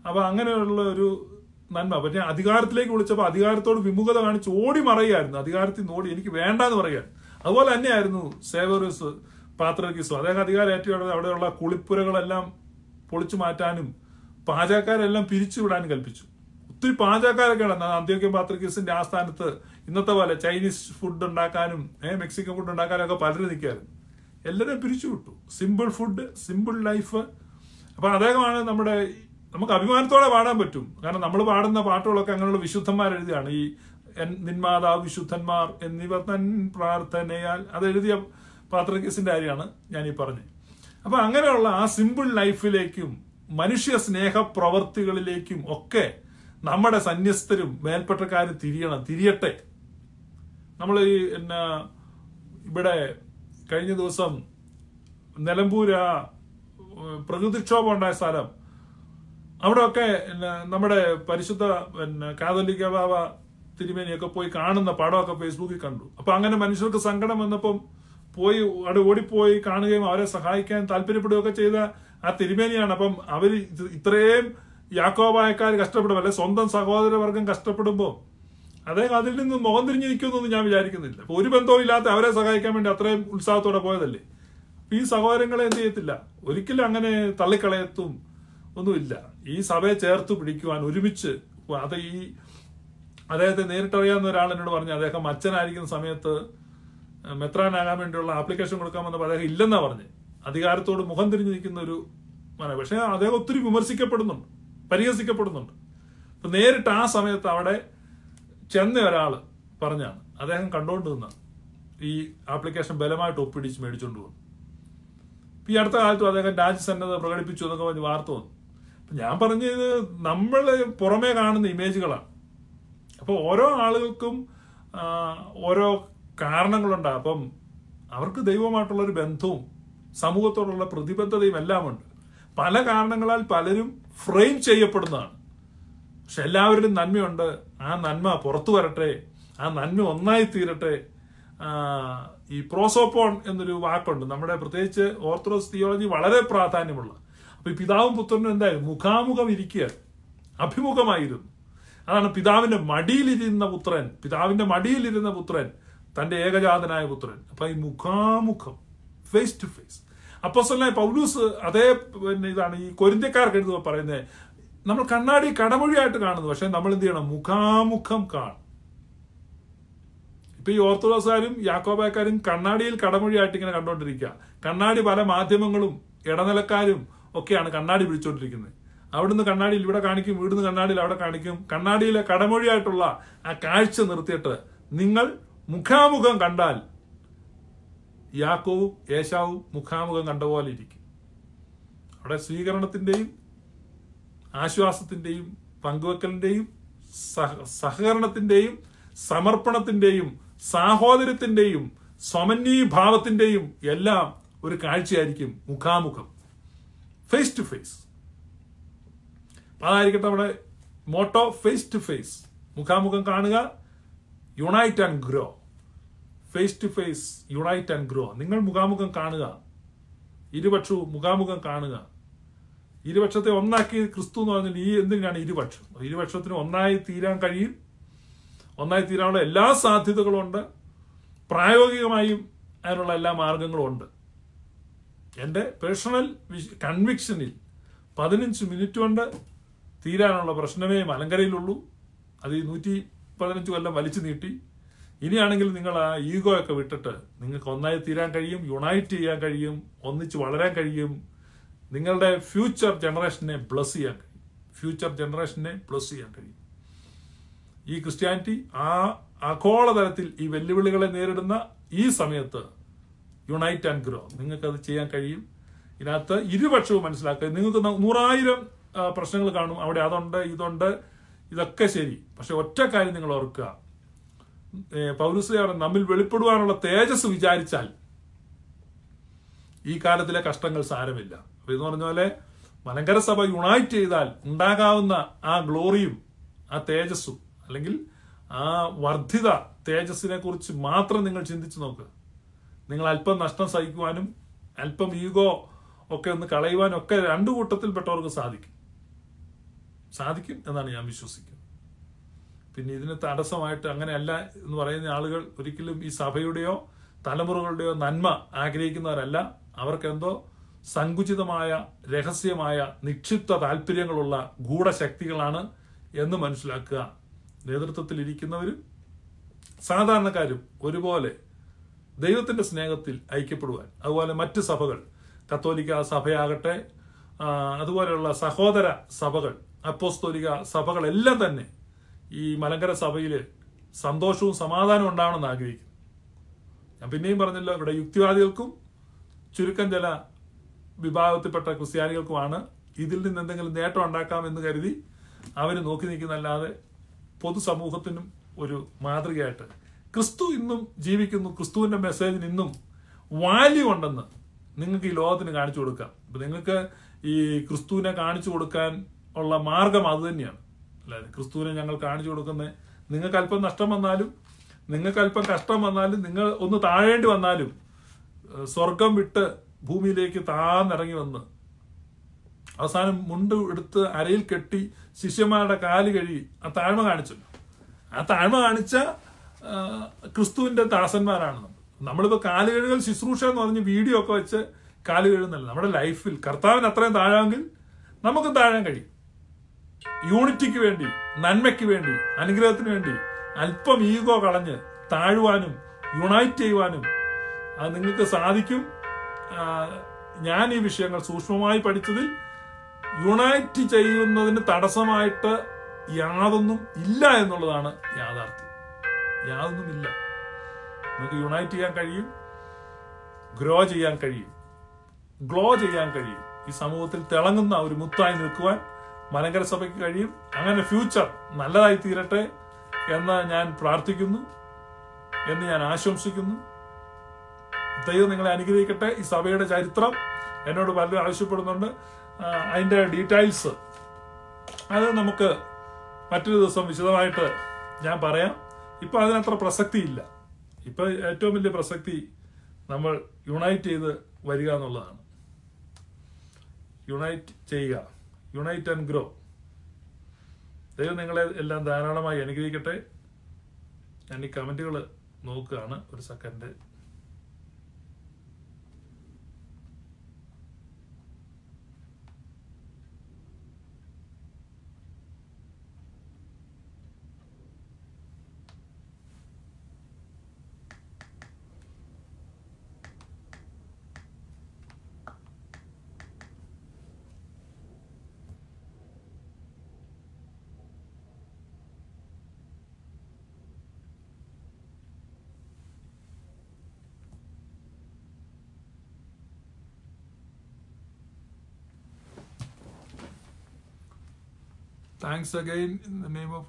അപ്പം അങ്ങനെയുള്ള ഒരു നന്മ പക്ഷേ അധികാരത്തിലേക്ക് വിളിച്ചപ്പോൾ അധികാരത്തോട് വിമുഖത കാണിച്ച് ഓടി മറയായിരുന്നു അധികാരത്തിൽ നിന്ന് ഓടി എനിക്ക് വേണ്ട എന്ന് പറയാൻ അതുപോലെ തന്നെയായിരുന്നു സേവറിസ് പാത്രഗീസും അദ്ദേഹം അധികാരം ഏറ്റവും അവിടെയുള്ള കുളിപ്പുരകളെല്ലാം പൊളിച്ചു മാറ്റാനും പാചകക്കാരെല്ലാം പിരിച്ചുവിടാനും കൽപ്പിച്ചു ഒത്തിരി പാചകക്കാരൊക്കെയാണ് അന്ത്യോക്യം പാത്രഗീസിന്റെ ആസ്ഥാനത്ത് ഇന്നത്തെ പോലെ ചൈനീസ് ഫുഡ് ഉണ്ടാക്കാനും മെക്സിക്കൻ ഫുഡ് ഉണ്ടാക്കാനും ഒക്കെ പലരും നിൽക്കായിരുന്നു എല്ലാവരും പിരിച്ചു വിട്ടു സിമ്പിൾ ഫുഡ് സിമ്പിൾ ലൈഫ് അപ്പൊ അദ്ദേഹമാണ് നമ്മുടെ നമുക്ക് അഭിമാനത്തോടെ പാടാൻ പറ്റും കാരണം നമ്മൾ പാടുന്ന പാട്ടുകളൊക്കെ അങ്ങനെയുള്ള വിശുദ്ധന്മാർ എഴുതിയാണ് ഈ നിന്മാതാവ് വിശുദ്ധന്മാർ എന്നിവ തൻ പ്രാർത്ഥനയാൽ അത് എഴുതിയ പാത്രകേസിന്റെ കാര്യമാണ് ഞാൻ ഈ പറഞ്ഞത് അപ്പൊ അങ്ങനെയുള്ള ആ സിമ്പിൾ ലൈഫിലേക്കും മനുഷ്യ സ്നേഹ പ്രവർത്തികളിലേക്കും ഒക്കെ നമ്മുടെ സന്യസ്തരും മേൽപ്പെട്ടക്കാരും തിരിയണം തിരിയട്ടെ നമ്മൾ ഈ എന്നാ ഇവിടെ കഴിഞ്ഞ ദിവസം നിലമ്പൂര് പ്രകൃതിക്ഷോഭം ഉണ്ടായ സ്ഥലം അവിടെയൊക്കെ നമ്മുടെ പരിശുദ്ധ പിന്നെ കാതോലിക്ക ബാബ തിരുമേനിയൊക്കെ പോയി കാണുന്ന പടമൊക്കെ ഫേസ്ബുക്കിൽ കണ്ടു അപ്പൊ അങ്ങനെ മനുഷ്യർക്ക് സങ്കടം വന്നപ്പം പോയി അവിടെ ഓടിപ്പോയി കാണുകയും അവരെ സഹായിക്കാൻ താല്പര്യപ്പെടുകയൊക്കെ ചെയ്ത ആ തിരുമേനിയാണ് അപ്പം അവർ ഇത്രയും യാക്കോബായക്കാർ കഷ്ടപ്പെടും അല്ലെ സ്വന്തം സഹോദരവർഗം കഷ്ടപ്പെടുമ്പോൾ അദ്ദേഹം അതിൽ നിന്ന് മുഖം തിരിഞ്ഞു ഞാൻ വിചാരിക്കുന്നില്ല അപ്പൊ ഒരു ബന്ധവും ഇല്ലാത്ത അവരെ സഹായിക്കാൻ വേണ്ടി അത്രയും ഉത്സാഹത്തോടെ പോയതല്ലേ ഈ സഹോദരങ്ങളെ എന്ത് ചെയ്യത്തില്ല ഒരിക്കലും അങ്ങനെ തള്ളിക്കളയത്തും ഒന്നുമില്ല ഈ സഭയെ ചേർത്ത് പിടിക്കുവാൻ ഒരുമിച്ച് അത് ഈ അദ്ദേഹത്തെ നേരിട്ടറിയാവുന്ന ഒരാൾ എന്നോട് പറഞ്ഞു അദ്ദേഹം അച്ഛനായിരിക്കുന്ന സമയത്ത് മെത്രാനാകാൻ വേണ്ടിയുള്ള ആപ്ലിക്കേഷൻ കൊടുക്കാമെന്ന് അദ്ദേഹം ഇല്ലെന്നാ പറഞ്ഞു അധികാരത്തോട് മുഖം തിരിഞ്ഞു നിൽക്കുന്ന ഒരു മന പക്ഷേ അദ്ദേഹം ഒത്തിരി വിമർശിക്കപ്പെടുന്നുണ്ട് പരിഹസിക്കപ്പെടുന്നുണ്ട് അപ്പൊ നേരിട്ട് ആ സമയത്ത് അവിടെ ചെന്ന ഒരാൾ പറഞ്ഞാണ് അദ്ദേഹം കണ്ടുകൊണ്ട് നിന്ന ഈ ആപ്ലിക്കേഷൻ ബലമായിട്ട് ഒപ്പിടിച്ച് മേടിച്ചുകൊണ്ട് പോകും ഈ അടുത്ത കാലത്തും അദ്ദേഹം രാജ്യസന്നദ്ധ പ്രകടിപ്പിച്ചു എന്നൊക്കെ പറഞ്ഞ് വാർത്ത വന്നു ഞാൻ പറഞ്ഞത് നമ്മൾ പുറമേ കാണുന്ന ഇമേജുകളാണ് അപ്പോൾ ഓരോ ആളുകൾക്കും ഓരോ കാരണങ്ങളുണ്ട് അപ്പം അവർക്ക് ദൈവമായിട്ടുള്ളൊരു ഒരു ബന്ധവും സമൂഹത്തോടുള്ള പ്രതിബദ്ധതയും എല്ലാം ഉണ്ട് പല കാരണങ്ങളാൽ പലരും ഫ്രെയിം ചെയ്യപ്പെടുന്നതാണ് പക്ഷെ എല്ലാവരിലും നന്മയുണ്ട് ആ നന്മ പുറത്തു വരട്ടെ ആ നന്മ ഒന്നായി തീരട്ടെ ഈ പ്രോസോപ്പോൺ എന്നൊരു വാക്കുണ്ട് നമ്മുടെ പ്രത്യേകിച്ച് ഓർത്തഡോക്സ് തിയോളജി വളരെ പ്രാധാന്യമുള്ള അപ്പോൾ പിതാവും പുത്രനും എന്തായിരുന്നു മുഖാമുഖം ഇരിക്കുക അഭിമുഖമായിരുന്നു അതാണ് പിതാവിന്റെ മടിയിലിരുന്ന പുത്രൻ പിതാവിന്റെ മടിയിലിരുന്ന പുത്രൻ തന്റെ ഏകജാതനായ പുത്രൻ അപ്പൊ ഈ മുഖാമുഖം ഫേസ് ടു ഫേസ് അപ്പോസ്റ്റലായ പൗലൂസ് അതേ പിന്നെ ഇതാണ് ഈ കൊരിന്ത്യക്കാർക്ക് എടുത്ത് പറയുന്നത് നമ്മൾ കണ്ണാടി കടമൊഴിയായിട്ട് കാണുന്നു പക്ഷെ നമ്മൾ എന്ത് ചെയ്യണം മുഖാമുഖം കാണും ഇപ്പൊ ഈ ഓർത്തഡോക്സുകാരും യാക്കോബാക്കാരും കണ്ണാടിയിൽ കടമൊഴിയായിട്ട് ഇങ്ങനെ കണ്ടോണ്ടിരിക്കുക കണ്ണാടി പല മാധ്യമങ്ങളും ഇടനിലക്കാരും ഒക്കെയാണ് കണ്ണാടി പിടിച്ചുകൊണ്ടിരിക്കുന്നത് അവിടുന്ന് കണ്ണാടിയിൽ ഇവിടെ കാണിക്കും ഇവിടുന്ന് കണ്ണാടിയിൽ അവിടെ കാണിക്കും കണ്ണാടിയിലെ കടമൊഴിയായിട്ടുള്ള ആ കാഴ്ച നിർത്തിയിട്ട് നിങ്ങൾ മുഖാമുഖം കണ്ടാൽ യാക്കോവും യേശാവും മുഖാമുഖം കണ്ട പോലെ ഇരിക്കും അവിടെ സ്വീകരണത്തിൻ്റെയും ആശ്വാസത്തിൻ്റെയും പങ്കുവെക്കലിൻ്റെയും സഹകരണത്തിൻ്റെയും സമർപ്പണത്തിൻ്റെയും സാഹോദര്യത്തിൻ്റെയും ഭാവത്തിൻ്റെയും എല്ലാം ഒരു കാഴ്ചയായിരിക്കും മുഖാമുഖം ഫേസ് ടു ഫേസ് അതായിരിക്കട്ടെ നമ്മുടെ മോട്ടോ ഫേസ് ടു ഫേസ് മുഖാമുഖം കാണുക unite and grow face to face unite and grow നിങ്ങൾ മുഖാമുഖം കാണുക ഇരുപക്ഷവും മുഖാമുഖം കാണുക ഇരുപക്ഷത്തെ ഒന്നാക്കി ക്രിസ്തു എന്ന് പറഞ്ഞാൽ ഈ എന്തിനാണ് ഇരുപക്ഷം ഇരുപക്ഷത്തിന് ഒന്നായി തീരാൻ കഴിയും ഒന്നായി തീരാനുള്ള എല്ലാ സാധ്യതകളും ഉണ്ട് പ്രായോഗികമായും അതിനുള്ള എല്ലാ മാർഗങ്ങളും ഉണ്ട് എൻ്റെ പേഴ്സണൽ കൺവിക്ഷനിൽ പതിനഞ്ച് മിനിറ്റ് കൊണ്ട് തീരാനുള്ള പ്രശ്നമേ മലങ്കരയിലുള്ളൂ അത് ഈ നൂറ്റി പതിനഞ്ച് കൊല്ലം വലിച്ചു നീട്ടി ഇനിയാണെങ്കിൽ നിങ്ങൾ ആ ഈഗോ ഒക്കെ വിട്ടിട്ട് നിങ്ങൾക്ക് ഒന്നായി തീരാൻ കഴിയും യുണൈറ്റ് ചെയ്യാൻ കഴിയും ഒന്നിച്ച് വളരാൻ കഴിയും നിങ്ങളുടെ ഫ്യൂച്ചർ ജനറേഷനെ ബ്ലസ് ചെയ്യാൻ കഴിയും ഫ്യൂച്ചർ ജനറേഷനെ ബ്ലസ് ചെയ്യാൻ കഴിയും ഈ ക്രിസ്ത്യാനിറ്റി ആ ആഗോളതലത്തിൽ ഈ വെല്ലുവിളികളെ നേരിടുന്ന ഈ സമയത്ത് യുണൈറ്റ് ആൻഡ് ഗ്രോ നിങ്ങൾക്കത് ചെയ്യാൻ കഴിയും ഇതിനകത്ത് ഇരുപക്ഷവും മനസ്സിലാക്കുക നിങ്ങൾക്ക് നൂറായിരം പ്രശ്നങ്ങൾ കാണും അവിടെ അതുണ്ട് ഇതുണ്ട് ഇതൊക്കെ ശരി പക്ഷെ ഒറ്റ കാര്യം നിങ്ങൾ ഓർക്കുക പൗരസ്വരം നമ്മിൽ വെളിപ്പെടുവാനുള്ള തേജസ് വിചാരിച്ചാൽ ഈ കാലത്തിലെ കഷ്ടങ്ങൾ സാരമില്ല അപ്പൊ എന്ന് പറഞ്ഞ പോലെ മലങ്കര സഭ യുണൈറ്റ് ചെയ്താൽ ഉണ്ടാകാവുന്ന ആ ഗ്ലോറിയും ആ തേജസ്സും അല്ലെങ്കിൽ ആ വർദ്ധിത തേജസ്സിനെ കുറിച്ച് മാത്രം നിങ്ങൾ ചിന്തിച്ചു നോക്കുക നിങ്ങൾ അല്പം നഷ്ടം സഹിക്കുവാനും അല്പം ഈഗോ ഒക്കെ ഒന്ന് കളയുവാനും ഒക്കെ രണ്ടു കൂട്ടത്തിൽപ്പെട്ടവർക്ക് സാധിക്കും സാധിക്കും എന്നാണ് ഞാൻ വിശ്വസിക്കുന്നത് പിന്നെ ഇതിന് തടസ്സമായിട്ട് അങ്ങനെയല്ല എന്ന് പറയുന്ന ആളുകൾ ഒരിക്കലും ഈ സഭയുടെയോ തലമുറകളുടെയോ നന്മ ആഗ്രഹിക്കുന്നവരല്ല അവർക്കെന്തോ സങ്കുചിതമായ രഹസ്യമായ നിക്ഷിപ്ത താല്പര്യങ്ങളുള്ള ഗൂഢശക്തികളാണ് എന്ന് മനസ്സിലാക്കുക നേതൃത്വത്തിൽ ഇരിക്കുന്നവരും സാധാരണക്കാരും ഒരുപോലെ ദൈവത്തിൻ്റെ സ്നേഹത്തിൽ ഐക്യപ്പെടുവാൻ അതുപോലെ മറ്റ് സഭകൾ കത്തോലിക്ക സഭയാകട്ടെ അതുപോലെയുള്ള സഹോദര സഭകൾ അപ്പോസ്തോലിക സഭകളെല്ലാം തന്നെ ഈ മലങ്കര സഭയിൽ സന്തോഷവും സമാധാനവും ഉണ്ടാവണമെന്ന് ആഗ്രഹിക്കുന്നു ഞാൻ പിന്നെയും പറഞ്ഞല്ലോ ഇവിടെ യുക്തിവാദികൾക്കും ചുരുക്കം ചില വിഭാഗത്തിൽപ്പെട്ട ക്രിസ്ത്യാനികൾക്കുമാണ് ഇതിൽ നിന്ന് എന്തെങ്കിലും നേട്ടം ഉണ്ടാക്കാം എന്ന് കരുതി അവർ നോക്കി നിൽക്കുന്നല്ലാതെ പൊതുസമൂഹത്തിനും ഒരു മാതൃകയായിട്ട് ക്രിസ്തു ഇന്നും ജീവിക്കുന്നു ക്രിസ്തുവിൻ്റെ മെസ്സേജിന് ഇന്നും വാല്യൂ ഉണ്ടെന്ന് നിങ്ങൾക്ക് ഈ ലോകത്തിന് കാണിച്ചു കൊടുക്കാം അപ്പം നിങ്ങൾക്ക് ഈ ക്രിസ്തുവിനെ കാണിച്ചു കൊടുക്കാൻ ഉള്ള മാർഗം അത് തന്നെയാണ് അല്ലാതെ ക്രിസ്തുവിനെ ഞങ്ങൾ കാണിച്ചു കൊടുക്കുന്നത് നിങ്ങൾക്ക് അല്പം നഷ്ടം വന്നാലും നിങ്ങൾക്ക് അല്പം കഷ്ടം വന്നാലും നിങ്ങൾ ഒന്ന് താഴേണ്ടി വന്നാലും സ്വർഗം വിട്ട് ഭൂമിയിലേക്ക് താന്നിറങ്ങി വന്ന് അവസാനം മുണ്ട് എടുത്ത് അരയിൽ കെട്ടി ശിഷ്യന്മാരുടെ കാല് കഴുകി ആ താഴ്മ കാണിച്ചല്ലോ ആ താഴ്മ കാണിച്ച ക്രിസ്തുവിൻ്റെ ദാസന്മാരാണ് നമ്മൾ നമ്മളിപ്പോൾ കാലുകഴുകൽ ശുശ്രൂഷ എന്ന് പറഞ്ഞ് വീഡിയോ ഒക്കെ വെച്ച് കാലു കഴുകുന്നില്ല നമ്മുടെ ലൈഫിൽ കർത്താവിന് അത്രയും താഴാമെങ്കിൽ നമുക്ക് താഴാൻ കഴിയും യൂണിറ്റിക്ക് വേണ്ടി നന്മയ്ക്ക് വേണ്ടി അനുഗ്രഹത്തിന് വേണ്ടി അല്പം ഈഗോ കളഞ്ഞ് താഴുവാനും യുണൈറ്റ് ചെയ്യുവാനും അത് നിങ്ങൾക്ക് സാധിക്കും ഞാൻ ഈ വിഷയങ്ങൾ സൂക്ഷ്മമായി പഠിച്ചതിൽ യുണൈറ്റ് ചെയ്യുന്നതിന് തടസ്സമായിട്ട് യാതൊന്നും ഇല്ല എന്നുള്ളതാണ് യാഥാർത്ഥ്യം യാതൊന്നുമില്ല നമുക്ക് യുണൈറ്റ് ചെയ്യാൻ കഴിയും ഗ്രോ ചെയ്യാൻ കഴിയും ഗ്ലോ ചെയ്യാൻ കഴിയും ഈ സമൂഹത്തിൽ തിളങ്ങുന്ന ഒരു മുത്തായി നിൽക്കുവാൻ മലങ്കര സഭയ്ക്ക് കഴിയും അങ്ങനെ ഫ്യൂച്ചർ നല്ലതായി തീരട്ടെ എന്ന് ഞാൻ പ്രാർത്ഥിക്കുന്നു എന്ന് ഞാൻ ആശംസിക്കുന്നു ദൈവം നിങ്ങളെ അനുഗ്രഹിക്കട്ടെ ഈ സഭയുടെ ചരിത്രം എന്നോട് പലരും ആവശ്യപ്പെടുന്നുണ്ട് അതിൻ്റെ ഡീറ്റെയിൽസ് അത് നമുക്ക് മറ്റൊരു ദിവസം വിശദമായിട്ട് ഞാൻ പറയാം ഇപ്പം അതിനത്ര പ്രസക്തിയില്ല ഇപ്പം ഏറ്റവും വലിയ പ്രസക്തി നമ്മൾ യുണൈറ്റ് ചെയ്ത് വരിക എന്നുള്ളതാണ് യുണൈറ്റ് ചെയ്യുക യുണൈറ്റ് ആൻഡ് ഗ്രോ ദൈവം നിങ്ങളെ എല്ലാം ധാരാളമായി അനുഗ്രഹിക്കട്ടെ ഞാൻ ഈ കമൻറ്റുകൾ നോക്കുകയാണ് ഒരു second Thanks again in the name of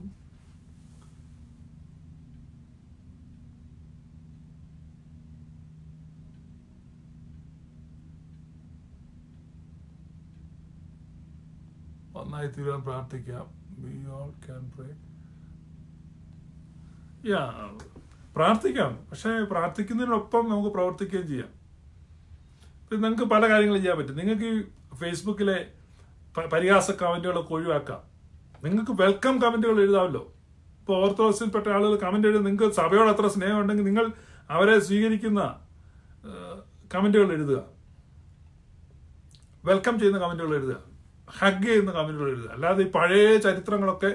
ഒന്നായി തീരാൻ പ്രാർത്ഥിക്കാം we all can pray yeah പ്രാർത്ഥിക്കാം പക്ഷേ പ്രാർത്ഥിക്കുന്നതിനൊപ്പം നമുക്ക് പ്രവർത്തിക്കുകയും ചെയ്യാം പിന്നെ നിങ്ങൾക്ക് പല കാര്യങ്ങളും ചെയ്യാൻ പറ്റും നിങ്ങൾക്ക് ഈ ഫേസ്ബുക്കിലെ പരിഹാസ കമൻറ്റുകളൊക്കെ ഒഴിവാക്കാം നിങ്ങൾക്ക് വെൽക്കം കമന്റുകൾ എഴുതാമല്ലോ ഇപ്പോൾ ഓർത്തഡോക്സിൽപ്പെട്ട ആളുകൾ കമന്റ് എഴുതി നിങ്ങൾക്ക് സഭയോട് അത്ര സ്നേഹം ഉണ്ടെങ്കിൽ നിങ്ങൾ അവരെ സ്വീകരിക്കുന്ന കമന്റുകൾ എഴുതുക വെൽക്കം ചെയ്യുന്ന കമന്റുകൾ എഴുതുക ഹഗ് ചെയ്യുന്ന കമന്റുകൾ എഴുതുക അല്ലാതെ ഈ പഴയ ചരിത്രങ്ങളൊക്കെ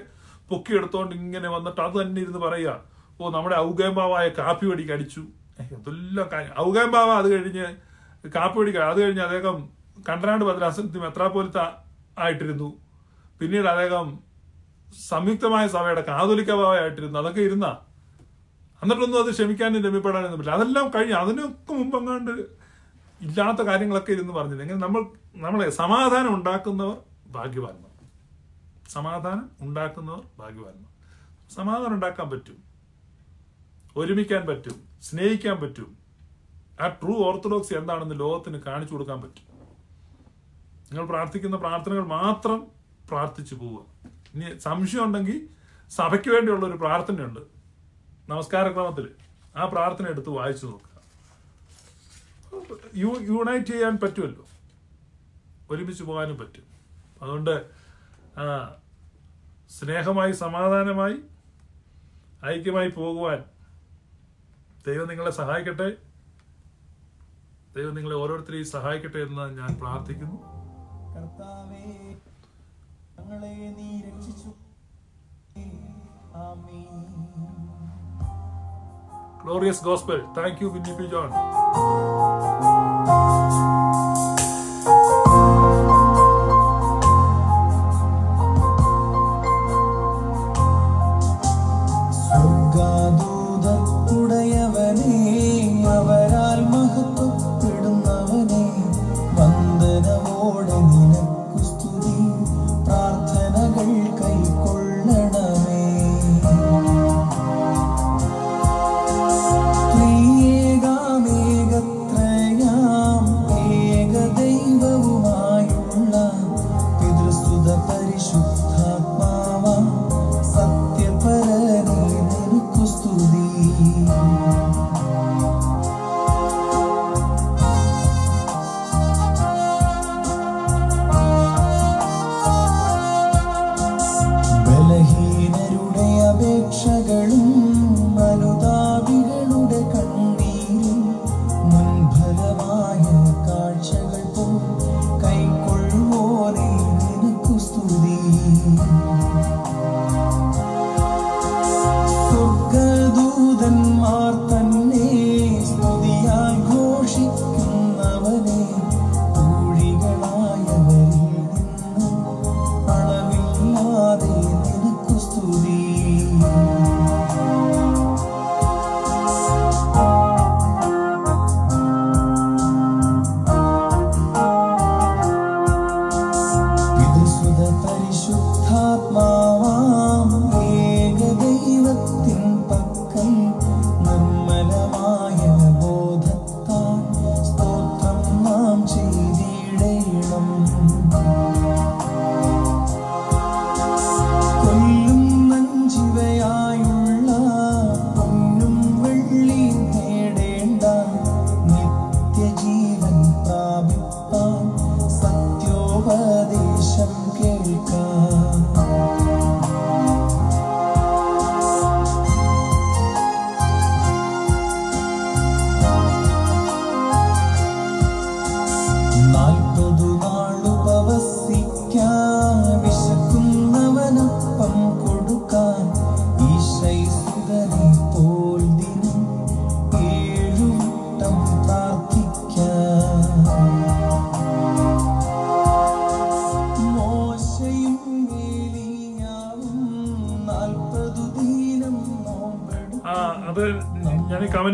പൊക്കിയെടുത്തോണ്ട് ഇങ്ങനെ വന്നിട്ട് അത് തന്നെ ഇരുന്ന് പറയുക ഓ നമ്മുടെ ഔഗേംബാവായ കാപ്പി വടി കടിച്ചു അതെല്ലാം ഔഗേംബാവ അത് കഴിഞ്ഞ് കാപ്പി വടി അത് കഴിഞ്ഞ് അദ്ദേഹം കണ്ടനാട് ഭദ്രാസനത്തിൽ മെത്രാപോലിത്ത ആയിട്ടിരുന്നു പിന്നീട് അദ്ദേഹം സംയുക്തമായ സഭയുടെ കാതോലിക്ക ഭാവമായിട്ടിരുന്നു അതൊക്കെ ഇരുന്ന എന്നിട്ടൊന്നും അത് ക്ഷമിക്കാനും രമ്യപ്പെടാനും പറ്റില്ല അതെല്ലാം കഴിഞ്ഞ് അതിനൊക്കെ മുമ്പെങ്ങാണ്ട് ഇല്ലാത്ത കാര്യങ്ങളൊക്കെ ഇരുന്ന് പറഞ്ഞത് എങ്കിൽ നമ്മൾ നമ്മളെ സമാധാനം ഉണ്ടാക്കുന്നവർ ഭാഗ്യവാന്മാർ സമാധാനം ഉണ്ടാക്കുന്നവർ ഭാഗ്യവാന്മാർ സമാധാനം ഉണ്ടാക്കാൻ പറ്റും ഒരുമിക്കാൻ പറ്റും സ്നേഹിക്കാൻ പറ്റും ആ ട്രൂ ഓർത്തഡോക്സ് എന്താണെന്ന് ലോകത്തിന് കാണിച്ചു കൊടുക്കാൻ പറ്റും നിങ്ങൾ പ്രാർത്ഥിക്കുന്ന പ്രാർത്ഥനകൾ മാത്രം പ്രാർത്ഥിച്ചു പോവുക ഇനി സംശയം ഉണ്ടെങ്കിൽ സഭയ്ക്ക് വേണ്ടിയുള്ള ഒരു പ്രാർത്ഥനയുണ്ട് നമസ്കാരക്രമത്തിൽ ആ പ്രാർത്ഥന എടുത്ത് വായിച്ചു നോക്കുക യു യുണൈറ്റ് ചെയ്യാൻ പറ്റുമല്ലോ ഒരുമിച്ച് പോകാനും പറ്റും അതുകൊണ്ട് സ്നേഹമായി സമാധാനമായി ഐക്യമായി പോകുവാൻ ദൈവം നിങ്ങളെ സഹായിക്കട്ടെ ദൈവം നിങ്ങളെ ഓരോരുത്തരെയും സഹായിക്കട്ടെ എന്ന് ഞാൻ പ്രാർത്ഥിക്കുന്നു കർത്താവേ ഞങ്ങളെ നീ രക്ഷിച്ചു glorious gospel thank you Winnie P John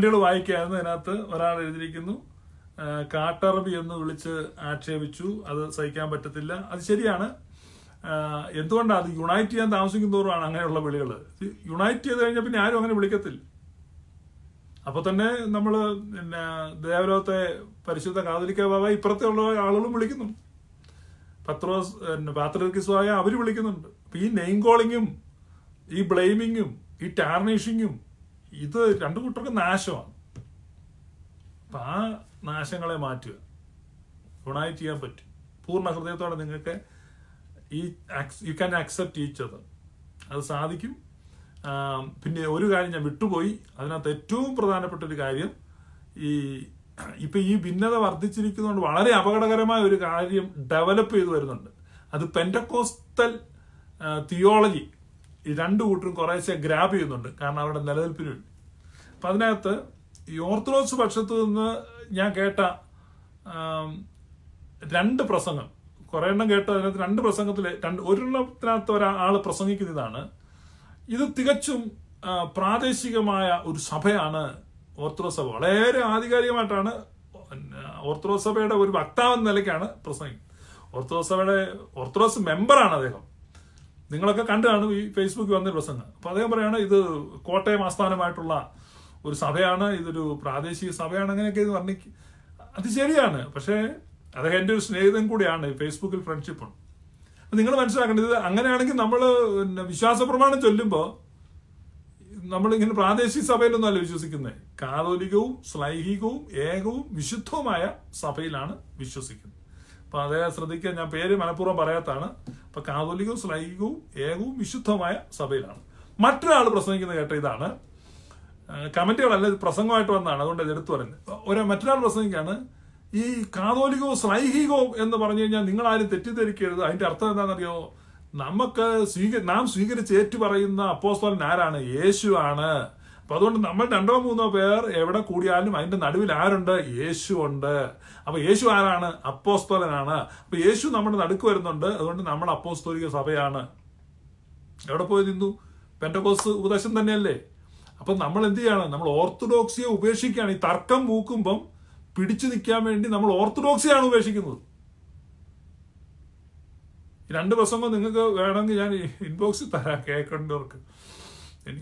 കമന്റുകൾ വായിക്കുകയായിരുന്നു അതിനകത്ത് ഒരാൾ എഴുതിയിരിക്കുന്നു കാട്ടറബി എന്ന് വിളിച്ച് ആക്ഷേപിച്ചു അത് സഹിക്കാൻ പറ്റത്തില്ല അത് ശരിയാണ് എന്തുകൊണ്ടാണ് അത് യുണൈറ്റ് ചെയ്യാൻ താമസിക്കുന്നതോറുമാണ് അങ്ങനെയുള്ള വിളികൾ യുണൈറ്റ് ചെയ്ത് കഴിഞ്ഞാൽ പിന്നെ ആരും അങ്ങനെ വിളിക്കത്തില്ല അപ്പൊ തന്നെ നമ്മൾ പിന്നെ ദേവലോകത്തെ പരിശുദ്ധ കാതലിക്ക ബാബ ഇപ്പുറത്തുള്ള ആളുകളും വിളിക്കുന്നുണ്ട് പത്രോസ് പാത്രകിസ്വായ അവർ വിളിക്കുന്നുണ്ട് അപ്പൊ ഈ നെയിം കോളിങ്ങും ഈ ബ്ലെയിമിങ്ങും ഈ ടാർണിഷിങ്ങും ഇത് രണ്ടു കൂട്ടർക്ക് നാശമാണ് അപ്പൊ ആ നാശങ്ങളെ മാറ്റുക ഗുണമായി ചെയ്യാൻ പറ്റും പൂർണ്ണ ഹൃദയത്തോടെ നിങ്ങൾക്ക് ഈ യു ക്യാൻ ആക്സെപ്റ്റ് ഈച്ച് അത് അത് സാധിക്കും പിന്നെ ഒരു കാര്യം ഞാൻ വിട്ടുപോയി അതിനകത്ത് ഏറ്റവും പ്രധാനപ്പെട്ട ഒരു കാര്യം ഈ ഇപ്പൊ ഈ ഭിന്നത വർദ്ധിച്ചിരിക്കുന്നതുകൊണ്ട് വളരെ അപകടകരമായ ഒരു കാര്യം ഡെവലപ്പ് ചെയ്തു വരുന്നുണ്ട് അത് പെൻഡക്കോസ്റ്റൽ തിയോളജി ഈ രണ്ട് കൂട്ടരും കുറേശ്ശെ ഗ്രാബ് ചെയ്യുന്നുണ്ട് കാരണം അവരുടെ നിലനിൽപ്പിന് വേണ്ടി അപ്പം അതിനകത്ത് ഈ ഓർത്തഡോക്സ് പക്ഷത്തു നിന്ന് ഞാൻ കേട്ട രണ്ട് പ്രസംഗം കുറേ എണ്ണം കേട്ട അതിനകത്ത് രണ്ട് പ്രസംഗത്തിൽ രണ്ട് ഒരെണ്ണത്തിനകത്ത് ഒരാൾ പ്രസംഗിക്കുന്നതാണ് ഇത് തികച്ചും പ്രാദേശികമായ ഒരു സഭയാണ് ഓർത്തഡോക്സ് സഭ വളരെ ആധികാരികമായിട്ടാണ് ഓർത്തഡോക്സ് സഭയുടെ ഒരു വക്താവ് എന്ന നിലയ്ക്കാണ് പ്രസംഗിക്കുന്നത് ഓർത്തഡോക്സ് സഭയുടെ ഓർത്തഡോക്സ് മെമ്പറാണ് അദ്ദേഹം നിങ്ങളൊക്കെ കണ്ടു കാണും ഈ ഫേസ്ബുക്കിൽ വന്നൊരു പ്രസംഗം അപ്പൊ അദ്ദേഹം പറയാണ് ഇത് കോട്ടയം ആസ്ഥാനമായിട്ടുള്ള ഒരു സഭയാണ് ഇതൊരു പ്രാദേശിക സഭയാണ് അങ്ങനെയൊക്കെ ഇത് വർണ്ണിക്ക് അത് ശരിയാണ് പക്ഷേ അദ്ദേഹം എൻ്റെ ഒരു സ്നേഹിതൻ കൂടിയാണ് ഫേസ്ബുക്കിൽ ഫ്രണ്ട്ഷിപ്പുണ്ട് അപ്പൊ നിങ്ങൾ മനസ്സിലാക്കേണ്ടത് ഇത് അങ്ങനെയാണെങ്കിൽ നമ്മൾ വിശ്വാസ പ്രമാണം ചൊല്ലുമ്പോൾ നമ്മളിങ്ങനെ പ്രാദേശിക സഭയിലൊന്നും അല്ല വിശ്വസിക്കുന്നത് കാതോലികവും സ്ലൈഹികവും ഏകവും വിശുദ്ധവുമായ സഭയിലാണ് വിശ്വസിക്കുന്നത് അപ്പം അദ്ദേഹം ശ്രദ്ധിക്കുക ഞാൻ പേര് മനഃപൂർവ്വം പറയാത്താണ് അപ്പം കാതോലികവും സ്ലൈകവും ഏകവും വിശുദ്ധമായ സഭയിലാണ് മറ്റൊരാൾ പ്രസംഗിക്കുന്ന കേട്ട ഇതാണ് കമന്റുകളല്ല ഇത് പ്രസംഗമായിട്ട് വന്നതാണ് അതുകൊണ്ട് എടുത്തു പറയുന്നത് ഒരു മറ്റൊരാൾ പ്രസംഗിക്കാണ് ഈ കാതോലികോ സ്ലൈഹികോ എന്ന് പറഞ്ഞു കഴിഞ്ഞാൽ നിങ്ങൾ ആരും തെറ്റിദ്ധരിക്കരുത് അതിന്റെ അർത്ഥം എന്താണെന്നറിയോ നമുക്ക് സ്വീകരി നാം സ്വീകരിച്ച് ഏറ്റുപറയുന്ന അപ്പോസ്തോലൻ ആരാണ് യേശുവാണ് ആണ് അപ്പോൾ അതുകൊണ്ട് നമ്മൾ രണ്ടോ മൂന്നോ പേർ എവിടെ കൂടിയാലും അതിൻ്റെ നടുവിൽ ആരുണ്ട് യേശു ഉണ്ട് അപ്പോൾ യേശു ആരാണ് അപ്പോസ്തോലനാണ് അപ്പോൾ യേശു നമ്മുടെ നടുക്ക് വരുന്നുണ്ട് അതുകൊണ്ട് നമ്മൾ അപ്പോസ്തോലിക സഭയാണ് എവിടെ പോയി നിന്നു പെൻറ്റകോസ് ഉപദേശം തന്നെയല്ലേ അപ്പം നമ്മൾ എന്ത് ചെയ്യണം നമ്മൾ ഓർത്തഡോക്സിയെ ഉപേക്ഷിക്കുകയാണ് ഈ തർക്കം മൂക്കുമ്പം പിടിച്ചു നിൽക്കാൻ വേണ്ടി നമ്മൾ ഓർത്തഡോക്സിയാണ് ഉപേക്ഷിക്കുന്നത് രണ്ട് പ്രസംഗം നിങ്ങൾക്ക് വേണമെങ്കിൽ ഞാൻ ഇൻബോക്സിൽ തരാം കേൾക്കേണ്ടവർക്ക്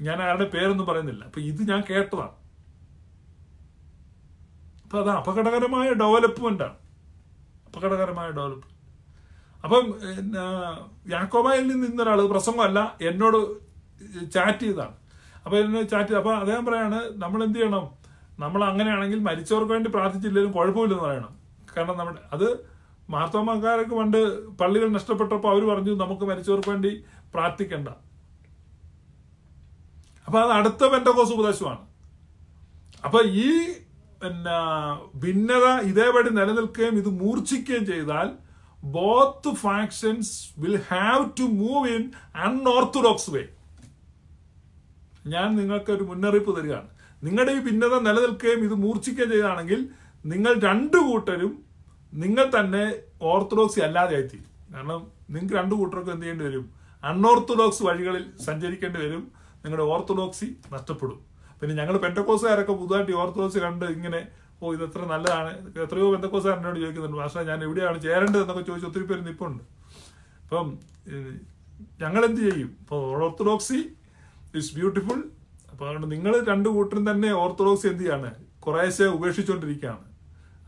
ഞാൻ ആരുടെ പേരൊന്നും പറയുന്നില്ല അപ്പൊ ഇത് ഞാൻ കേട്ടതാണ് അപ്പൊ അത് അപകടകരമായ ആണ് അപകടകരമായ ഡെവലപ്മെന്റ് അപ്പം യാക്കോബായിൽ നിന്ന് ഇന്നൊരാൾ പ്രസംഗമല്ല എന്നോട് ചാറ്റ് ചെയ്താണ് അപ്പോൾ എന്നെ ചാറ്റ് അപ്പൊ അപ്പോൾ അദ്ദേഹം പറയാണ് നമ്മൾ എന്ത് ചെയ്യണം നമ്മൾ അങ്ങനെയാണെങ്കിൽ മരിച്ചവർക്ക് വേണ്ടി പ്രാർത്ഥിച്ചില്ലെങ്കിലും കുഴപ്പമില്ലെന്ന് പറയണം കാരണം നമ്മുടെ അത് മാർത്തോമാക്കാരൊക്കെ പണ്ട് പള്ളികൾ നഷ്ടപ്പെട്ടപ്പോൾ അവർ പറഞ്ഞു നമുക്ക് മരിച്ചവർക്ക് വേണ്ടി പ്രാർത്ഥിക്കേണ്ട അപ്പൊ അത് അടുത്ത പെൻഡകോസ് ഉപദേശമാണ് അപ്പൊ ഈ പിന്നെ ഭിന്നത ഇതേപടി നിലനിൽക്കുകയും ഇത് മൂർച്ഛിക്കുകയും ചെയ്താൽ both factions will have to move in unorthodox way ഞാൻ നിങ്ങൾക്ക് ഒരു മുന്നറിയിപ്പ് തരികയാണ് നിങ്ങളുടെ ഈ ഭിന്നത നിലനിൽക്കുകയും ഇത് മൂർച്ഛിക്കുകയും ചെയ്താണെങ്കിൽ നിങ്ങൾ രണ്ടു കൂട്ടരും നിങ്ങൾ തന്നെ ഓർത്തഡോക്സി അല്ലാതെ ആയിത്തീരും കാരണം നിങ്ങൾക്ക് രണ്ടു കൂട്ടർക്കും എന്ത് ചെയ്യേണ്ടി വരും അൺഓർത്തഡോക്സ് വഴികളിൽ സഞ്ചരിക്കേണ്ടി വരും നിങ്ങളുടെ ഓർത്തഡോക്സി നഷ്ടപ്പെടും പിന്നെ ഞങ്ങൾ പെൻഡക്കോസുകാരൊക്കെ പുതുതായിട്ട് ഓർത്തഡോക്സി കണ്ട് ഇങ്ങനെ ഓ ഇത് എത്ര നല്ലതാണ് എത്രയോ പെൻഡക്കോസുകാരനോട് ചോദിക്കുന്നുണ്ട് പക്ഷേ ഞാൻ എവിടെയാണ് ചേരേണ്ടത് എന്നൊക്കെ ചോദിച്ച് ഒത്തിരി പേര് നിപ്പുണ്ട് അപ്പം ഞങ്ങൾ എന്ത് ചെയ്യും ഇപ്പോൾ ഓർത്തഡോക്സി ഇറ്റ്സ് ബ്യൂട്ടിഫുൾ അപ്പോൾ അതുകൊണ്ട് നിങ്ങൾ രണ്ട് കൂട്ടരും തന്നെ ഓർത്തഡോക്സി എന്ത് ചെയ്യാണ് കുറേശ്ശെ ഉപേക്ഷിച്ചുകൊണ്ടിരിക്കുകയാണ്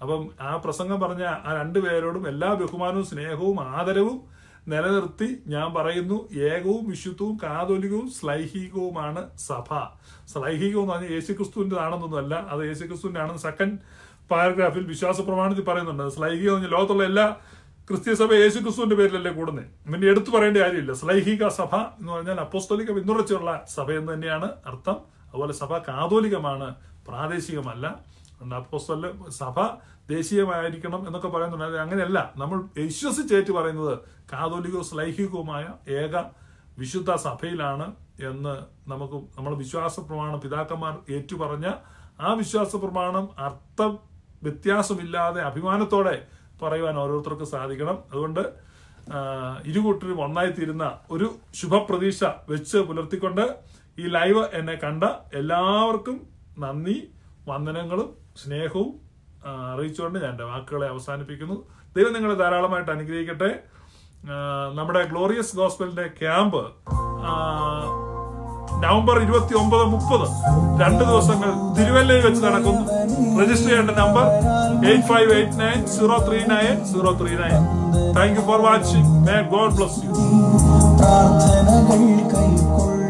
അപ്പം ആ പ്രസംഗം പറഞ്ഞ ആ രണ്ടു പേരോടും എല്ലാ ബഹുമാനവും സ്നേഹവും ആദരവും നിലനിർത്തി ഞാൻ പറയുന്നു ഏകവും വിശുദ്ധവും കാതോലികവും സ്ലൈഹികവുമാണ് സഭ സ്ലൈഹികം എന്ന് പറഞ്ഞാൽ യേശുക്രിസ്തുവിൻ്റെ ആണെന്നൊന്നുമല്ല അത് യേശുക്രിസ്തുവിൻ്റെ ആണെന്ന് സെക്കൻഡ് പാരഗ്രാഫിൽ വിശ്വാസ പ്രമാണത്തിൽ പറയുന്നുണ്ട് സ്ലൈഹികം എന്ന് പറഞ്ഞാൽ ലോകത്തുള്ള എല്ലാ ക്രിസ്തീയ സഭ യേശു പേരിലല്ലേ കൂടുന്നത് പിന്നെ എടുത്തു പറയേണ്ട കാര്യമില്ല സ്ലൈഹിക സഭ എന്ന് പറഞ്ഞാൽ അപ്പോസ്തോലിക പിന്തുണച്ചുള്ള സഭ എന്ന് തന്നെയാണ് അർത്ഥം അതുപോലെ സഭ കാതോലികമാണ് പ്രാദേശികമല്ല അപ്പോസ്തല സഭ ദേശീയമായിരിക്കണം എന്നൊക്കെ പറയുന്നുണ്ട് അങ്ങനെയല്ല നമ്മൾ വിശ്വസിച്ചേറ്റ് പറയുന്നത് കാതോലികവും സ്ലൈഹികവുമായ ഏക വിശുദ്ധ സഭയിലാണ് എന്ന് നമുക്ക് നമ്മുടെ വിശ്വാസ പ്രമാണം പിതാക്കന്മാർ ഏറ്റുപറഞ്ഞ ആ വിശ്വാസ പ്രമാണം അർത്ഥ വ്യത്യാസമില്ലാതെ അഭിമാനത്തോടെ പറയുവാൻ ഓരോരുത്തർക്കും സാധിക്കണം അതുകൊണ്ട് ഇരുകൂട്ടരും തീരുന്ന ഒരു ശുഭപ്രതീക്ഷ വെച്ച് പുലർത്തിക്കൊണ്ട് ഈ ലൈവ് എന്നെ കണ്ട എല്ലാവർക്കും നന്ദി വന്ദനങ്ങളും സ്നേഹവും അറിയിച്ചുകൊണ്ട് ഞാൻ എൻ്റെ വാക്കുകളെ അവസാനിപ്പിക്കുന്നു ദൈവം നിങ്ങളെ ധാരാളമായിട്ട് അനുഗ്രഹിക്കട്ടെ നമ്മുടെ ഗ്ലോറിയസ് ഗോസ്പലിന്റെ ക്യാമ്പ് നവംബർ ഇരുപത്തി ഒമ്പത് മുപ്പത് രണ്ട് ദിവസങ്ങൾ തിരുവല്ലയിൽ വെച്ച് നടക്കുന്നു രജിസ്റ്റർ ചെയ്യേണ്ട number eight five eight nine zero three nine zero three nine thank you for watching may God bless U